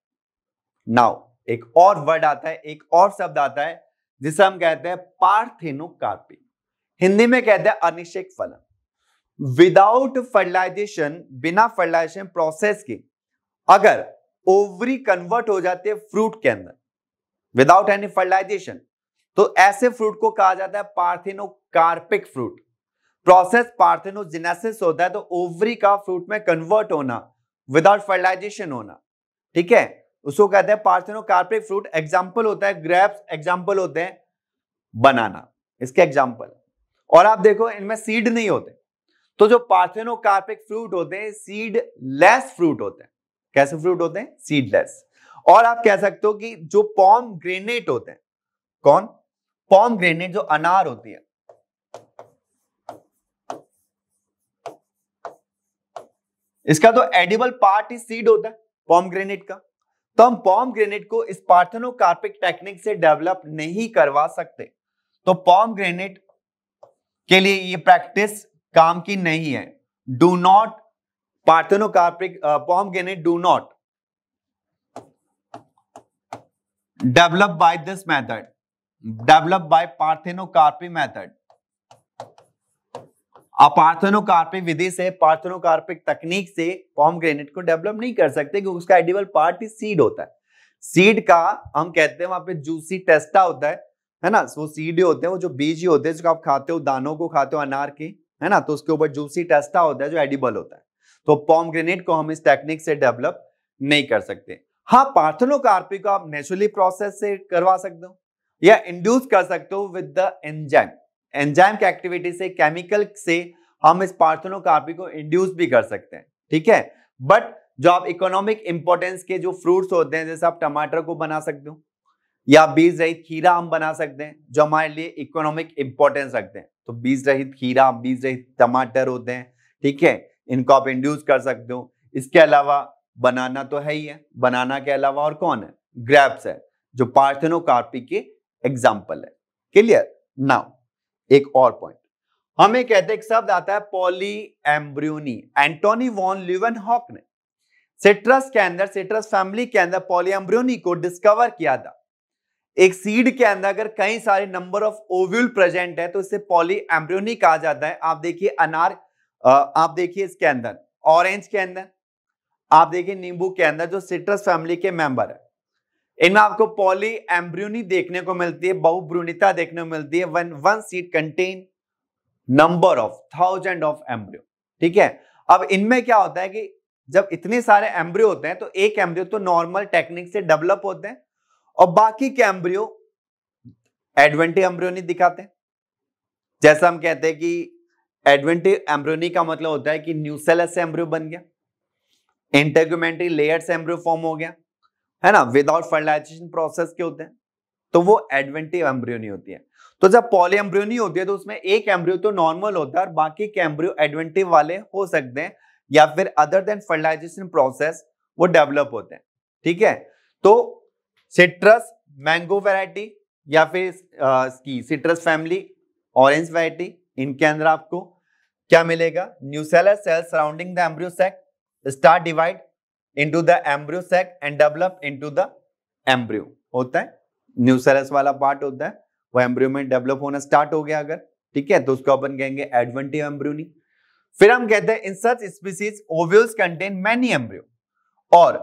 नाउ एक और वर्ड आता है एक और शब्द आता है जिसे हम कहते हैं पार्थेनोकार्पी हिंदी में कहते हैं अनिषेक फलन विदाउट फर्टिलाइजेशन बिना फर्टिलाइजेशन प्रोसेस के अगर ओवरी कन्वर्ट हो जाते हैं फ्रूट के अंदर विदाउट एनी फर्टिलाइजेशन तो ऐसे फ्रूट को कहा जाता है कार्पिक फ्रूट प्रोसेस पार्थिनोजेनेसिस होता है तो ओवरी का फ्रूट में कन्वर्ट होना विदाउट फर्टिलाइजेशन होना ठीक है उसको कहते हैं कार्पिक फ्रूट एग्जाम्पल होता है ग्रेप्स एग्जाम्पल होते हैं बनाना इसके एग्जाम्पल और आप देखो इनमें सीड नहीं होते तो जो कार्पिक फ्रूट होते हैं सीड लेस फ्रूट होते हैं कैसे फ्रूट होते हैं सीडलेस और आप कह सकते हो कि जो पॉम ग्रेनेट होते हैं कौन पॉम ग्रेनेट जो अनार होती है इसका तो एडिबल पार्ट ही सीड होता है पॉम ग्रेनेट का तो हम पॉम ग्रेनेट को इस पार्थनोकार्पिक टेक्निक से डेवलप नहीं करवा सकते तो पॉम ग्रेनेट के लिए ये प्रैक्टिस काम की नहीं है do not parthenocarpic pomegranate do not develop by this method develop by parthenocarpy method a parthenocarpic विधि से पार्थनोकार्पिक तकनीक से पॉम ग्रेनेट को डेवलप नहीं कर सकते क्योंकि उसका एडिबल पार्ट ही सीड होता है सीड का हम कहते हैं वहां पे जूसी टेस्टा होता है है ना वो सीड ही होते हैं वो जो बीज ही होते हैं जो आप खाते हो दानों को खाते हो अनार के है ना तो उसके ऊपर जूसी टेस्टा होता है जो एडिबल होता है तो पॉम ग्रेनेट को हम इस टेक्निक से डेवलप नहीं कर सकते हाँ पार्थनोकार्पी को आप नेचुरली प्रोसेस से करवा सकते हो या इंड्यूस कर सकते हो विद द एंजाइम एंजाइम की एक्टिविटी से केमिकल से हम इस पार्थनोकार्पी को इंड्यूस भी कर सकते हैं ठीक है बट जो आप इकोनॉमिक इंपॉर्टेंस के जो फ्रूट्स होते हैं जैसे आप टमाटर को बना सकते हो या बीज रहित खीरा हम बना सकते हैं जो हमारे लिए इकोनॉमिक इंपॉर्टेंस रखते हैं तो बीज रहित खीरा बीज रहित टमाटर होते हैं ठीक है इनको आप इंड्यूस कर सकते हो इसके अलावा बनाना तो है ही है बनाना के अलावा और कौन है ग्रेप्स है जो पार्थनोकार्पी के एग्जाम्पल है क्लियर नाउ एक और पॉइंट हमें कहते एक शब्द आता है polyembryony Antonie van Leeuwenhoek ने सिट्रस के अंदर सिट्रस फैमिली के अंदर एम्ब्रियोनी को डिस्कवर किया था एक सीड के अंदर अगर कई सारे नंबर ऑफ ओव्यूल प्रेजेंट है तो इसे पॉली एम्ब्रियोनी कहा जाता है आप देखिए अनार आप देखिए इसके अंदर ऑरेंज के अंदर आप देखिए नींबू के अंदर जो सिट्रस फैमिली के मेंबर है इनमें आपको पॉली एम्ब्रियोनी देखने को मिलती है बहुभ्रूणिता देखने को मिलती है one one seed contain number of thousand of embryo ठीक है अब इनमें क्या होता है कि जब इतने सारे एम्ब्रियो होते हैं तो एक एम्ब्रियो तो नॉर्मल टेक्निक से डेवलप होते हैं और बाकी के एम्ब्रियो एडवेंटी एम्ब्रियोनी दिखाते हैं जैसा हम कहते हैं कि एडवेंटी एम्ब्रियोनी का मतलब होता है कि न्यूसेलस एम्ब्रियो बन गया इंटरग्यूमेंट्री लेयर्स एम्ब्रियो फॉर्म हो गया है ना विदाउट फर्टिलाइजेशन प्रोसेस के होते हैं तो वो एडवेंटिव नहीं होती है तो जब पॉली नहीं होती है तो उसमें एक एम्ब्रियो तो नॉर्मल होता है और बाकी के एम्ब्रियो एडवेंटिव वाले हो सकते हैं या फिर अदर देन फर्टिलाइजेशन प्रोसेस वो डेवलप होते हैं ठीक है तो सिट्रस मैंगो वेराइटी या फिर इसकी सिट्रस फैमिली ऑरेंज वेराइटी इनके अंदर आपको क्या मिलेगा nucellar cell surrounding the embryo sac start divide into the embryo sac and develop into the embryo होता है न्यूसेरस वाला पार्ट होता है वो एम्ब्रियो में डेवलप होना स्टार्ट हो गया अगर ठीक है तो उसको अपन कहेंगे एडवेंटिव एम्ब्रियोनी फिर हम कहते हैं in such species ovules contain many embryo और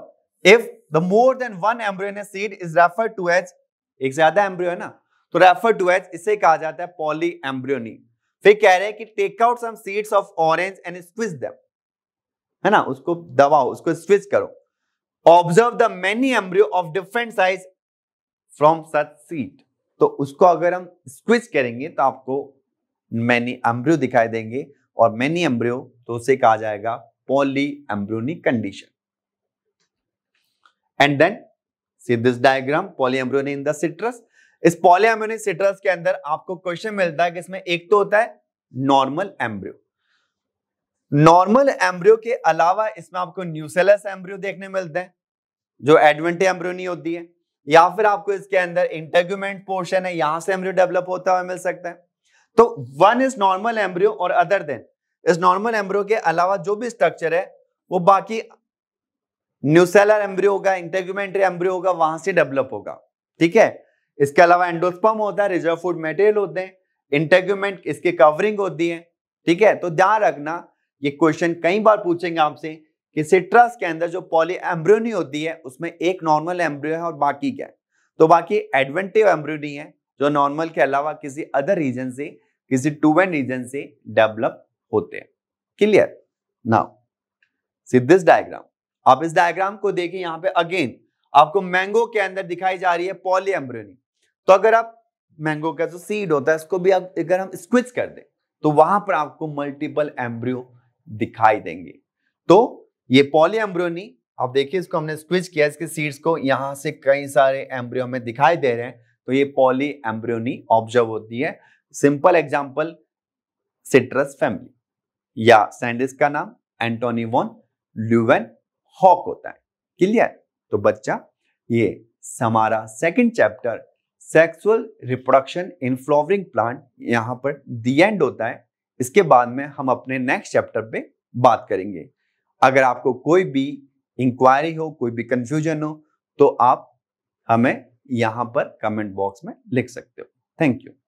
if the more than one embryo in seed is refer to एच एक ज्यादा एम्ब्रियो है ना तो रेफर टू एच इसे कहा जाता है पॉली एम्ब्रियोनी फिर कह रहे हैं कि take out some seeds of orange and squeeze them है ना उसको दबाओ उसको स्विच करो observe the many embryo of different size from such seed तो उसको अगर हम स्विच करेंगे तो आपको मैनी एम्ब्रियो दिखाई देंगे और मैनी एम्ब्रियो तो उसे कहा जाएगा polyembryony condition and then see this diagram embryony in the citrus इस पॉलीएम्ब्रोनी सिट्रस के अंदर आपको क्वेश्चन मिलता है कि इसमें एक तो होता है नॉर्मल एम्ब्रियो नॉर्मल एम्ब्रियो के अलावा इसमें आपको न्यूसेलस एम्ब्रियो देखने मिलते हैं जो एडवेंटे एम्ब्रियो नहीं होती है या फिर आपको इसके अंदर इंटरग्यूमेंट पोर्शन है यहां से एम्ब्रियो डेवलप होता हुआ मिल सकता है तो वन इज नॉर्मल एम्ब्रियो और अदर देन इस नॉर्मल एम्ब्रियो के अलावा जो भी स्ट्रक्चर है वो बाकी न्यूसेलर एम्ब्रियो होगा इंटेग्यूमेंट्री एम्ब्रियो होगा वहां से डेवलप होगा ठीक है इसके अलावा एंडोस्पम होता है रिजर्व फूड मेटेरियल होते हैं इंटेग्यूमेंट इसकी कवरिंग होती है ठीक है तो ध्यान रखना ये क्वेश्चन कई बार पूछेंगे आपसे कि सिट्रस के अंदर जो पॉली एम्ब्रियोनी होती है उसमें एक नॉर्मल एम्ब्रियो है और बाकी क्या है तो बाकी एडवेंटिव एम्ब्रियोनी है जो नॉर्मल के अलावा किसी अदर रीजन से किसी टूवेन रीजन से डेवलप होते हैं clear now see this diagram आप इस डायग्राम को देखिए यहां पे अगेन आपको मैंगो के अंदर दिखाई जा रही है पॉली एम्ब्रियोनी तो अगर आप मैंगो का जो सीड होता है इसको भी आप अगर हम स्क्विच कर दें तो वहां पर आपको मल्टीपल एम्ब्रियो दिखाई देंगे तो ये पॉली एम्ब्रियोनी आप देखिए इसको हमने स्विच किया इसके सीड्स को यहां से कई सारे एम्ब्रियो में दिखाई दे रहे हैं तो ये पॉली एम्ब्रियोनी ऑब्जर्व होती है सिंपल एग्जाम्पल सिट्रस फैमिली या सैंडिस का नाम एंटोनी वॉन ल्यूवेन हॉक होता है क्लियर तो बच्चा ये हमारा second chapter sexual reproduction in flowering plant यहां पर दी एंड होता है इसके बाद में हम अपने नेक्स्ट चैप्टर पे बात करेंगे अगर आपको कोई भी इंक्वायरी हो कोई भी कंफ्यूजन हो तो आप हमें यहां पर कमेंट बॉक्स में लिख सकते हो थैंक यू